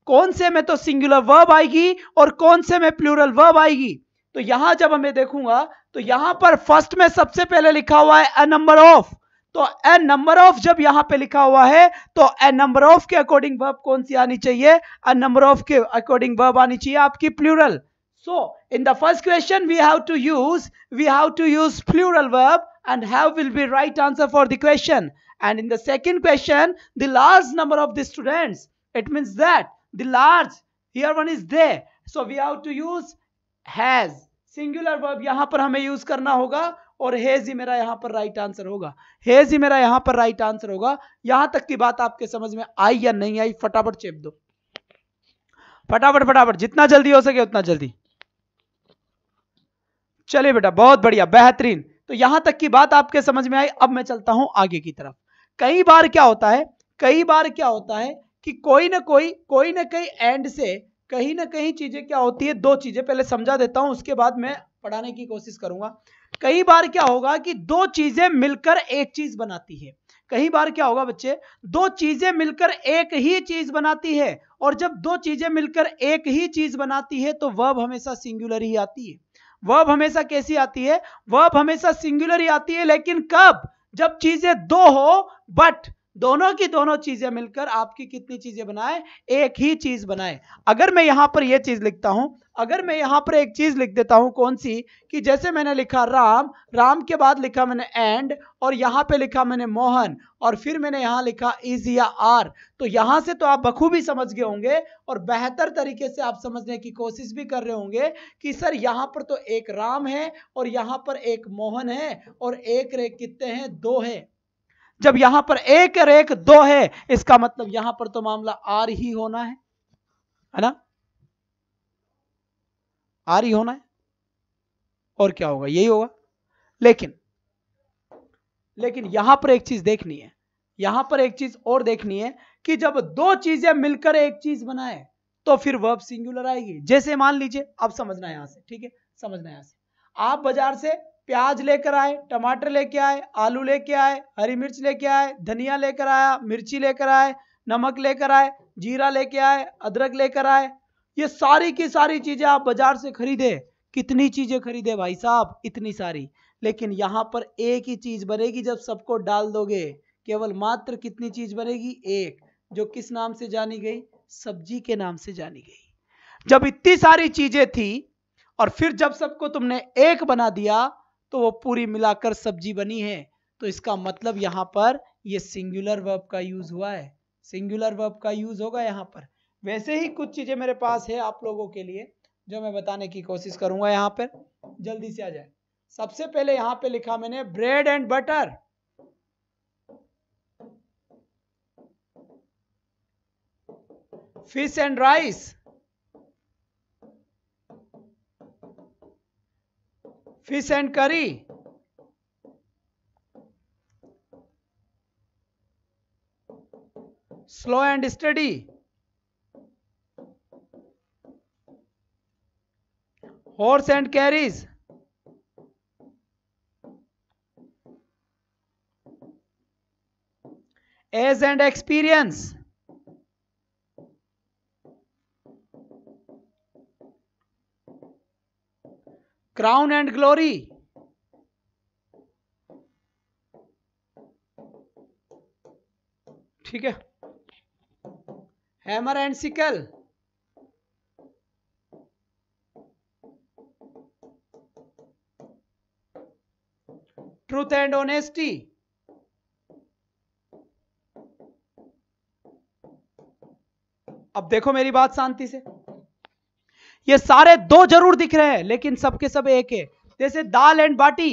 कौन से में तो सिंगुलर वर्ब आएगी और कौन से में प्लूरल वर्ब आएगी तो यहां जब हमें देखूंगा तो यहां पर फर्स्ट में सबसे पहले लिखा हुआ है अ नंबर ऑफ तो ए नंबर ऑफ जब यहां पे लिखा हुआ है तो ए नंबर ऑफ के अकॉर्डिंग वर्ब कौन सी आनी चाहिए अ नंबर ऑफ के अकॉर्डिंग वर्ब आनी चाहिए आपकी plural so in the first question we have to use we have to use plural verb and have will be right answer for the question and in the second question the large number of the students it means that the large here one is they so we have to use has singular verb yahan par hame use karna hoga और हेज ही मेरा यहां पर राइट आंसर होगा हेज ही मेरा यहां पर राइट आंसर होगा यहां तक की बात आपके समझ में आई या नहीं आई फटाफट चेप दो फटाफट फटाफट जितना जल्दी हो सके उतना जल्दी चलिए बेटा बहुत बढ़िया बेहतरीन तो यहां तक की बात आपके समझ में आई अब मैं चलता हूं आगे की तरफ कई बार क्या होता है कई बार क्या होता है कि कोई ना कोई कोई ना कहीं एंड से कहीं ना कहीं चीजें क्या होती है दो चीजें पहले समझा देता हूं उसके बाद मैं पढ़ाने की कोशिश करूंगा कई बार क्या होगा कि दो चीजें मिलकर एक चीज बनाती है कई बार क्या होगा बच्चे दो चीजें मिलकर एक ही चीज बनाती है और जब दो चीजें मिलकर एक ही चीज बनाती है तो वर्ब हमेशा सिंगुलर ही आती है वर्ब हमेशा कैसी आती है वर्ब हमेशा सिंगुलर ही आती है लेकिन कब जब चीजें दो हो बट दोनों की दोनों चीजें मिलकर आपकी कितनी चीजें बनाए एक ही चीज बनाए अगर मैं यहां पर यह चीज लिखता हूं अगर मैं यहाँ पर एक चीज लिख देता हूँ कौन सी कि जैसे मैंने लिखा राम राम के बाद लिखा मैंने एंड और यहाँ पे लिखा मैंने मोहन और फिर मैंने यहाँ लिखा इज या आर तो यहाँ से तो आप बखूबी समझ गए होंगे और बेहतर तरीके से आप समझने की कोशिश भी कर रहे होंगे कि सर यहाँ पर तो एक राम है और यहाँ पर एक मोहन है और एक रे कितने हैं दो है जब यहां पर एक रेख दो है इसका मतलब यहां पर तो मामला आर ही होना है है ना आर ही होना है और क्या होगा यही होगा लेकिन लेकिन यहां पर एक चीज देखनी है यहां पर एक चीज और देखनी है कि जब दो चीजें मिलकर एक चीज बनाए तो फिर वर्ब सिंगुलर आएगी जैसे मान लीजिए अब समझना यहां से ठीक है समझना यहां से आप बाजार से प्याज लेकर आए टमाटर लेके आए आलू लेके आए हरी मिर्च लेके आए धनिया लेकर आया मिर्ची लेकर आए नमक लेकर आए जीरा लेके आए अदरक लेकर आए ये सारी की सारी चीजें आप बाजार से खरीदे कितनी चीजें खरीदे भाई साहब इतनी सारी लेकिन यहां पर एक ही चीज बनेगी जब सबको डाल दोगे केवल मात्र कितनी चीज बनेगी एक जो किस नाम से जानी गई सब्जी के नाम से जानी गई जब इतनी सारी चीजें थी और फिर जब सबको तुमने एक बना दिया तो वो पूरी मिलाकर सब्जी बनी है तो इसका मतलब यहां पर ये सिंगुलर वर्ब का यूज हुआ है सिंगुलर वर्ब का यूज होगा यहां पर वैसे ही कुछ चीज़ें मेरे पास है आप लोगों के लिए जो मैं बताने की कोशिश करूंगा यहाँ पर जल्दी से आ जाए सबसे पहले यहां पे लिखा मैंने bread and butter fish and rice fish and curry slow and steady horse and carriage age and experience crown and glory ठीक है hammer and sickle truth and honesty अब देखो मेरी बात शांति से ये सारे दो जरूर दिख रहे हैं लेकिन सबके सब एक है जैसे दाल एंड बाटी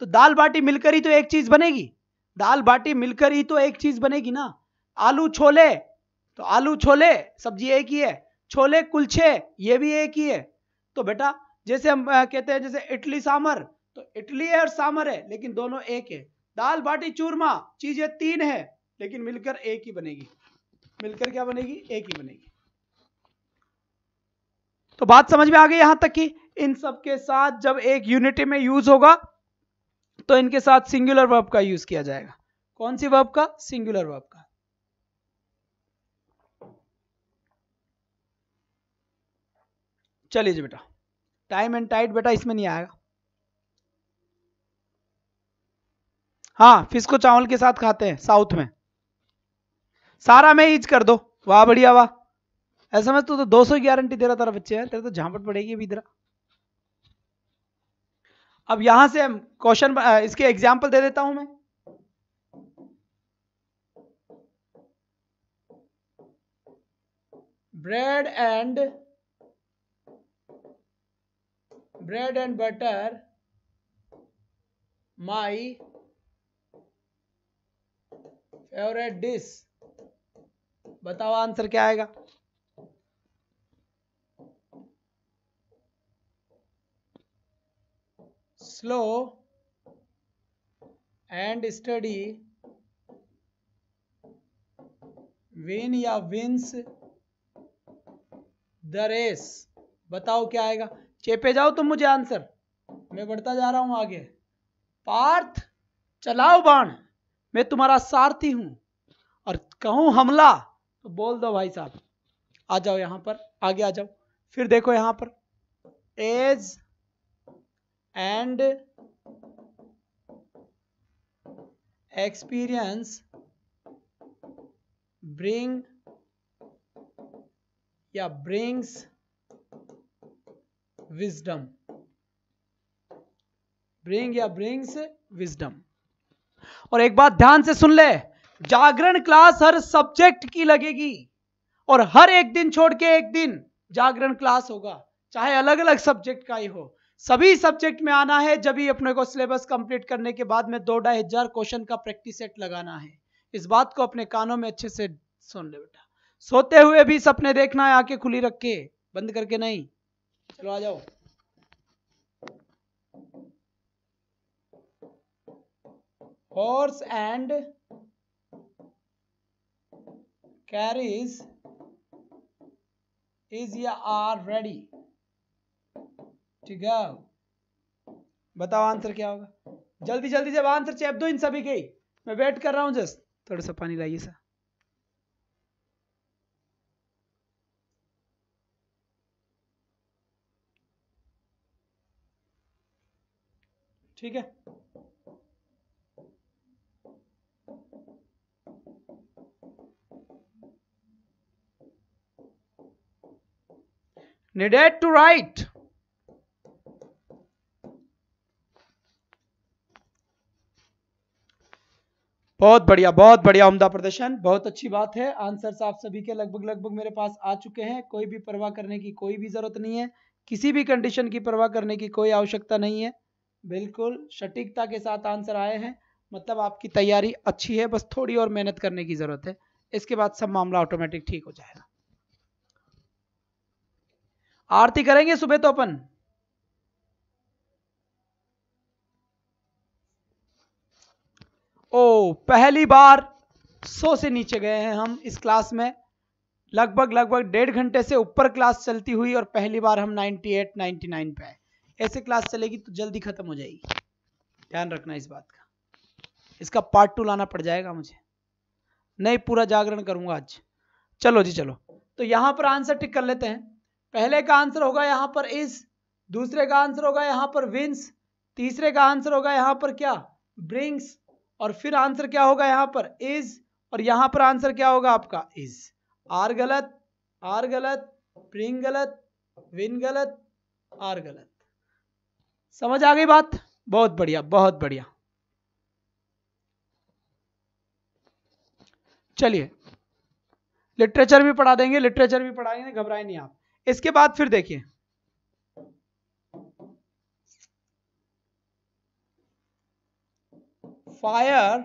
तो दाल बाटी मिलकर ही तो एक चीज बनेगी दाल बाटी मिलकर ही तो एक चीज बनेगी ना आलू छोले तो आलू छोले सब्जी एक ही है छोले कुलछे ये भी एक ही है तो बेटा जैसे हम कहते हैं जैसे इडली सांभर तो इटली है और सामर है लेकिन दोनों एक है दाल बाटी चूरमा चीजें तीन है लेकिन मिलकर एक ही बनेगी मिलकर क्या बनेगी एक ही बनेगी तो बात समझ में आ गई यहां तक कि इन सब के साथ जब एक यूनिटी में यूज होगा तो इनके साथ सिंगुलर वर्ब का यूज किया जाएगा कौन सी वर्ब का सिंगुलर वर्ब का चलिए जी बेटा टाइम एंड टाइट बेटा इसमें नहीं आएगा हाँ फिश को चावल के साथ खाते हैं साउथ में सारा में ईज कर दो वाह बढ़िया वाह ऐसा मैं तो, तो, दो सौ गारंटी दे रहा तेरा बच्चे है तेरे तो झांपट पड़ेगी अभी इधर अब यहां से क्वेश्चन इसके एग्जाम्पल दे देता हूं मैं bread and bread and butter my everyday dish बताओ आंसर क्या आएगा स्लो एंड स्टडी विन या विंस द रेस बताओ क्या आएगा चेपे जाओ तुम मुझे आंसर मैं बढ़ता जा रहा हूं आगे पार्थ चलाओ बाण मैं तुम्हारा सारथी हूं और कहूं हमला तो बोल दो भाई साहब आ जाओ यहां पर आगे आ जाओ फिर देखो यहां पर एज एंड एक्सपीरियंस ब्रिंग या ब्रिंग्स विजडम ब्रिंग या ब्रिंग्स विजडम और एक बात ध्यान से सुन ले जागरण क्लास हर सब्जेक्ट की लगेगी और हर एक दिन छोड़ के एक दिन जागरण क्लास होगा चाहे अलग अलग सब्जेक्ट का ही हो सभी सब्जेक्ट में आना है जब ही अपने को सिलेबस कंप्लीट करने के बाद में दो ढाई हजार क्वेश्चन का प्रैक्टिस सेट लगाना है इस बात को अपने कानों में अच्छे से सुन ले बेटा सोते हुए भी सपने देखना है आके खुली रख के बंद करके नहीं चलो आ जाओ फोर्स एंड कैरीज इज या आर रेडी ठीक है बताओ आंसर क्या होगा जल्दी जल्दी जब आंसर चेप दो इन सभी के मैं वेट कर रहा हूं जस्ट थोड़ा सा पानी लाइए सर ठीक है needed to write बहुत बढ़िया बहुत बढ़िया उमदा प्रदर्शन बहुत अच्छी बात है आंसर्स आप सभी के लगभग लगभग मेरे पास आ चुके हैं कोई भी परवाह करने की कोई भी जरूरत नहीं है किसी भी कंडीशन की परवाह करने की कोई आवश्यकता नहीं है बिल्कुल सटीकता के साथ आंसर आए हैं मतलब आपकी तैयारी अच्छी है बस थोड़ी और मेहनत करने की जरूरत है इसके बाद सब मामला ऑटोमेटिक ठीक हो जाएगा आरती करेंगे सुबह तो अपन ओ पहली बार सौ से नीचे गए हैं हम इस क्लास में लगभग लगभग डेढ़ घंटे से ऊपर क्लास चलती हुई और पहली बार हम 98, 99 पे आए ऐसे क्लास चलेगी तो जल्दी खत्म हो जाएगी ध्यान रखना इस बात का इसका पार्ट टू लाना पड़ जाएगा मुझे नहीं पूरा जागरण करूंगा आज चलो जी चलो तो यहां पर आंसर टिक कर लेते हैं पहले का आंसर होगा यहाँ पर इस दूसरे का आंसर होगा यहाँ पर विंस तीसरे का आंसर होगा यहाँ पर क्या ब्रिंग्स और फिर आंसर क्या होगा यहाँ पर इज और यहाँ पर आंसर क्या होगा आपका इज आर गलत आर गलत ब्रिंग गलत विन गलत आर गलत समझ आ गई बात बहुत बढ़िया बहुत बढ़िया चलिए लिटरेचर भी पढ़ा देंगे लिटरेचर भी पढ़ाएंगे घबराए नहीं आप इसके बाद फिर देखिए फायर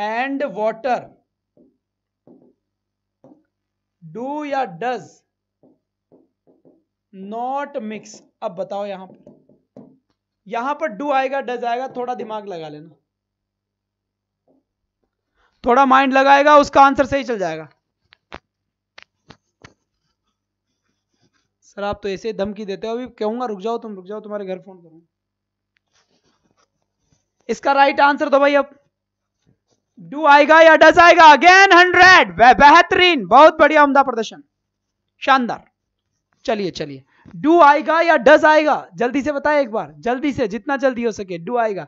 एंड वॉटर डू या डज नॉट मिक्स अब बताओ यहां पर यहां पर डू आएगा डज आएगा थोड़ा दिमाग लगा लेना थोड़ा माइंड लगाएगा उसका आंसर सही चल जाएगा सर आप तो ऐसे ही धमकी देते हो अभी कहूंगा रुक जाओ तुम रुक जाओ तुम्हारे घर फोन करूंगा इसका राइट आंसर दो भाई अब डू आएगा या डस आएगा अगेन हंड्रेड बेहतरीन बहुत बढ़िया उमदा प्रदर्शन शानदार चलिए चलिए डू आएगा या डस आएगा जल्दी से बताए एक बार जल्दी से जितना जल्दी हो सके डू आएगा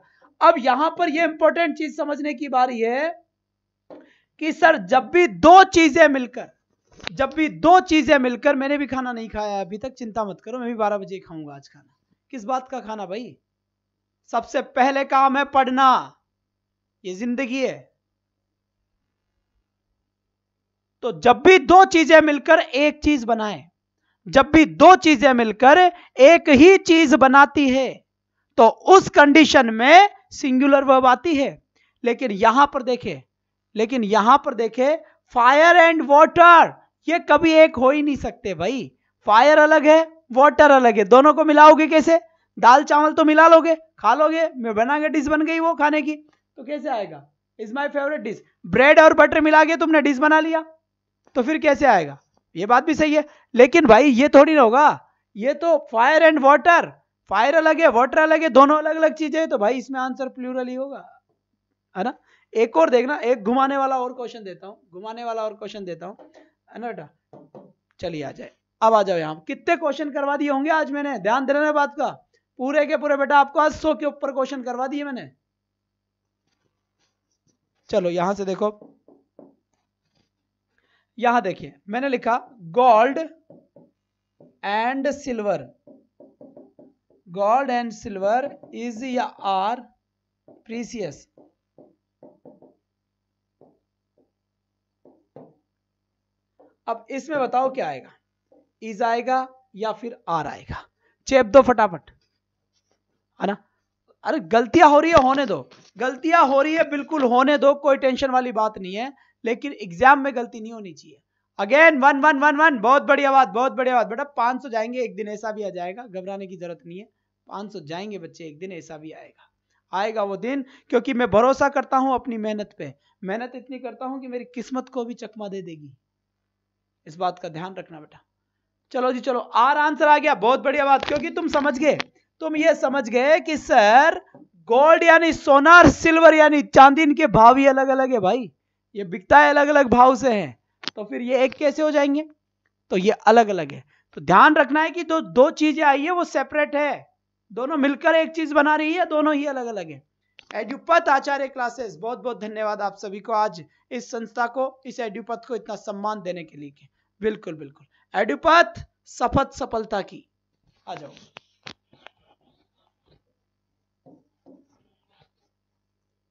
अब यहां पर यह इंपॉर्टेंट चीज समझने की बारी है कि सर जब भी दो चीजें मिलकर जब भी दो चीज़ें मिलकर मैंने भी खाना नहीं खाया अभी तक चिंता मत करो मैं भी बारह बजे खाऊंगा आज खाना किस बात का खाना भाई सबसे पहले काम है पढ़ना ये जिंदगी है तो जब भी दो चीजें मिलकर एक चीज बनाए जब भी दो चीजें मिलकर एक ही चीज बनाती है तो उस कंडीशन में सिंगुलर वर्ब आती है लेकिन यहां पर देखे लेकिन यहां पर देखे फायर एंड वॉटर ये कभी एक हो ही नहीं सकते भाई फायर अलग है वाटर अलग है दोनों को मिलाओगे कैसे दाल चावल तो मिला लोगे खा लोगे मैं बना के डिश बन गई वो खाने की तो कैसे आएगा is my favourite dish bread और बटर मिला के तुमने डिश बना लिया तो फिर कैसे आएगा ये बात भी सही है लेकिन भाई ये थोड़ी ना होगा ये तो फायर एंड वाटर फायर अलग है वाटर अलग है दोनों अलग अलग चीजें हैं तो भाई इसमें आंसर प्लूरल ही होगा है ना एक और देखना एक घुमाने वाला और क्वेश्चन देता हूँ घुमाने वाला और क्वेश्चन देता हूँ है ना बेटा चलिए आ जाए अब आ जाओ यहां कितने क्वेश्चन करवा दिए होंगे आज मैंने ध्यान देना बात का पूरे के पूरे बेटा आपको आज सौ के ऊपर क्वेश्चन करवा दिए मैंने चलो यहां से देखो यहां देखिए मैंने लिखा gold and silver gold and silver is या आर प्रीसियस अब इसमें बताओ क्या आएगा इज आएगा या फिर आर आएगा चेप दो फटाफट है ना अरे गलतियां हो रही है होने दो गलतियां हो रही है बिल्कुल होने दो कोई टेंशन वाली बात नहीं है लेकिन एग्जाम में गलती नहीं होनी चाहिए again one one one one बहुत बढ़िया बात बहुत बढ़िया बात बेटा 500 जाएंगे एक दिन ऐसा भी आ जाएगा घबराने की जरूरत नहीं है 500 जाएंगे बच्चे एक दिन ऐसा भी आएगा आएगा वो दिन क्योंकि मैं भरोसा करता हूं अपनी मेहनत पे मेहनत इतनी करता हूं कि मेरी किस्मत को भी चकमा दे देगी इस बात का ध्यान रखना बेटा चलो जी चलो आर आंसर आ गया बहुत बढ़िया बात क्योंकि तुम समझ गए तुम ये समझ गए कि सर गोल्ड यानी सोना और सिल्वर यानी चांदी के भाव ही अलग अलग है भाई ये बिकता है अलग अलग भाव से है तो फिर ये एक कैसे हो जाएंगे तो ये अलग अलग है तो ध्यान रखना है कि जो दो, चीजें आई है वो सेपरेट है दोनों मिलकर एक चीज बना रही है दोनों ही अलग अलग है एडुपथ आचार्य क्लासेस बहुत बहुत धन्यवाद आप सभी को आज इस संस्था को इस एडुपथ को इतना सम्मान देने के लिए बिल्कुल बिल्कुल एडुपाथ सफत सफलता की आ जाओ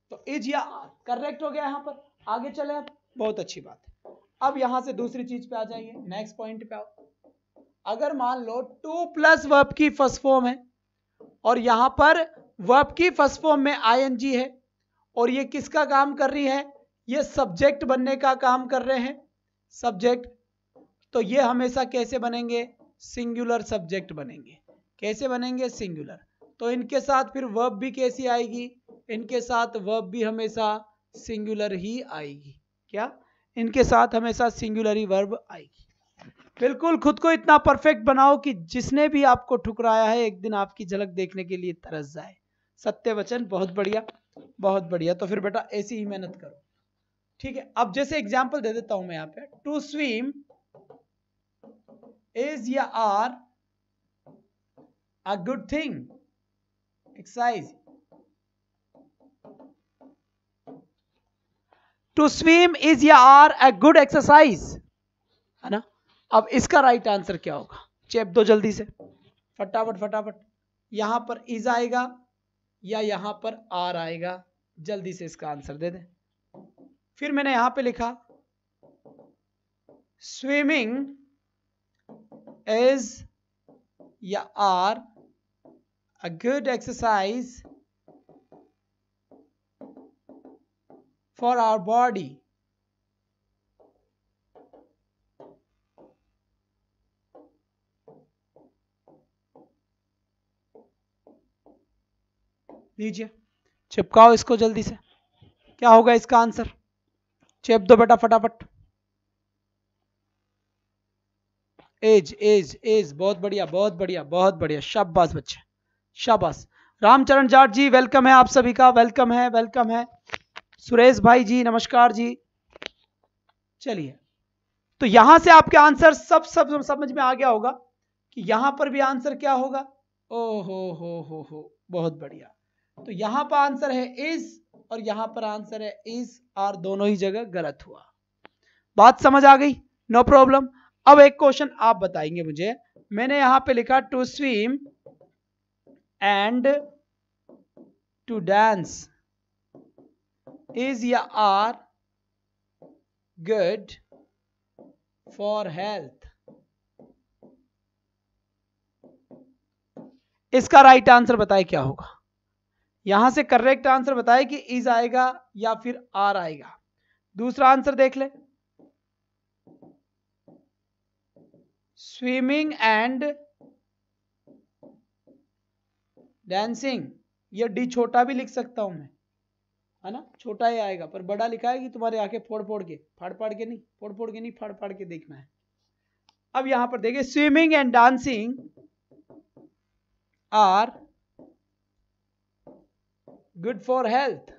तो इज या आर करेक्ट हो गया यहां पर आगे चले आप बहुत अच्छी बात है अब यहां से दूसरी चीज पे आ जाइए नेक्स्ट पॉइंट पे आओ अगर मान लो टू प्लस वर्ब की फर्स्ट फॉर्म है और यहां पर वर्ब की फर्स्ट फॉर्म में आईएनजी है और ये किसका काम कर रही है ये सब्जेक्ट बनने का काम कर रहे हैं सब्जेक्ट तो ये हमेशा कैसे बनेंगे सिंगुलर सब्जेक्ट बनेंगे कैसे बनेंगे सिंगुलर तो इनके साथ फिर वर्ब भी कैसी आएगी इनके साथ वर्ब भी हमेशा सिंगुलर ही आएगी क्या इनके साथ हमेशा सिंगुलर ही वर्ब आएगी बिल्कुल खुद को इतना परफेक्ट बनाओ कि जिसने भी आपको ठुकराया है एक दिन आपकी झलक देखने के लिए तरस जाए सत्य वचन बहुत बढ़िया बहुत बढ़िया तो फिर बेटा ऐसी ही मेहनत करो ठीक है अब जैसे एग्जाम्पल दे देता हूं मैं यहाँ पे टू स्वीम इज या are a good thing exercise to swim is या आर अ गुड एक्सरसाइज है ना अब इसका राइट आंसर क्या होगा चेप दो जल्दी से फटाफट फटाफट यहां पर इज आएगा या यहां पर आर आएगा जल्दी से इसका आंसर दे दे फिर मैंने यहां पे लिखा स्विमिंग is या are a good exercise for our body लीजिए चिपकाओ इसको जल्दी से क्या होगा इसका आंसर चेप दो बेटा फटाफट एज एज एज बहुत बढ़िया बहुत बढ़िया बहुत बढ़िया शाबाश बच्चे शाबाश रामचरण जाट जी वेलकम है आप सभी का वेलकम है वेलकम है सुरेश भाई जी नमस्कार जी चलिए तो यहां से आपके आंसर सब सब समझ में आ गया होगा कि यहां पर भी आंसर क्या होगा ओ हो हो हो हो बहुत बढ़िया तो यहां पर आंसर है इज और यहां पर आंसर है इज आर दोनों ही जगह गलत हुआ बात समझ आ गई नो प्रॉब्लम अब एक क्वेश्चन आप बताएंगे मुझे मैंने यहां पे लिखा to swim and to dance is या आर गुड फॉर हेल्थ इसका राइट आंसर बताए क्या होगा यहां से करेक्ट आंसर बताए कि इज आएगा या फिर आर आएगा दूसरा आंसर देख ले स्विमिंग एंड डांसिंग ये डी छोटा भी लिख सकता हूं मैं है ना छोटा ही आएगा पर बड़ा लिखा है कि तुम्हारे आंखें फोड़ फोड़ के फाड़ फाड़ के नहीं फोड़ फोड़ के नहीं फाड़ फाड़ के देखना है अब यहां पर देखिए swimming and dancing are good for health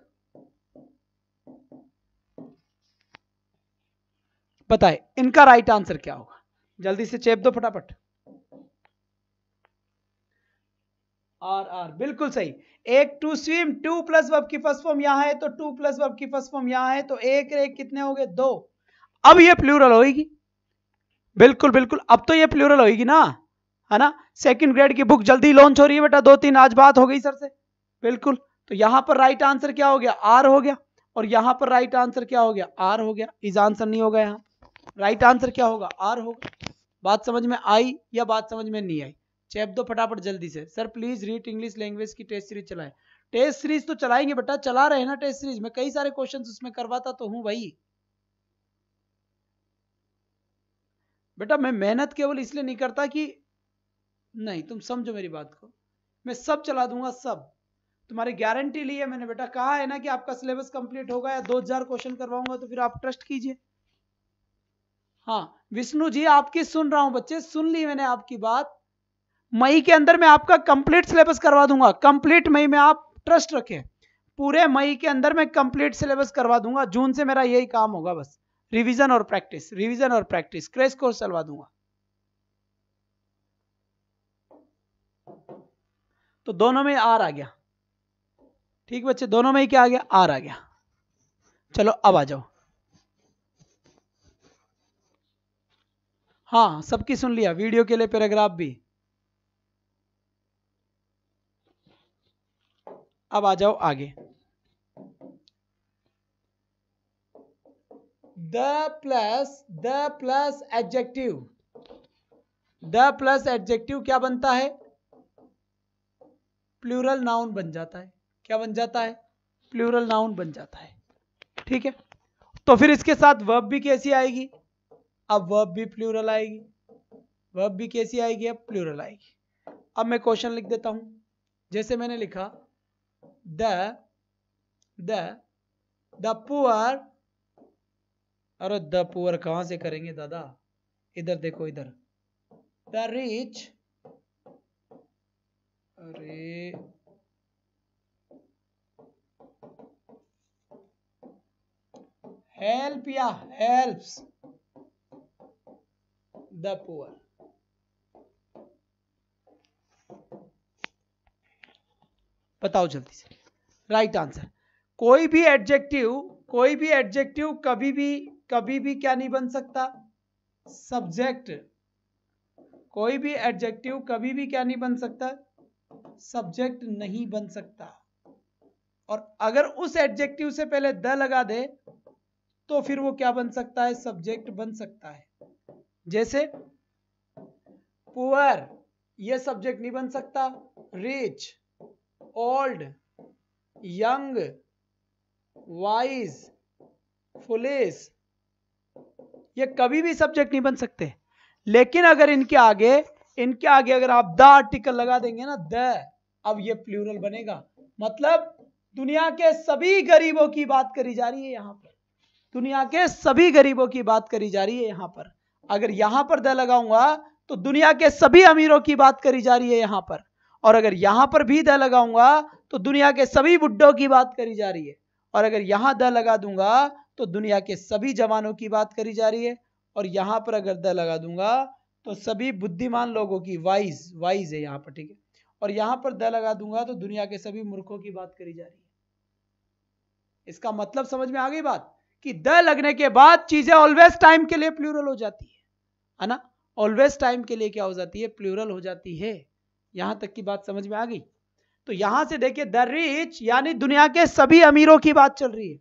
बताए इनका राइट आंसर क्या होगा जल्दी से चेप दो फटाफट आर आर बिल्कुल सही एक to swim to plus verb की फर्स्ट फॉर्म यहां है तो टू प्लस वर्ब की फर्स्ट फॉर्म यहां है तो एक एक कितने हो गए दो अब ये प्लूरल होगी बिल्कुल बिल्कुल अब तो ये प्लूरल होगी ना है ना सेकंड ग्रेड की बुक जल्दी लॉन्च हो रही है बेटा दो तीन आज बात हो गई सर से बिल्कुल तो यहां पर राइट आंसर क्या हो गया आर हो गया और यहां पर राइट आंसर क्या हो गया आर हो गया इज आंसर नहीं हो गया यहां राइट आंसर क्या होगा आर होगा बात समझ में आई या बात समझ में नहीं आई चैप दो फटाफट जल्दी से sir please REET English language की टेस्ट सीरीज चलाए टेस्ट सीरीज तो चलाएंगे बेटा चला रहे ना टेस्ट सीरीज में कई सारे क्वेश्चन उसमें करवाता तो हूं भाई बेटा मैं मेहनत केवल इसलिए नहीं करता कि नहीं तुम समझो मेरी बात को मैं सब चला दूंगा सब तुम्हारी गारंटी ली है मैंने बेटा कहा है ना कि आपका सिलेबस कंप्लीट होगा या 2000 क्वेश्चन करवाऊंगा तो फिर आप ट्रस्ट कीजिए हाँ विष्णु जी आपकी सुन रहा हूं बच्चे सुन ली मैंने आपकी बात मई के अंदर मैं आपका कंप्लीट सिलेबस करवा दूंगा कंप्लीट मई में आप ट्रस्ट रखें पूरे मई के अंदर मैं कंप्लीट सिलेबस करवा दूंगा जून से मेरा यही काम होगा बस रिवीजन और प्रैक्टिस रिवीजन और प्रैक्टिस क्रेश कोर्स चलवा दूंगा तो दोनों में आर आ गया ठीक बच्चे दोनों में ही क्या आ गया आर आ गया चलो अब आ जाओ हाँ सबकी सुन लिया वीडियो के लिए पैराग्राफ भी अब आ जाओ आगे the plus the plus adjective the plus adjective क्या बनता है प्लूरल नाउन बन जाता है क्या बन जाता है प्लूरल नाउन बन जाता है ठीक है तो फिर इसके साथ वर्ब भी कैसी आएगी अब वर्ब भी प्लूरल आएगी वर्ब भी कैसी आएगी अब प्लूरल आएगी अब मैं क्वेश्चन लिख देता हूं जैसे मैंने लिखा द द द पुअर अरे द पुअर कहां से करेंगे दादा इधर देखो इधर द रिच अरे हेल्प या हेल्प्स the poor बताओ जल्दी से राइट right आंसर कोई भी एडजेक्टिव कोई भी एडजेक्टिव कभी भी कभी भी क्या नहीं बन सकता सब्जेक्ट कोई भी एडजेक्टिव कभी भी क्या नहीं बन सकता सब्जेक्ट नहीं बन सकता और अगर उस एडजेक्टिव से पहले द लगा दे तो फिर वो क्या बन सकता है सब्जेक्ट बन सकता है जैसे पुअर ये सब्जेक्ट नहीं बन सकता rich old young wise foolish ये कभी भी सब्जेक्ट नहीं बन सकते लेकिन अगर इनके आगे इनके आगे अगर आप द आर्टिकल लगा देंगे ना द अब ये प्लूरल बनेगा मतलब दुनिया के सभी गरीबों की बात करी जा रही है यहां पर दुनिया के सभी गरीबों की बात करी जा रही है यहां पर अगर यहां पर द लगाऊंगा तो दुनिया के सभी अमीरों की बात करी जा रही है यहां पर और अगर यहां पर भी द लगाऊंगा तो दुनिया के सभी बुड्ढों की बात करी जा रही है और अगर यहां द लगा दूंगा तो दुनिया के सभी जवानों की बात करी जा रही है और यहां पर अगर द लगा दूंगा तो सभी बुद्धिमान लोगों की वाइज वाइज है यहाँ पर ठीक है और यहां पर द लगा दूंगा तो दुनिया के सभी मूर्खों की बात करी जा रही है इसका मतलब समझ में आ गई बात कि द लगने के बाद चीजें ऑलवेज टाइम के लिए प्लूरल हो जाती है है ना ऑलवेज टाइम के लिए क्या हो जाती है प्लूरल हो जाती है यहां तक की बात समझ में आ गई तो यहां से देखिए द रिच यानी दुनिया के सभी अमीरों की बात चल रही है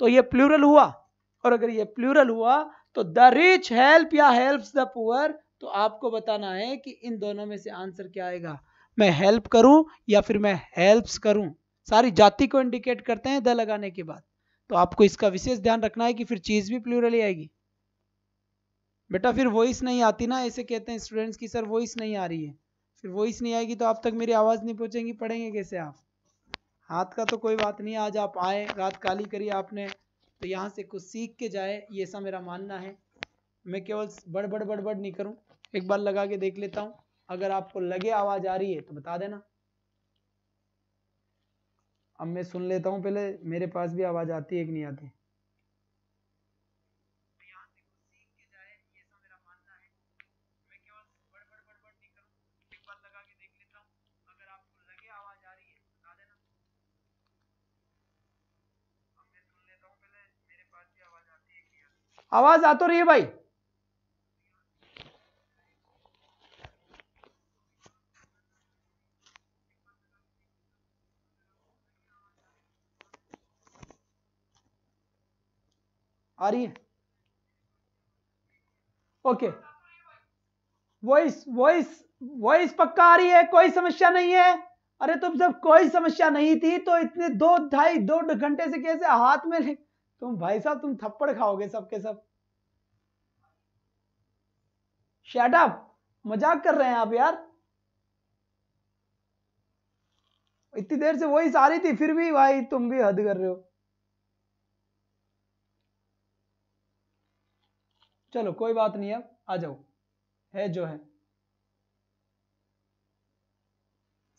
तो ये प्लूरल हुआ और अगर ये प्लूरल हुआ तो द रिच हेल्प या हेल्प द पुअर तो आपको बताना है कि इन दोनों में से आंसर क्या आएगा मैं हेल्प करूं या फिर मैं हेल्प्स करूं सारी जाति को इंडिकेट करते हैं द लगाने के बाद तो आपको इसका विशेष ध्यान रखना है कि फिर चीज़ भी प्लूरली आएगी बेटा फिर वॉइस नहीं आती ना ऐसे कहते हैं स्टूडेंट्स की सर वॉइस नहीं आ रही है फिर वॉइस नहीं आएगी तो आप तक मेरी आवाज़ नहीं पहुंचेगी पढ़ेंगे कैसे आप हाथ का तो कोई बात नहीं आज आप आए रात काली करी आपने तो यहाँ से कुछ सीख के जाए ये ऐसा मेरा मानना है मैं केवल बड़बड़ बड़बड़ नहीं करूँ एक बार लगा के देख लेता हूँ अगर आपको लगे आवाज़ आ रही है तो बता देना अब मैं सुन लेता हूँ पहले मेरे पास भी आवाज़ आती है कि नहीं आती आवाज आ तो रही है भाई आ रही है ओके वॉइस वॉइस वॉइस पक्का आ रही है कोई समस्या नहीं है अरे तुम जब कोई समस्या नहीं थी तो इतने दो ढाई दो घंटे से कैसे हाथ में ले तुम भाई साहब तुम थप्पड़ खाओगे सबके सब शटअप मजाक कर रहे हैं आप यार इतनी देर से वॉइस आ रही थी फिर भी भाई तुम भी हद कर रहे हो चलो कोई बात नहीं अब आ जाओ है जो है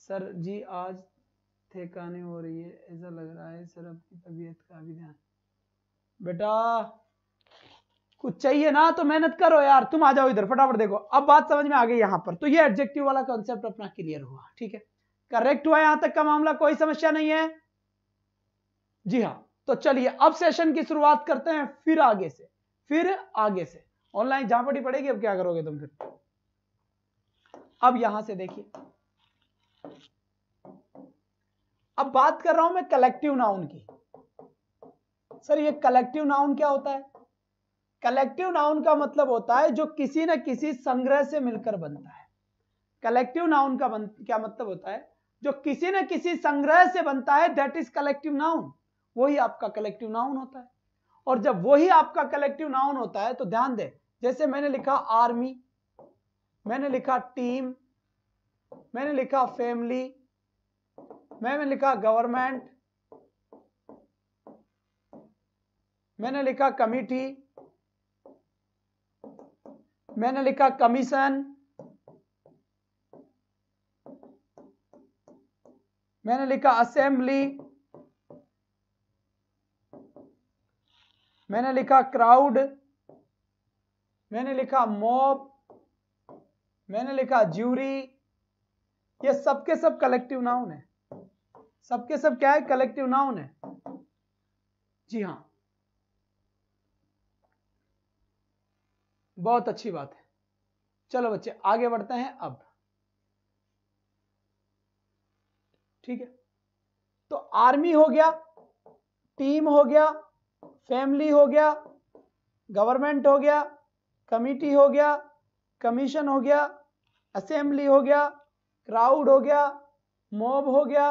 सर जी आज थेकाने हो रही है ऐसा लग रहा है सर आपकी तबीयत का भी ध्यान बेटा कुछ चाहिए ना तो मेहनत करो यार तुम आ जाओ इधर फटाफट देखो अब बात समझ में आ गई यहाँ पर तो ये एडजेक्टिव वाला कॉन्सेप्ट अपना क्लियर हुआ ठीक है करेक्ट हुआ यहां तक का मामला कोई समस्या नहीं है जी हाँ तो चलिए अब सेशन की शुरुआत करते हैं फिर आगे से फिर आगे से ऑनलाइन जहां पड़ी पड़ेगी अब क्या करोगे तुम फिर अब यहां से देखिए अब बात कर रहा हूं मैं कलेक्टिव नाउन की सर ये कलेक्टिव नाउन क्या होता है कलेक्टिव नाउन का मतलब होता है जो किसी न किसी संग्रह से मिलकर बनता है कलेक्टिव नाउन का क्या मतलब होता है जो किसी न किसी संग्रह से बनता है दैट इज कलेक्टिव नाउन वही आपका कलेक्टिव नाउन होता है और जब वही आपका कलेक्टिव नाउन होता है तो ध्यान दे जैसे मैंने लिखा आर्मी मैंने लिखा टीम मैंने लिखा फैमिली मैंने लिखा गवर्नमेंट मैंने लिखा कमिटी मैंने लिखा कमीशन मैंने लिखा असेंबली मैंने लिखा क्राउड मैंने लिखा मोब मैंने लिखा ज्यूरी ये सबके सब कलेक्टिव नाउन है सबके सब क्या है कलेक्टिव नाउन है जी हां बहुत अच्छी बात है चलो बच्चे आगे बढ़ते हैं अब ठीक है तो आर्मी हो गया टीम हो गया फैमिली हो गया गवर्नमेंट हो गया कमिटी हो गया कमीशन हो गया असेंबली हो गया क्राउड हो गया मोब हो गया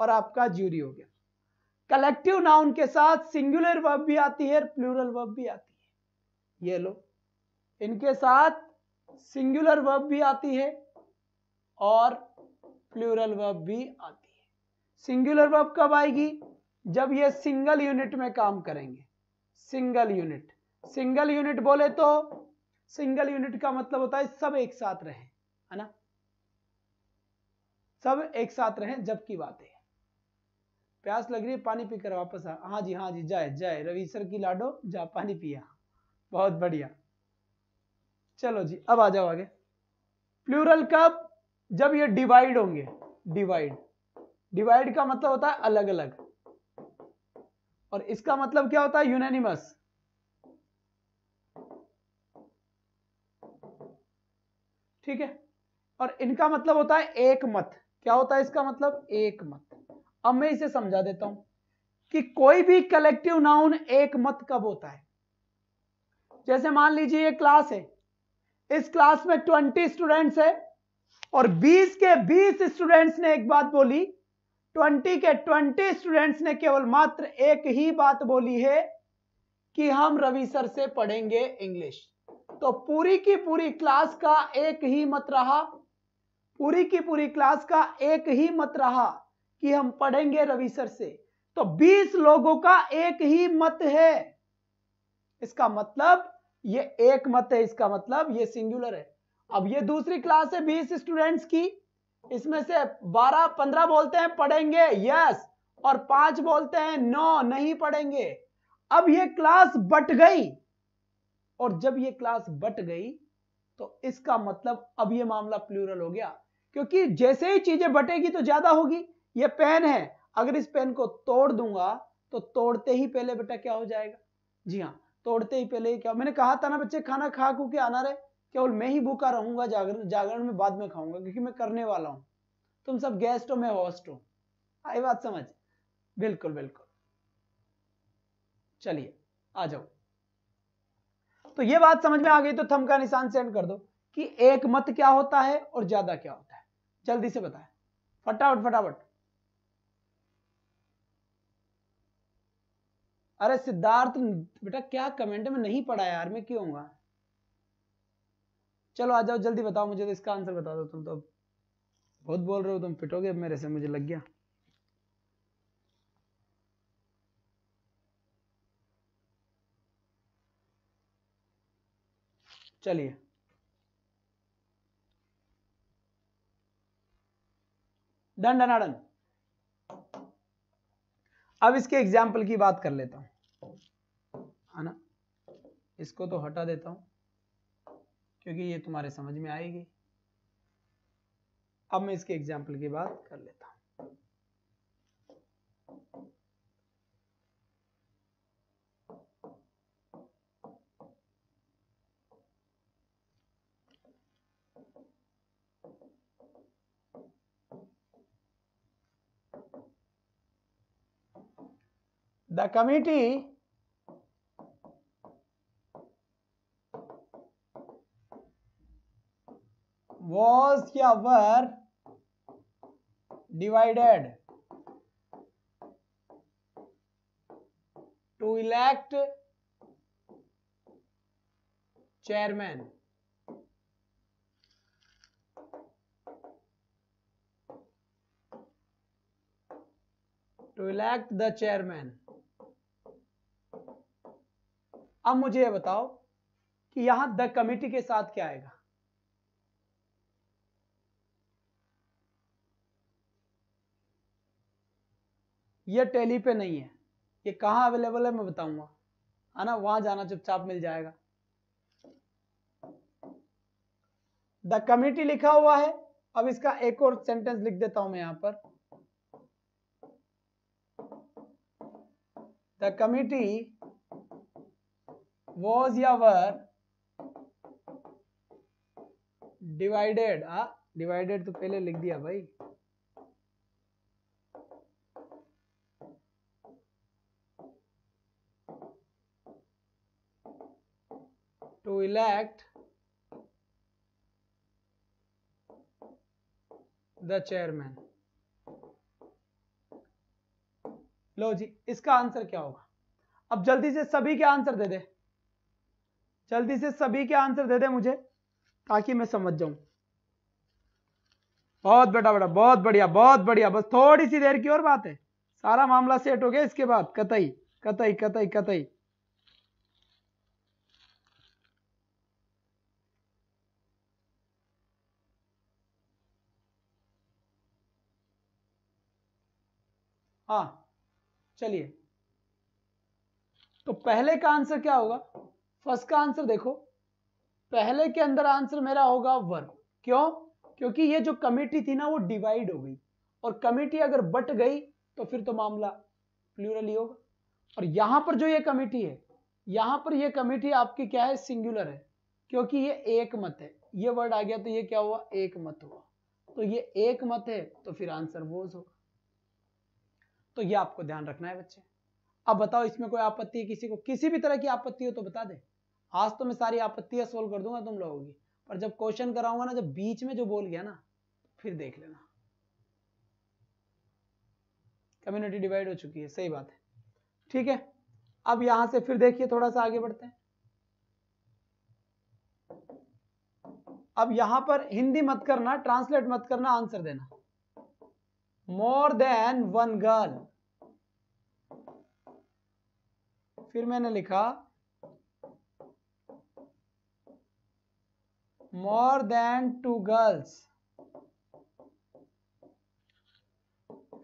और आपका ज्यूरी हो गया कलेक्टिव नाउन के साथ सिंगुलर वर्ब भी आती है प्लूरल वर्ब भी आती है ये लो इनके साथ सिंगुलर वर्ब भी आती है और प्लूरल वर्ब भी आती है सिंगुलर वर्ब कब आएगी जब ये सिंगल यूनिट में काम करेंगे सिंगल यूनिट सिंगल यूनिट बोले तो सिंगल यूनिट का मतलब होता है सब एक साथ रहें है ना सब एक साथ रहें की बात है प्यास लग रही है पानी पीकर वापस आ हाँ जी हाँ जी जाए जाए रवि सर की लाडो जा पानी पिया बहुत बढ़िया चलो जी अब आ जाओ आगे प्लूरल कब जब ये डिवाइड होंगे डिवाइड डिवाइड का मतलब होता है अलग अलग और इसका मतलब क्या होता है यूनानिमस ठीक है और इनका मतलब होता है एक मत क्या होता है इसका मतलब एक मत अब मैं इसे समझा देता हूं कि कोई भी कलेक्टिव नाउन एक मत कब होता है जैसे मान लीजिए ये क्लास है इस क्लास में ट्वेंटी स्टूडेंट्स है और बीस के बीस स्टूडेंट्स ने एक बात बोली ट्वेंटी के ट्वेंटी स्टूडेंट्स ने केवल मात्र एक ही बात बोली है कि हम रवि सर से पढ़ेंगे इंग्लिश तो पूरी की पूरी क्लास का एक ही मत रहा पूरी की पूरी क्लास का एक ही मत रहा कि हम पढ़ेंगे रवि सर से तो 20 लोगों का एक ही मत है इसका मतलब ये एक मत है इसका मतलब ये सिंगुलर है अब ये दूसरी क्लास है 20 स्टूडेंट्स की इसमें से 12 15 बोलते हैं पढ़ेंगे यस और पांच बोलते हैं नो नहीं पढ़ेंगे अब ये क्लास बट गई और जब ये क्लास बट गई तो इसका मतलब अब ये मामला प्लूरल हो गया क्योंकि जैसे ही चीजें बटेगी तो ज्यादा होगी ये पेन है अगर इस पेन को तोड़ दूंगा तो तोड़ते ही पहले बेटा क्या हो जाएगा जी हाँ तोड़ते ही पहले क्या मैंने कहा था ना बच्चे खाना खा खू के आना रहे केवल मैं ही भूखा रहूंगा जागरण जागरण में बाद में खाऊंगा क्योंकि मैं करने वाला हूँ तुम सब गेस्ट हो मैं होस्ट हूँ आई बात समझ बिल्कुल बिल्कुल चलिए आ जाओ तो ये बात समझ में आ गई तो थम का निशान सेंड कर दो कि एक मत क्या होता है और ज्यादा क्या होता है जल्दी से बताए फटाफट फटाफट अरे सिद्धार्थ बेटा क्या कमेंट में नहीं पढ़ा यार मैं क्यों हूँ चलो आ जाओ जल्दी बताओ मुझे तो इसका आंसर बता दो तुम तो बहुत बोल रहे हो तुम पिटोगे मेरे से मुझे लग गया चलिए डन डन अब इसके एग्जाम्पल की बात कर लेता हूं है ना इसको तो हटा देता हूं क्योंकि ये तुम्हारे समझ में आएगी अब मैं इसके एग्जाम्पल की बात कर लेता हूं the committee was या were divided to elect chairman to elect the chairman अब मुझे यह बताओ कि यहां द कमिटी के साथ क्या आएगा यह टेली पे नहीं है ये कहां अवेलेबल है मैं बताऊंगा है ना वहां जाना चुपचाप मिल जाएगा द कमिटी लिखा हुआ है अब इसका एक और सेंटेंस लिख देता हूं मैं यहां पर द कमिटी was या were divided आ divided तो पहले लिख दिया भाई to elect the chairman लो जी इसका आंसर क्या होगा अब जल्दी से सभी के आंसर दे दे जल्दी से सभी के आंसर दे दे मुझे ताकि मैं समझ जाऊं बहुत बेटा बेटा बहुत बढ़िया बहुत बढ़िया बस थोड़ी सी देर की और बात है सारा मामला सेट हो गया इसके बाद कतई कतई कतई कतई हाँ चलिए तो पहले का आंसर क्या होगा फर्स्ट का आंसर देखो पहले के अंदर आंसर मेरा होगा वर्ग क्यों क्योंकि ये जो कमेटी थी ना वो डिवाइड हो गई और कमेटी अगर बट गई तो फिर तो मामला प्लूरल ही होगा और यहां पर जो ये कमेटी है यहां पर ये कमेटी आपकी क्या है सिंगुलर है क्योंकि ये एक मत है ये वर्ड आ गया तो ये क्या हुआ एक मत हुआ तो ये एक मत है तो फिर आंसर वोज होगा तो ये आपको ध्यान रखना है बच्चे अब बताओ इसमें कोई आपत्ति है किसी को किसी भी तरह की आपत्ति हो तो बता दे आज तो मैं सारी आपत्तियां सोल्व कर दूंगा तुम लोगों की पर जब क्वेश्चन कराऊंगा ना जब बीच में जो बोल गया ना फिर देख लेना कम्युनिटी डिवाइड हो चुकी है सही बात है ठीक है अब यहां से फिर देखिए थोड़ा सा आगे बढ़ते हैं अब यहां पर हिंदी मत करना ट्रांसलेट मत करना आंसर देना मोर देन वन गर्ल फिर मैंने लिखा more than two girls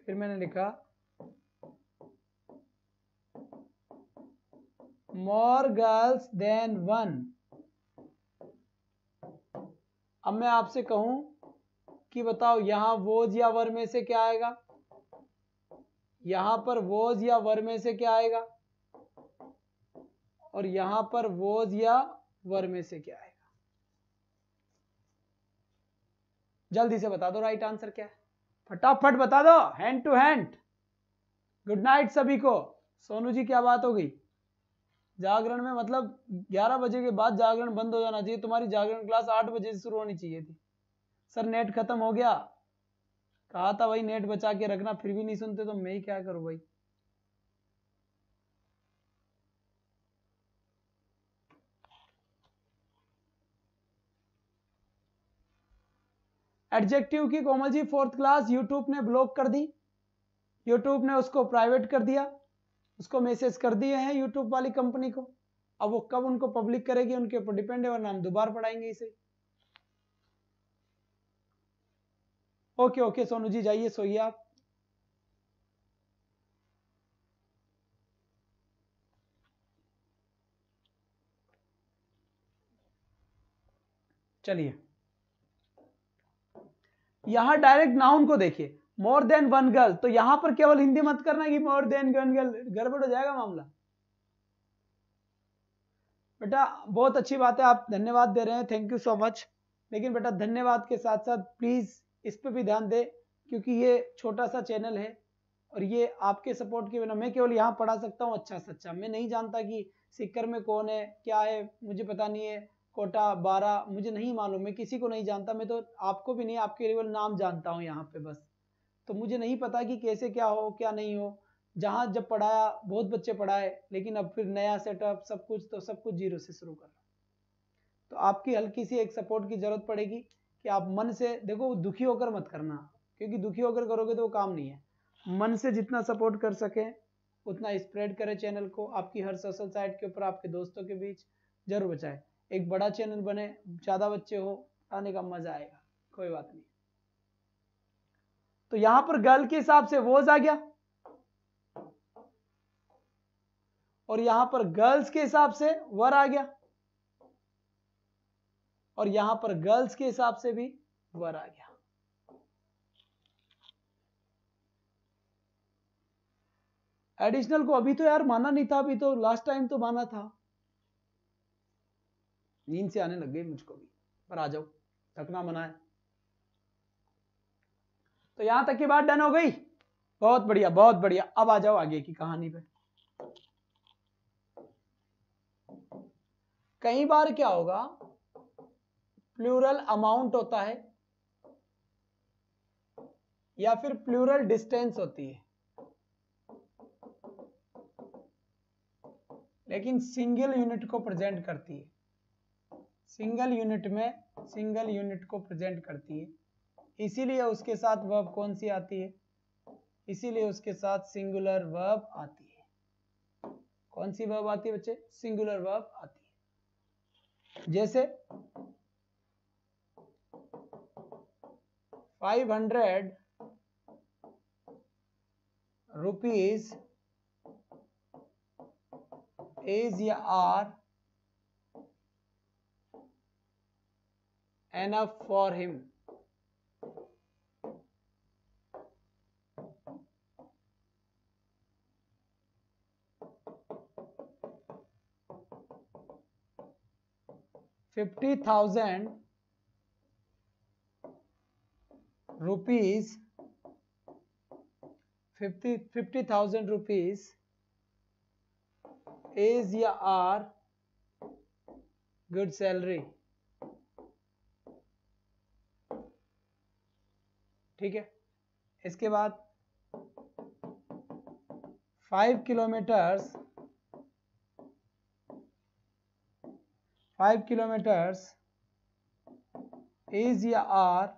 फिर मैंने लिखा more girls than one अब मैं आपसे कहूं कि बताओ यहां वोज या वर में से क्या आएगा यहां पर वोज या वर में से क्या आएगा और यहां पर वोज या वर में से क्या आएगा जल्दी से बता दो राइट आंसर क्या है फटाफट बता दो hand to hand good night सभी को सोनू जी क्या बात हो गई जागरण में मतलब 11 बजे के बाद जागरण बंद हो जाना चाहिए तुम्हारी जागरण क्लास 8 बजे से शुरू होनी चाहिए थी सर नेट खत्म हो गया कहा था भाई नेट बचा के रखना फिर भी नहीं सुनते तो मैं ही क्या करूँ भाई एडजेक्टिव की Komal ji fourth class YouTube ने ब्लॉक कर दी यूट्यूब ने उसको प्राइवेट कर दिया उसको मैसेज कर दिए हैं यूट्यूब वाली कंपनी को अब वो कब उनको पब्लिक करेगी उनके ऊपर डिपेंड है वरना हम दोबारा पढ़ाएंगे इसे ओके ओके सोनू जी जाइए सोइए आप चलिए यहाँ डायरेक्ट नाउन को देखिए मोर देन वन गर्ल तो यहाँ पर केवल हिंदी मत करना कि मोर देन वन गर्ल गड़बड़ हो जाएगा मामला बेटा बहुत अच्छी बात है आप धन्यवाद दे रहे हैं थैंक यू सो मच लेकिन बेटा धन्यवाद के साथ साथ प्लीज़ इस पर भी ध्यान दे क्योंकि ये छोटा सा चैनल है और ये आपके सपोर्ट के बिना मैं केवल यहाँ पढ़ा सकता हूँ अच्छा सच्चा मैं नहीं जानता कि सिक्कर में कौन है क्या है मुझे पता नहीं है कोटा बारह मुझे नहीं मालूम मैं किसी को नहीं जानता मैं तो आपको भी नहीं आपके केवल नाम जानता हूँ यहाँ पे बस तो मुझे नहीं पता कि कैसे क्या हो क्या नहीं हो जहाँ जब पढ़ाया बहुत बच्चे पढ़ाए लेकिन अब फिर नया सेटअप सब कुछ तो सब कुछ जीरो से शुरू कर रहा तो आपकी हल्की सी एक सपोर्ट की जरूरत पड़ेगी कि आप मन से देखो दुखी होकर मत करना क्योंकि दुखी होकर करोगे तो वो काम नहीं है मन से जितना सपोर्ट कर सके उतना स्प्रेड करें चैनल को आपकी हर सोशल साइट के ऊपर आपके दोस्तों के बीच जरूर बचाए एक बड़ा चैनल बने ज़्यादा बच्चे हो आने का मज़ा आएगा कोई बात नहीं तो यहां पर गर्ल के हिसाब से वोज आ गया और यहां पर गर्ल्स के हिसाब से वर आ गया और यहां पर गर्ल्स के हिसाब से भी वर आ गया एडिशनल को अभी तो यार माना नहीं था अभी तो लास्ट टाइम तो माना था नींद से आने लग गई मुझको भी पर आ जाओ थकना मना है तो यहां तक की बात डन हो गई बहुत बढ़िया बहुत बढ़िया अब आ जाओ आगे की कहानी पे कई बार क्या होगा प्लूरल अमाउंट होता है या फिर प्लूरल डिस्टेंस होती है लेकिन सिंगल यूनिट को प्रेजेंट करती है सिंगल यूनिट में सिंगल यूनिट को प्रेजेंट करती है इसीलिए उसके साथ वर्ब कौन सी आती है इसीलिए उसके साथ सिंगुलर वर्ब आती है कौन सी वर्ब आती है बच्चे सिंगुलर वर्ब आती है जैसे 500 हंड्रेड रुपीज एज या are enough for him. Fifty thousand rupees Fifty fifty thousand 50000 rupees is your good salary ठीक है इसके बाद five kilometres five kilometres is या are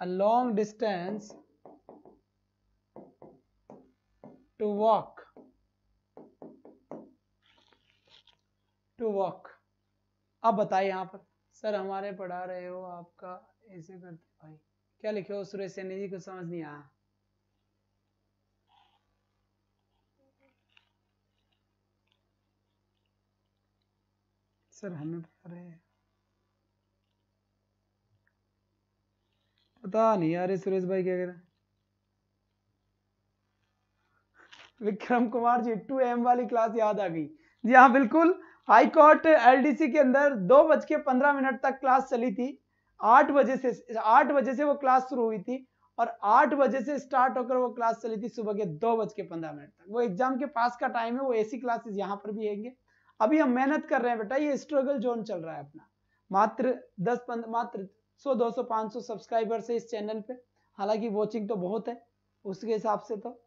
a long distance to walk to walk अब बताइए यहां पर सर हमारे पढ़ा रहे हो आपका ऐसे करते भाई क्या लिखे हो सुरेश सैनी जी को समझ नहीं आया सर हमें पता रहे पता नहीं यार सुरेश भाई क्या कह रहे विक्रम कुमार जी टू एम वाली क्लास याद आ गई जी हाँ बिल्कुल हाई कोर्ट एलडीसी के अंदर दो बज के पंद्रह मिनट तक क्लास चली थी आठ बजे से आठ बजे से वो क्लास शुरू हुई थी और आठ बजे से स्टार्ट होकर वो क्लास चली थी सुबह के दो बज के पंद्रह मिनट तक वो एग्जाम के पास का टाइम है वो ऐसी क्लासेस यहाँ पर भी होंगे अभी हम मेहनत कर रहे हैं बेटा ये स्ट्रगल जोन चल रहा है अपना मात्र दस पंद्रह मात्र सौ दो सौ पाँच सौ सब्सक्राइबर्स है इस चैनल पे हालांकि वॉचिंग तो बहुत है उसके हिसाब से तो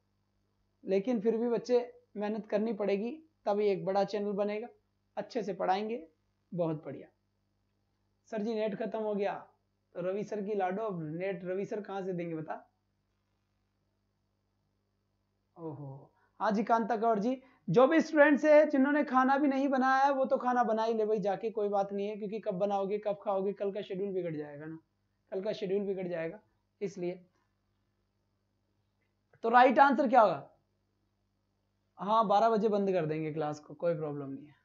लेकिन फिर भी बच्चे मेहनत करनी पड़ेगी तभी एक बड़ा चैनल बनेगा अच्छे से पढ़ाएंगे बहुत बढ़िया सर जी नेट खत्म हो गया तो रवि सर की लाडो अब नेट रवि सर कहाँ से देंगे बता ओहो हाँ जी कांता कौर जी जो भी स्टूडेंट्स है जिन्होंने खाना भी नहीं बनाया है वो तो खाना बना ही ले भाई जाके कोई बात नहीं है क्योंकि कब बनाओगे कब खाओगे कल का शेड्यूल बिगड़ जाएगा ना कल का शेड्यूल बिगड़ जाएगा इसलिए तो राइट आंसर क्या होगा हाँ बारह बजे बंद कर देंगे क्लास को कोई प्रॉब्लम नहीं है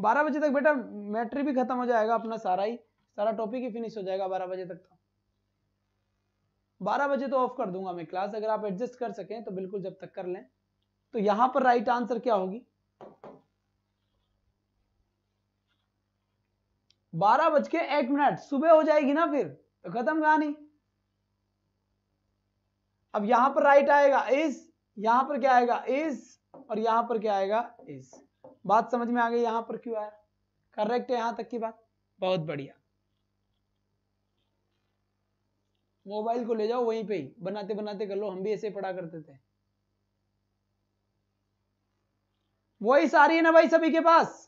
बारह बजे तक बेटा मैट्री भी खत्म हो जाएगा अपना सारा ही सारा टॉपिक ही फिनिश हो जाएगा बारह बजे तक तो बारह बजे तो ऑफ कर दूंगा मैं क्लास अगर आप एडजस्ट कर सकें तो बिल्कुल जब तक कर लें तो यहां पर राइट आंसर क्या होगी बारह बज के एक मिनट सुबह हो जाएगी ना फिर तो खत्म कहानी अब यहां पर राइट आएगा इस यहां पर क्या आएगा इस और यहां पर क्या आएगा इस बात समझ में आ गई यहां पर क्यों आया करेक्ट है यहां तक की बात बहुत बढ़िया मोबाइल को ले जाओ वहीं पे ही बनाते बनाते कर लो हम भी ऐसे पढ़ा करते थे वही सारी है ना भाई सभी के पास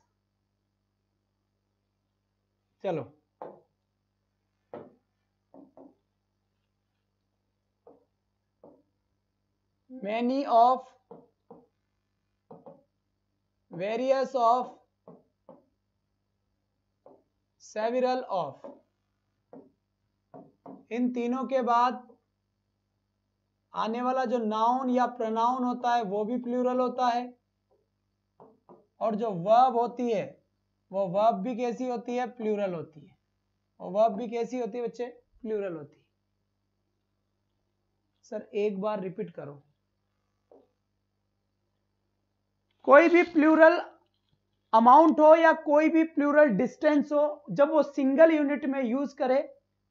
चलो many of various of several of इन तीनों के बाद आने वाला जो नाउन या प्रनाउन होता है वो भी प्लूरल होता है और जो वर्ब होती है वो वर्ब भी कैसी होती है प्लूरल होती है और वर्ब भी कैसी होती है बच्चे प्लूरल होती है सर एक बार रिपीट करो कोई भी प्लूरल अमाउंट हो या कोई भी प्लूरल डिस्टेंस हो जब वो सिंगल यूनिट में यूज करे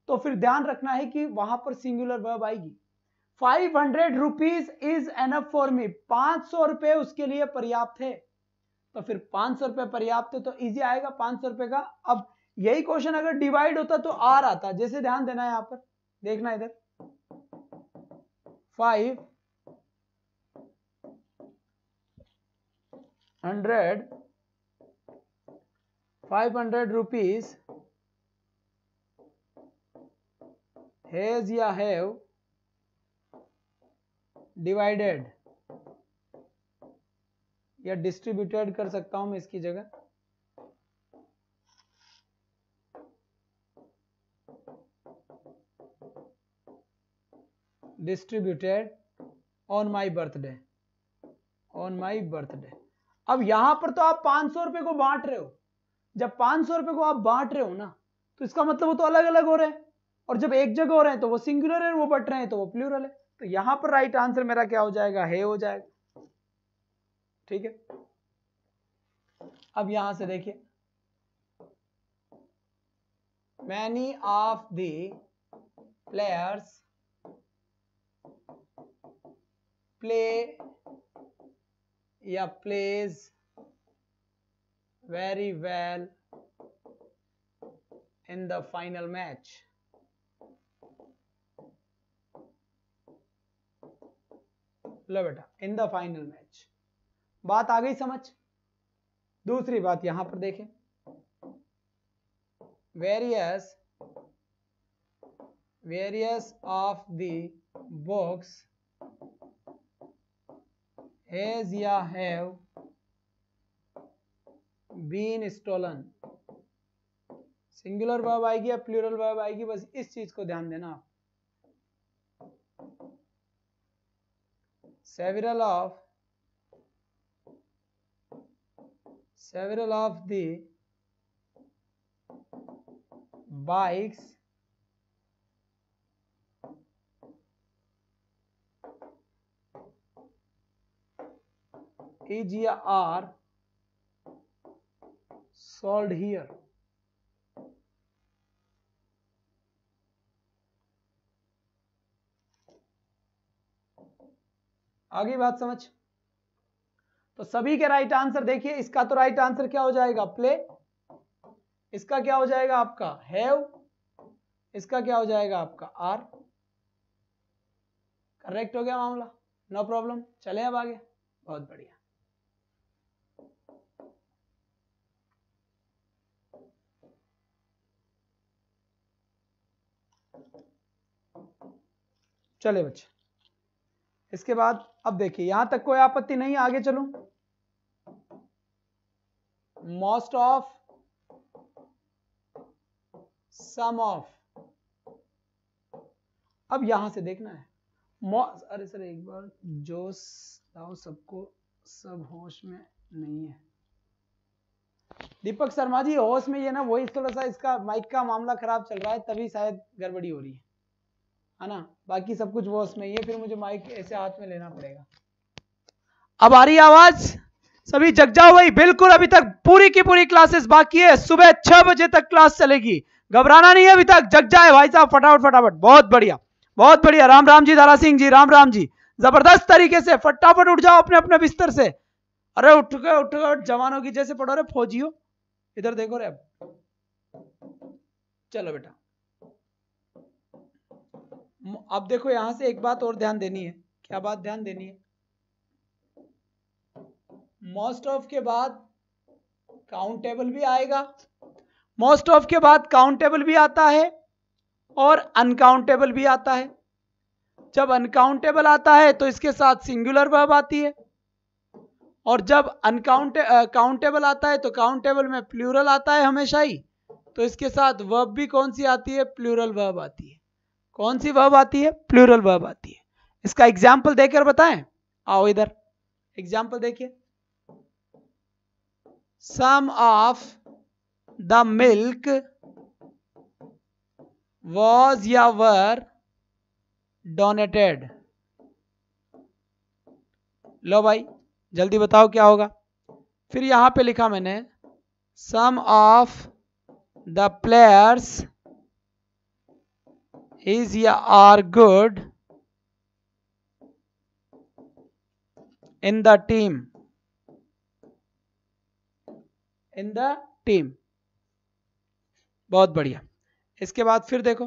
तो फिर ध्यान रखना है कि वहां पर सिंगुलर वर्ब आएगी five hundred rupees is enough for me पांच सौ रुपए उसके लिए पर्याप्त है तो फिर पांच सौ रुपए पर्याप्त है तो इजी आएगा पांच सौ रुपए का अब यही क्वेश्चन अगर डिवाइड होता तो आर आता जैसे ध्यान देना है यहां पर देखना इधर five hundred five hundred rupees has या हैव डिवाइडेड या डिस्ट्रीब्यूटेड कर सकता हूं मैं इसकी जगह distributed on my birthday on my birthday अब यहां पर तो आप पांच सौ रुपए को बांट रहे हो जब पांच सौ रुपए को आप बांट रहे हो ना तो इसका मतलब वो तो अलग अलग हो रहे हैं और जब एक जगह हो रहे हैं तो वो सिंगुलर है वो बट रहे हैं तो वो प्लूरल है तो यहां पर राइट आंसर मेरा क्या हो जाएगा हे हो जाएगा ठीक है अब यहां से देखिए many of the players play या plays very well in the final match लो बेटा इन द फाइनल मैच बात आ गई समझ दूसरी बात यहां पर देखें various various of the books has या have been stolen singular verb आएगी या प्लूरल वर्ब आएगी बस इस चीज को ध्यान देना आप several of several of the bikes Asia are solved here. आगे बात समझ तो सभी के राइट आंसर देखिए इसका तो राइट आंसर क्या हो जाएगा प्ले इसका क्या हो जाएगा आपका हैव इसका क्या हो जाएगा आपका आर करेक्ट हो गया मामला नो प्रॉब्लम चले अब आगे बहुत बढ़िया चले बच्चे इसके बाद अब देखिए यहां तक कोई आपत्ति नहीं आगे चलो मोस्ट ऑफ सम ऑफ अब यहां से देखना है अरे सर एक बार जोश लाओ सबको सब होश में नहीं है दीपक शर्मा जी होश में ये ना वही थोड़ा सा इसका माइक का मामला खराब चल रहा है तभी शायद गड़बड़ी हो रही है है ना बाकी सब कुछ वॉश में ही है फिर मुझे माइक ऐसे हाथ में लेना पड़ेगा अब आ रही आवाज सभी जग जाओ भाई बिल्कुल अभी तक पूरी की पूरी क्लासेस बाकी है सुबह छह बजे तक क्लास चलेगी घबराना नहीं है अभी तक जग जाए भाई साहब फटाफट फटाफट बहुत बढ़िया बहुत बढ़िया राम राम जी दारा सिंह जी राम राम जी जबरदस्त तरीके से फटाफट उठ जाओ अपने अपने बिस्तर से अरे उठ गए उठ गए जवानों की जैसे पढ़ो रहे फौजियों इधर देखो रे अब चलो बेटा अब देखो यहां से एक बात और ध्यान देनी है क्या बात ध्यान देनी है मोस्ट ऑफ के बाद काउंटेबल भी आएगा मोस्ट ऑफ के बाद काउंटेबल भी आता है और अनकाउंटेबल भी आता है जब अनकाउंटेबल आता है तो इसके साथ सिंगुलर वर्ब आती है और जब अनकाउंटे काउंटेबल आता है तो काउंटेबल में प्लूरल आता है हमेशा ही तो इसके साथ वर्ब भी कौन सी आती है प्लूरल वर्ब आती है कौन सी वर्ब आती है प्लूरल वर्ब आती है इसका एग्जाम्पल देकर बताएं आओ इधर एग्जाम्पल देखिए some of the milk was या वर डोनेटेड लो भाई जल्दी बताओ क्या होगा फिर यहां पे लिखा मैंने some of the players is या are good in the team in the team बहुत बढ़िया इसके बाद फिर देखो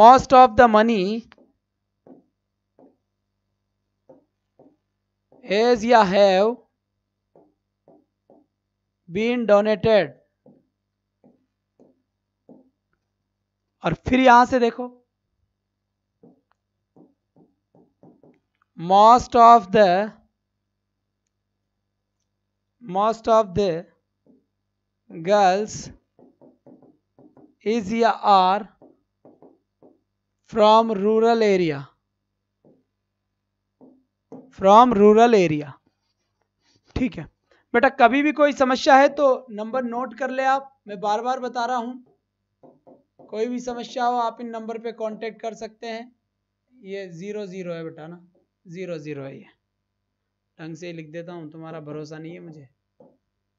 most of the money is या हैव बीन डोनेटेड और फिर यहां से देखो most of the most of the girls is या are from rural area from rural area ठीक है बेटा कभी भी कोई समस्या है तो नंबर नोट कर ले आप मैं बार बार बता रहा हूं कोई भी समस्या हो आप इन नंबर पे कांटेक्ट कर सकते हैं ये ज़ीरो ज़ीरो है बेटा ना ज़ीरो ज़ीरो है ये ढंग से लिख देता हूँ तुम्हारा भरोसा नहीं है मुझे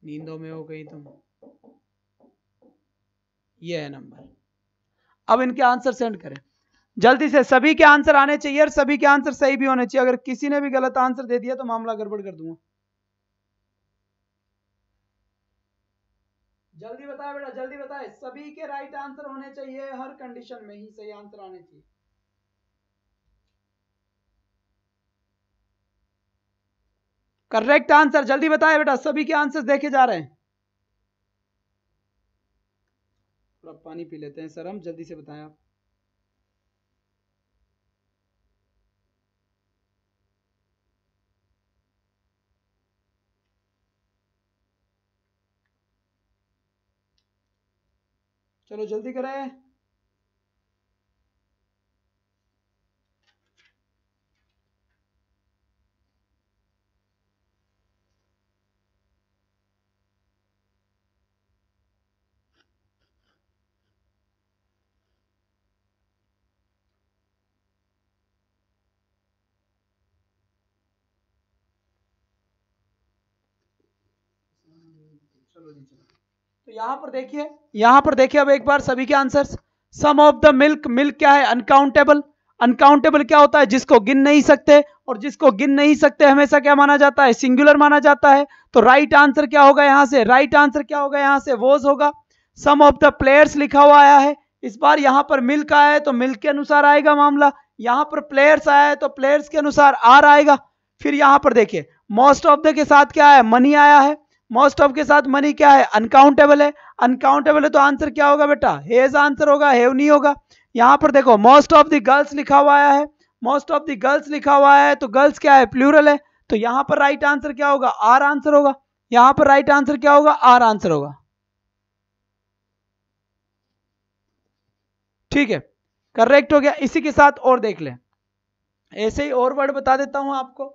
नींदों में हो गई तुम ये है नंबर अब इनके आंसर सेंड करें जल्दी से सभी के आंसर आने चाहिए और सभी के आंसर सही भी होने चाहिए अगर किसी ने भी गलत आंसर दे दिया तो मामला गड़बड़ कर दूंगा जल्दी बताए बेटा जल्दी बताए सभी के राइट आंसर होने चाहिए हर कंडीशन में ही सही आंसर आने चाहिए करेक्ट आंसर जल्दी बताए बेटा सभी के आंसर देखे जा रहे हैं थोड़ा पानी पी लेते हैं सर हम जल्दी से बताएं आप चलो जल्दी करें चलो जी चलो तो यहां पर देखिए यहां पर देखिए अब एक बार सभी के answers some of the milk milk क्या है अनकाउंटेबल अनकाउंटेबल क्या होता है जिसको गिन नहीं सकते और जिसको गिन नहीं सकते हमेशा क्या माना जाता है सिंगुलर माना जाता है तो राइट आंसर क्या होगा यहां से राइट आंसर क्या होगा यहां से वोज होगा सम ऑफ द प्लेयर्स लिखा हुआ आया है इस बार यहां पर मिल्क आया है तो मिल्क के अनुसार आएगा मामला यहां पर प्लेयर्स आया है तो प्लेयर्स के अनुसार आर आएगा फिर यहां पर देखिए मोस्ट ऑफ द के साथ क्या है मनी आया है मोस्ट ऑफ के साथ मनी क्या है अनकाउंटेबल है अनकाउंटेबल है तो आंसर क्या होगा बेटा हेज आंसर होगा हेव नहीं होगा यहां पर देखो मोस्ट ऑफ द गर्ल्स लिखा हुआ है मोस्ट ऑफ द गर्ल्स लिखा हुआ है तो गर्ल्स क्या है प्लूरल है तो यहां पर राइट आंसर क्या होगा आर आंसर होगा यहां पर राइट आंसर क्या होगा आर आंसर होगा ठीक है करेक्ट हो गया इसी के साथ और देख लें ऐसे ही और वर्ड बता देता हूं आपको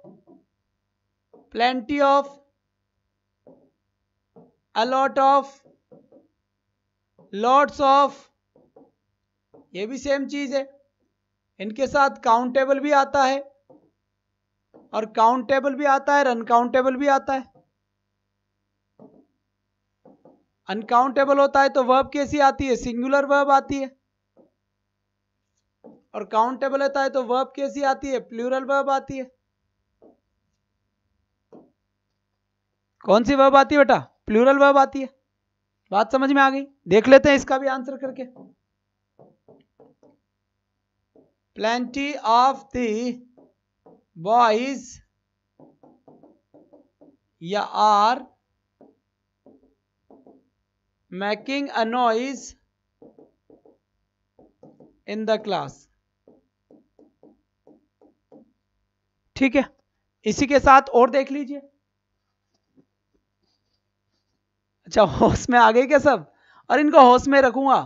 plenty of of... a lot of lots of ये भी सेम चीज है इनके साथ काउंटेबल भी आता है और काउंटेबल भी आता है और अनकाउंटेबल भी आता है अनकाउंटेबल होता है तो वर्ब कैसी आती है सिंगुलर वर्ब आती है और काउंटेबल होता है तो वर्ब कैसी आती है प्लूरल वर्ब आती है कौन सी वर्ब आती है बेटा प्लूरल वर्ब आती है बात समझ में आ गई देख लेते हैं इसका भी आंसर करके प्लेंटी ऑफ the बॉयज या are making a noise in the class ठीक है इसी के साथ और देख लीजिए अच्छा होश में आ गई क्या सब और इनको होश में रखूंगा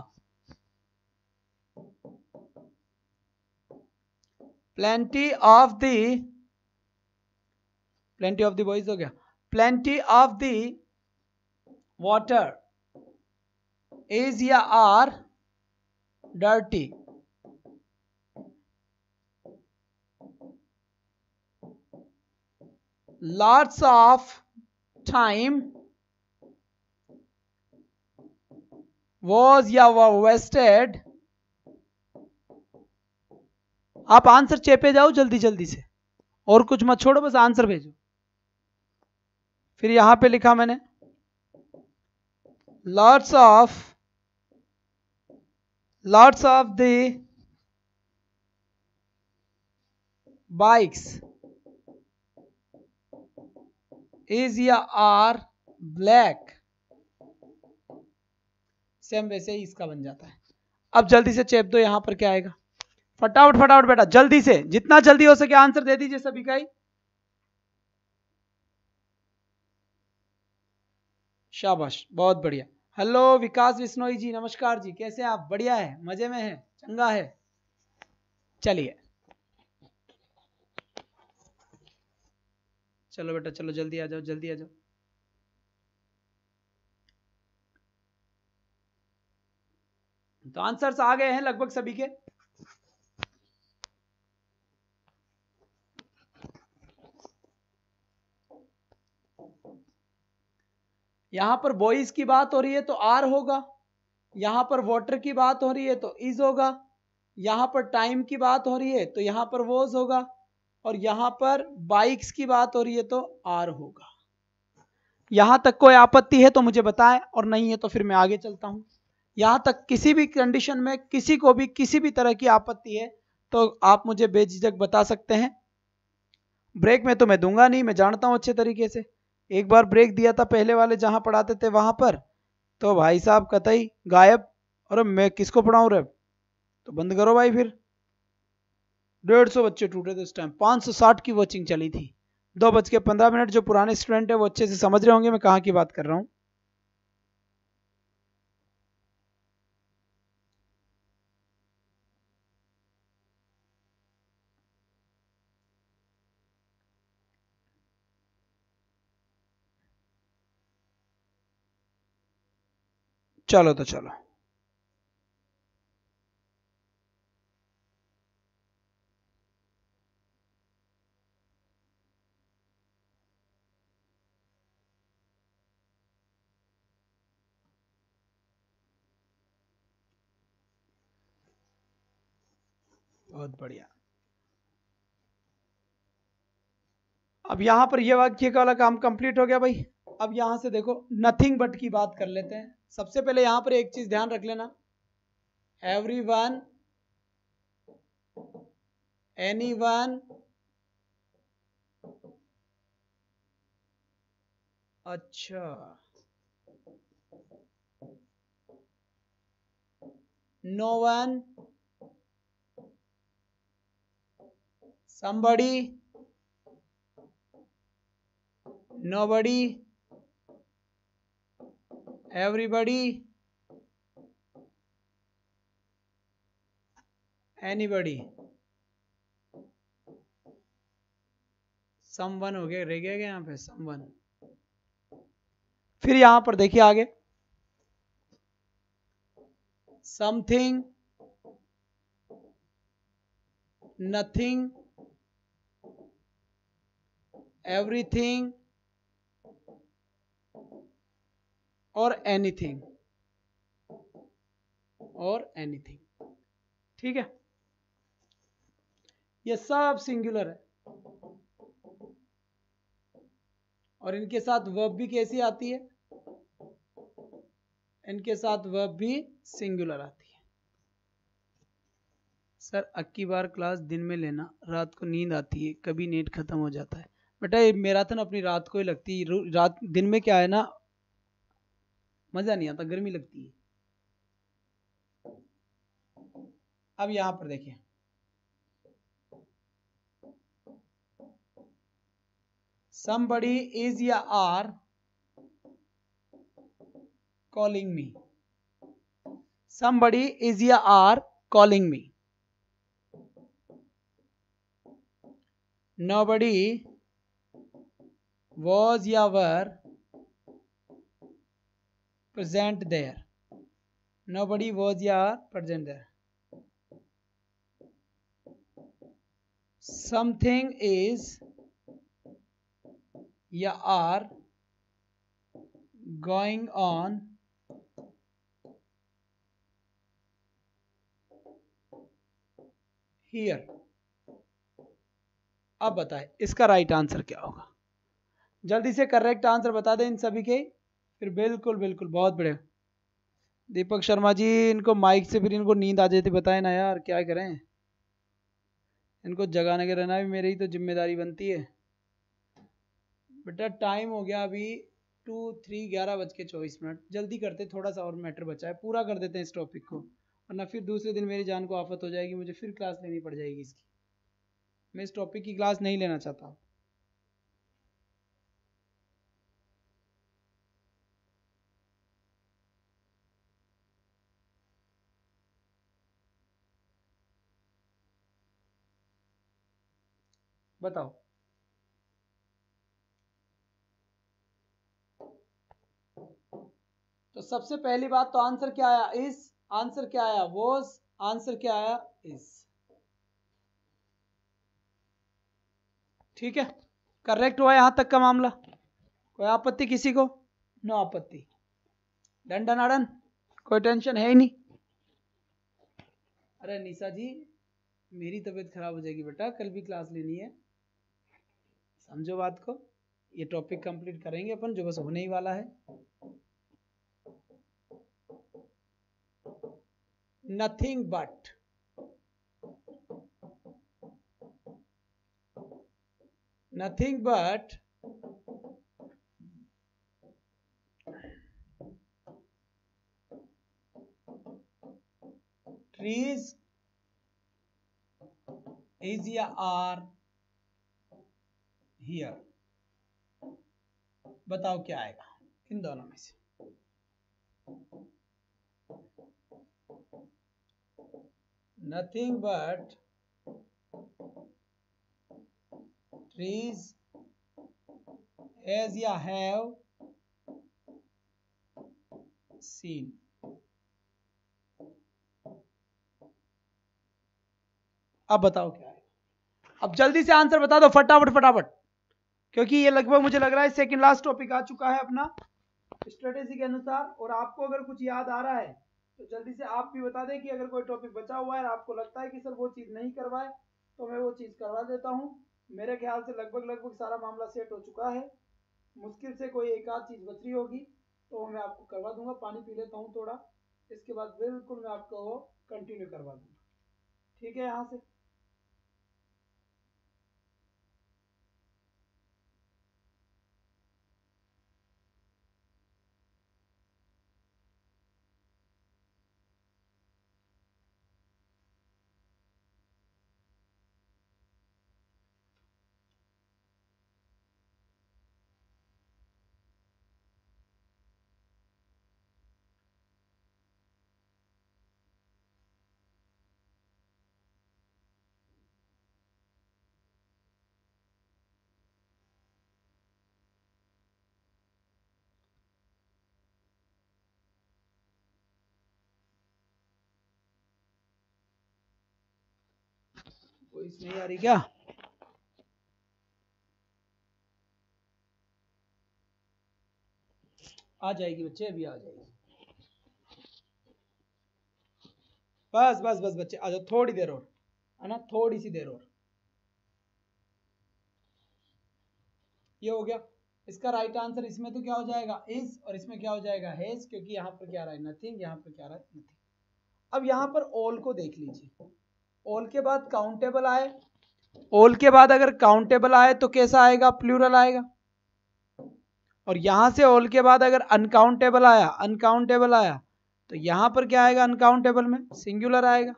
plenty of the plenty of the boys हो गया plenty of the water is या are dirty lots of time was या वेस्टेड आप आंसर चेपे जाओ जल्दी जल्दी से और कुछ मत छोड़ो बस आंसर भेजो फिर यहां पे लिखा मैंने lots of lots of the bikes is या आर ब्लैक सेम वैसे ही इसका बन जाता है अब जल्दी से चेप दो यहां पर क्या आएगा फटाफट फटाफट बेटा जल्दी से जितना जल्दी हो सके आंसर दे दीजिए सभी का ही शाबाश बहुत बढ़िया हेलो विकास विश्नोई जी नमस्कार जी कैसे आप बढ़िया है मजे में है चंगा है चलिए चलो बेटा चलो जल्दी आ जाओ जल्दी आ जाओ तो आंसर्स आ गए हैं लगभग सभी के यहां पर बॉयज की बात हो रही है तो आर होगा यहां पर वॉटर की बात हो रही है तो इज होगा यहां पर टाइम की बात हो रही है तो यहां पर वोज होगा और यहां पर बाइक्स की बात हो रही है तो आर होगा यहां तक कोई आपत्ति है तो मुझे बताएं और नहीं है तो फिर मैं आगे चलता हूं यहाँ तक किसी भी कंडीशन में किसी को भी किसी भी तरह की आपत्ति है तो आप मुझे बेझिझक बता सकते हैं ब्रेक में तो मैं दूंगा नहीं मैं जानता हूं अच्छे तरीके से एक बार ब्रेक दिया था पहले वाले जहाँ पढ़ाते थे वहां पर तो भाई साहब कतई गायब और मैं किसको पढ़ाऊं रे तो बंद करो भाई फिर डेढ़ सौ बच्चे टूटे थे उस टाइम पाँच सौ साठ की वॉचिंग चली थी दो बज के पंद्रह मिनट जो पुराने स्टूडेंट है वो अच्छे से समझ रहे होंगे मैं कहाँ की बात कर रहा हूँ चलो तो चलो बहुत बढ़िया अब यहां पर यह वाक्य का वाला काम कंप्लीट हो गया भाई अब यहां से देखो नथिंग बट की बात कर लेते हैं सबसे पहले यहां पर एक चीज ध्यान रख लेना एवरी वन एनी वन अच्छा no one nobody everybody anybody someone हो गया रह गया क्या यहाँ पे समवन फिर यहां पर देखिए आगे समथिंग नथिंग एवरीथिंग और एनीथिंग और एनीथिंग ठीक है ये सब सिंगुलर है और इनके साथ वर्ब भी कैसी आती है इनके साथ वर्ब भी सिंगुलर आती है सर अक्की बार क्लास दिन में लेना रात को नींद आती है कभी नेट खत्म हो जाता है बेटा ये मैराथन अपनी रात को ही लगती है रात दिन में क्या है ना मजा नहीं आता गर्मी लगती है अब यहां पर देखिए समबड़ी इज या are calling me somebody is या are calling me nobody was या were present there nobody was or present there something is ya are going on here अब बताएं इसका राइट आंसर क्या होगा जल्दी से करेक्ट आंसर बता दें इन सभी के फिर बिल्कुल बिल्कुल बहुत बढ़िया दीपक शर्मा जी इनको माइक से फिर इनको नींद आ जाती बताए ना यार क्या करें इनको जगाने के रहना भी मेरी तो जिम्मेदारी बनती है बेटा टाइम हो गया अभी टू थ्री ग्यारह बज के चौबीस मिनट जल्दी करते थोड़ा सा और मैटर बचा है पूरा कर देते हैं इस टॉपिक को वरना फिर दूसरे दिन मेरी जान को आफत हो जाएगी मुझे फिर क्लास लेनी पड़ जाएगी इसकी मैं इस टॉपिक की क्लास नहीं लेना चाहता बताओ तो सबसे पहली बात तो आंसर क्या आया इस आंसर क्या आया वोज आंसर क्या आया इस ठीक है करेक्ट हुआ यहां तक का मामला कोई आपत्ति किसी को नो आपत्ति डन डन कोई टेंशन है ही नहीं अरे निशा जी मेरी तबीयत खराब हो जाएगी बेटा कल भी क्लास लेनी है समझो बात को ये टॉपिक कंप्लीट करेंगे अपन जो बस होने ही वाला है nothing but nothing but trees is a are here बताओ क्या आएगा इन दोनों में से नथिंग बट ट्रीज एज या हैव सीन अब बताओ क्या है अब जल्दी से आंसर बता दो फटाफट फटाफट क्योंकि ये लगभग मुझे लग रहा है सेकंड लास्ट टॉपिक आ चुका है अपना स्ट्रेटेजी के अनुसार और आपको अगर कुछ याद आ रहा है तो जल्दी से आप भी बता दें कि अगर कोई टॉपिक बचा हुआ है और आपको लगता है कि सर वो चीज़ नहीं करवाए तो मैं वो चीज़ करवा देता हूँ मेरे ख्याल से लगभग लगभग सारा मामला सेट हो चुका है मुश्किल से कोई एक आध चीज़ बच रही होगी तो मैं आपको करवा दूंगा पानी पी लेता हूँ थोड़ा इसके बाद बिल्कुल मैं आपको कंटिन्यू करवा दूंगा ठीक है यहाँ से वॉइस नहीं आ रही क्या आ जाएगी बच्चे अभी आ जाएगी बस बस बस बच्चे आ जाओ थोड़ी देर और है ना थोड़ी सी देर और ये हो गया इसका राइट आंसर इसमें तो क्या हो जाएगा इज और इसमें क्या हो जाएगा हेज क्योंकि यहां पर क्या रहा है नथिंग यहाँ पर क्या रहा है नथिंग अब यहां पर ऑल को देख लीजिए ऑल के बाद काउंटेबल आए ऑल के बाद अगर काउंटेबल आए तो कैसा आएगा प्लूरल आएगा और यहां से ऑल के बाद अगर अनकाउंटेबल आया अनकाउंटेबल आया तो यहां पर क्या आएगा अनकाउंटेबल में सिंगुलर आएगा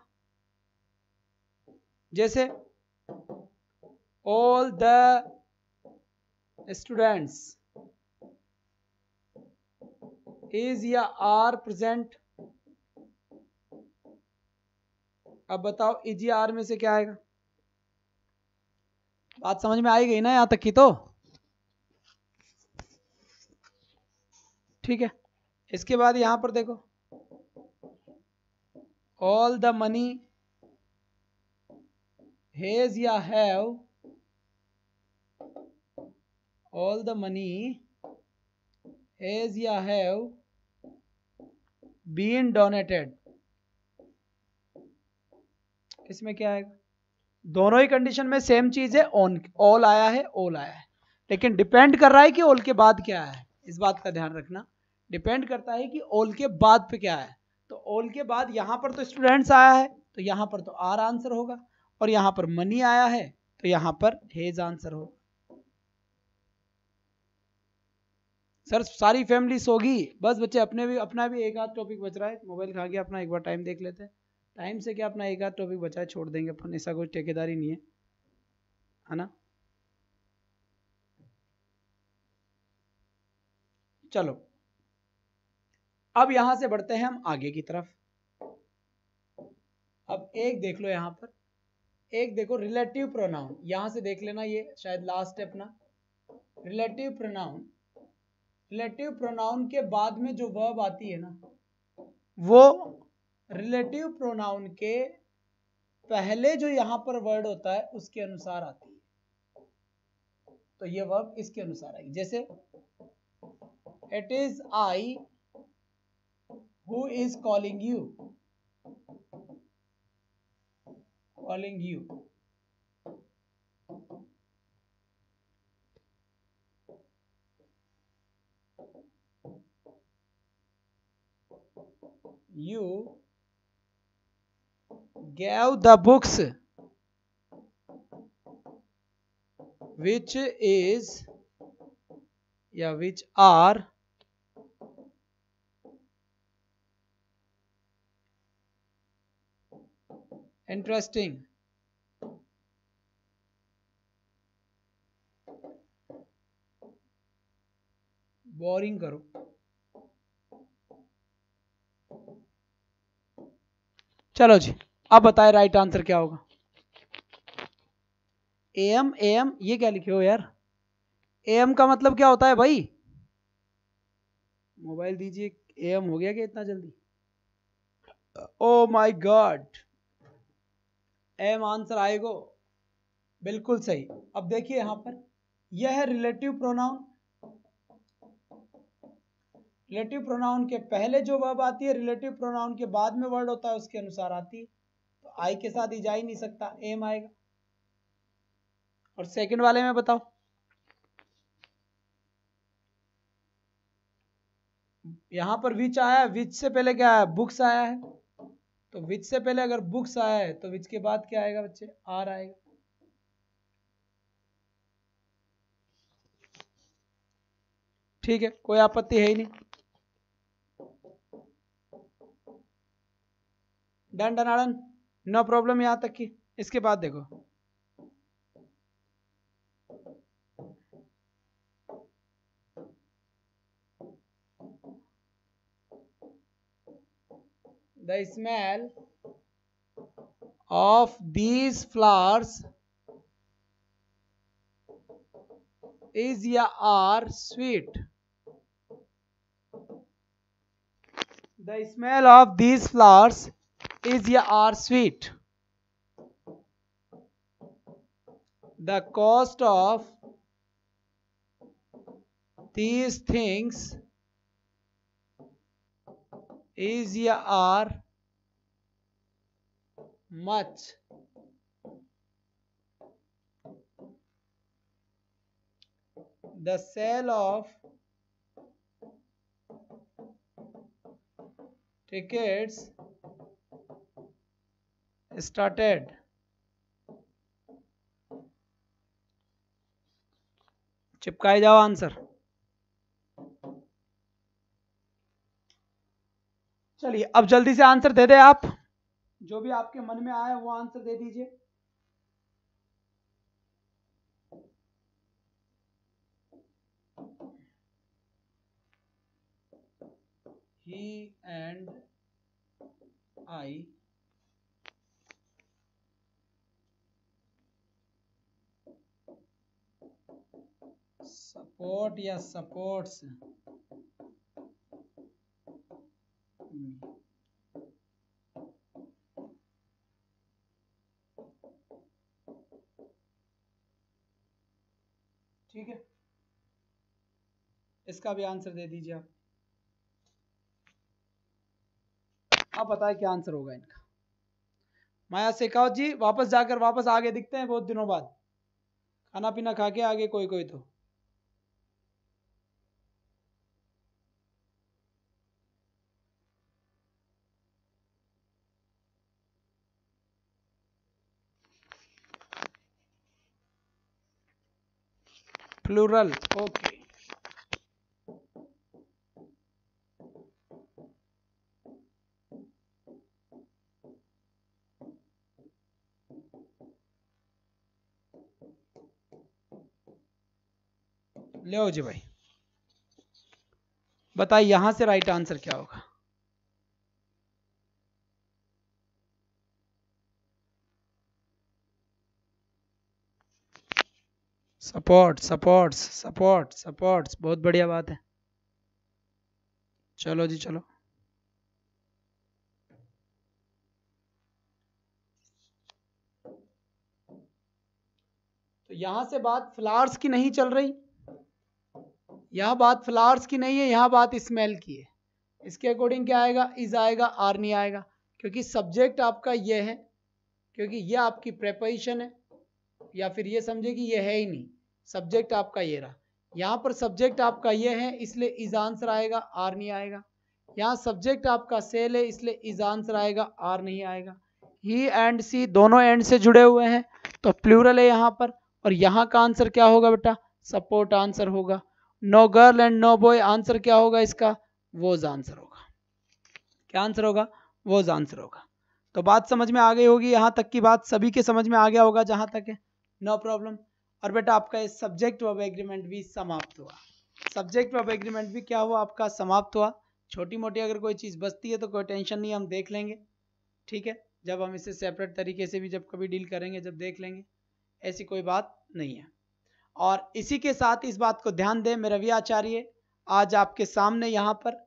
जैसे ऑल द स्टूडेंट्स इज या आर प्रेजेंट अब बताओ इजी आर में से क्या आएगा बात समझ में आई गई ना यहां तक की तो ठीक है इसके बाद यहां पर देखो ऑल द मनी हेज या have all the money has या हैव बीन डोनेटेड इसमें क्या आएगा दोनों ही कंडीशन में सेम चीज है ऑन ऑल आया है ऑल आया है लेकिन डिपेंड कर रहा है कि ऑल के बाद क्या है इस बात का ध्यान रखना डिपेंड करता है कि ऑल के बाद पे क्या है तो ऑल के बाद यहाँ पर तो स्टूडेंट्स आया है तो यहाँ पर तो आर आंसर होगा और यहाँ पर मनी आया है तो यहाँ पर हेज आंसर होगा सर सारी फैमिली सोगी बस बच्चे अपने भी अपना भी एक आध टॉपिक बच रहा है मोबाइल खा गया अपना एक बार टाइम देख लेते हैं टाइम से क्या अपना एक आध टॉपिक बचाए छोड़ देंगे अपन ऐसा कोई ठेकेदारी नहीं है है ना चलो अब यहां से बढ़ते हैं हम आगे की तरफ अब एक देख लो यहां पर एक देखो रिलेटिव प्रोनाउन यहां से देख लेना ये शायद लास्ट है अपना रिलेटिव प्रोनाउन रिलेटिव प्रोनाउन के बाद में जो वर्ब आती है ना वो रिलेटिव प्रोनाउन के पहले जो यहां पर वर्ड होता है उसके अनुसार आती है तो ये वर्ब इसके अनुसार आएगी जैसे it is I who is calling you calling you you gave the books which is या विच आर इंटरेस्टिंग बोरिंग करो चलो जी अब बताए राइट आंसर क्या होगा ए एम ए एम ये क्या लिखे हो यार ए एम का मतलब क्या होता है भाई मोबाइल दीजिए ए एम हो गया क्या इतना जल्दी ओ माय गॉड एम आंसर आएगो बिल्कुल सही अब देखिए यहां पर यह है रिलेटिव प्रोनाउन रिलेटिव प्रोनाउन के पहले जो वर्ब आती है रिलेटिव प्रोनाउन के बाद में वर्ड होता है उसके अनुसार आती है आई के साथ ही जा ही नहीं सकता एम आएगा और सेकंड वाले में बताओ यहां पर विच आया है विच से पहले क्या आया बुक्स आया है तो विच से पहले अगर बुक्स आया है तो विच के बाद क्या आएगा बच्चे आर आएगा ठीक है कोई आपत्ति है ही नहीं डन आडन नो प्रॉब्लम यहां तक की इसके बाद देखो the smell of these flowers is या are sweet the smell of these flowers is a r are sweet. The cost of these things is a r are much. The sale of tickets started चिपकाए जाओ आंसर चलिए अब जल्दी से आंसर दे दे आप जो भी आपके मन में आया वो आंसर दे दीजिए ही एंड आई सपोर्ट या सपोर्ट्स ठीक है इसका भी आंसर दे दीजिए आप आप बताए क्या आंसर होगा इनका माया शेखावत जी वापस जाकर वापस आगे दिखते हैं बहुत दिनों बाद खाना पीना खा के आगे कोई कोई तो plural ओके ले जी भाई बताइए यहां से राइट आंसर क्या होगा सपोर्ट सपोर्ट्स सपोर्ट सपोर्ट बहुत बढ़िया बात है चलो जी चलो तो यहां से बात फ्लावर्स की नहीं चल रही यह बात फ्लावर्स की नहीं है यह बात स्मेल की है इसके अकॉर्डिंग क्या आएगा इज आएगा आर नहीं आएगा क्योंकि सब्जेक्ट आपका यह है क्योंकि यह आपकी प्रेपोजिशन है या फिर यह समझे कि यह है ही नहीं सब्जेक्ट आपका ये रहा यहाँ पर सब्जेक्ट आपका ये है इसलिए इज आंसर आएगा आर नहीं आएगा यहाँ सब्जेक्ट आपका सेल है इसलिए इज आंसर आएगा आर नहीं आएगा ही एंड सी दोनों एंड से जुड़े हुए हैं तो प्लूरल है यहाँ पर और यहाँ का आंसर क्या होगा बेटा सपोर्ट आंसर होगा no girl and no boy answer क्या होगा इसका वोज आंसर होगा क्या आंसर होगा वोज आंसर होगा तो बात समझ में आ गई होगी यहाँ तक की बात सभी के समझ में आ गया होगा जहाँ तक है नो प्रॉब्लम और बेटा आपका ये सब्जेक्ट ऑफ एग्रीमेंट भी समाप्त हुआ सब्जेक्ट ऑफ एग्रीमेंट भी क्या हुआ आपका समाप्त हुआ छोटी मोटी अगर कोई चीज़ बचती है तो कोई टेंशन नहीं हम देख लेंगे ठीक है जब हम इसे सेपरेट तरीके से भी जब कभी डील करेंगे जब देख लेंगे ऐसी कोई बात नहीं है और इसी के साथ इस बात को ध्यान दें मैं रवि आचार्य आज आपके सामने यहाँ पर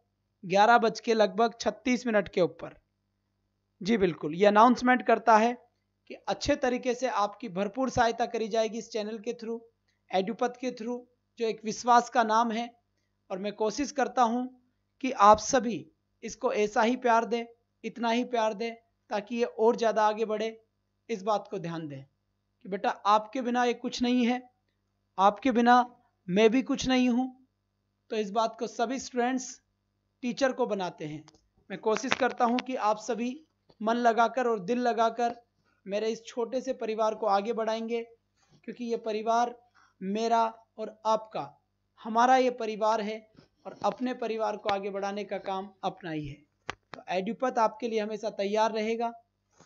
ग्यारह बज के लगभग छत्तीस मिनट के ऊपर जी बिल्कुल ये अनाउंसमेंट करता है कि अच्छे तरीके से आपकी भरपूर सहायता करी जाएगी इस चैनल के थ्रू एडुपथ के थ्रू जो एक विश्वास का नाम है और मैं कोशिश करता हूँ कि आप सभी इसको ऐसा ही प्यार दें इतना ही प्यार दें ताकि ये और ज़्यादा आगे बढ़े इस बात को ध्यान दें कि बेटा आपके बिना ये कुछ नहीं है आपके बिना मैं भी कुछ नहीं हूँ तो इस बात को सभी स्टूडेंट्स टीचर को बनाते हैं मैं कोशिश करता हूँ कि आप सभी मन लगाकर और दिल लगाकर मेरे इस छोटे से परिवार को आगे बढ़ाएंगे क्योंकि ये परिवार मेरा और आपका हमारा ये परिवार है और अपने परिवार को आगे बढ़ाने का काम अपना ही है तो एड्यूपथ आपके लिए हमेशा तैयार रहेगा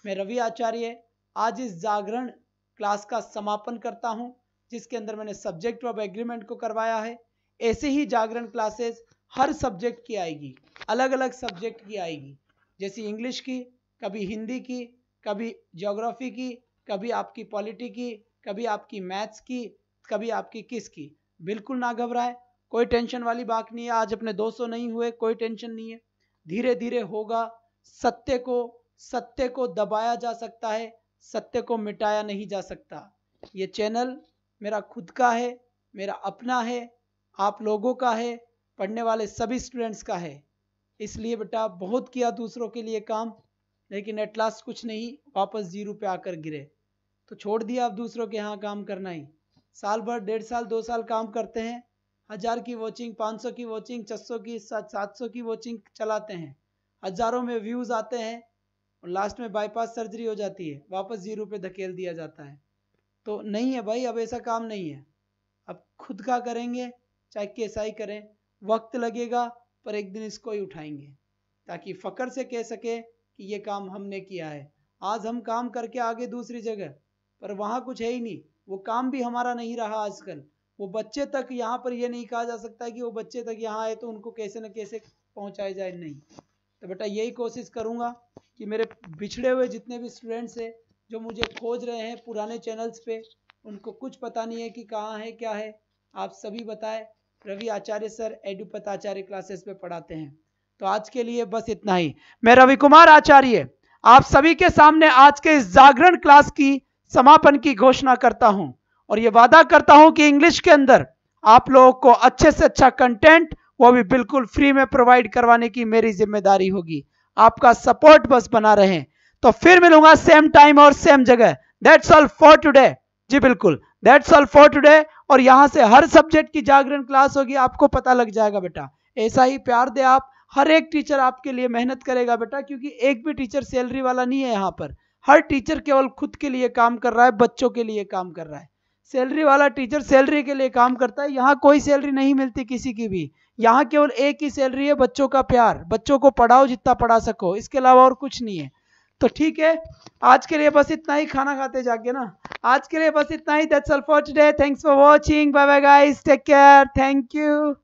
मैं रवि आचार्य आज इस जागरण क्लास का समापन करता हूँ जिसके अंदर मैंने सब्जेक्ट ऑफ एग्रीमेंट को करवाया है ऐसे ही जागरण क्लासेस हर सब्जेक्ट की आएगी अलग अलग सब्जेक्ट की आएगी जैसे इंग्लिश की कभी हिंदी की कभी जोग्राफ़ी की कभी आपकी पॉलिटी की कभी आपकी मैथ्स की कभी आपकी किस की बिल्कुल ना घबराएं कोई टेंशन वाली बात नहीं है आज अपने दोस्तों नहीं हुए कोई टेंशन नहीं है धीरे धीरे होगा सत्य को सत्य को दबाया जा सकता है सत्य को मिटाया नहीं जा सकता ये चैनल मेरा खुद का है मेरा अपना है आप लोगों का है पढ़ने वाले सभी स्टूडेंट्स का है इसलिए बेटा बहुत किया दूसरों के लिए काम लेकिन एट लास्ट कुछ नहीं वापस जीरो पे आकर गिरे तो छोड़ दिया आप दूसरों के यहाँ काम करना ही साल भर डेढ़ साल दो साल काम करते हैं हज़ार की वॉचिंग पाँच सौ की वॉचिंग छः सौ की सात सौ की वॉचिंग चलाते हैं हज़ारों में व्यूज़ आते हैं और लास्ट में बाईपास सर्जरी हो जाती है वापस जीरो पे धकेल दिया जाता है तो नहीं है भाई अब ऐसा काम नहीं है अब खुद का करेंगे चाहे कैसा ही करें वक्त लगेगा पर एक दिन इसको ही उठाएंगे ताकि फ़कर से कह सके कि ये काम हमने किया है आज हम काम करके आगे दूसरी जगह पर वहाँ कुछ है ही नहीं वो काम भी हमारा नहीं रहा आजकल वो बच्चे तक यहाँ पर ये नहीं कहा जा सकता कि वो बच्चे तक यहाँ आए तो उनको कैसे न कैसे पहुँचाया जाए नहीं तो बेटा यही कोशिश करूँगा कि मेरे बिछड़े हुए जितने भी स्टूडेंट्स हैं जो मुझे खोज रहे हैं पुराने चैनल्स पे उनको कुछ पता नहीं है कि कहाँ है क्या है आप सभी बताएं रवि आचार्य सर एडुपत आचार्य क्लासेस पे पढ़ाते हैं तो आज के लिए बस इतना ही मैं रवि कुमार आचार्य आप सभी के सामने आज के इस जागरण क्लास की समापन की घोषणा करता हूं और ये वादा करता हूं कि इंग्लिश के अंदर आप लोगों को अच्छे से अच्छा कंटेंट वो भी बिल्कुल फ्री में प्रोवाइड करवाने की मेरी जिम्मेदारी होगी आपका सपोर्ट बस बना रहे तो फिर मिलूंगा सेम टाइम और सेम जगह दैट्स ऑल फॉर टुडे जी बिल्कुल दैट्स ऑल फॉर टुडे और यहां से हर सब्जेक्ट की जागरण क्लास होगी आपको पता लग जाएगा बेटा ऐसा ही प्यार दे आप हर एक टीचर आपके लिए मेहनत करेगा बेटा क्योंकि एक भी टीचर सैलरी वाला नहीं है यहाँ पर हर टीचर केवल खुद के लिए काम कर रहा है बच्चों के लिए काम कर रहा है सैलरी वाला टीचर सैलरी के लिए काम करता है यहाँ कोई सैलरी नहीं मिलती किसी की भी यहाँ केवल एक ही सैलरी है बच्चों का प्यार बच्चों को पढ़ाओ जितना पढ़ा सको इसके अलावा और कुछ नहीं है तो ठीक है आज के लिए बस इतना ही खाना खाते जाके ना आज के लिए बस इतना ही that's all for today thanks for watching bye bye guys take care thank you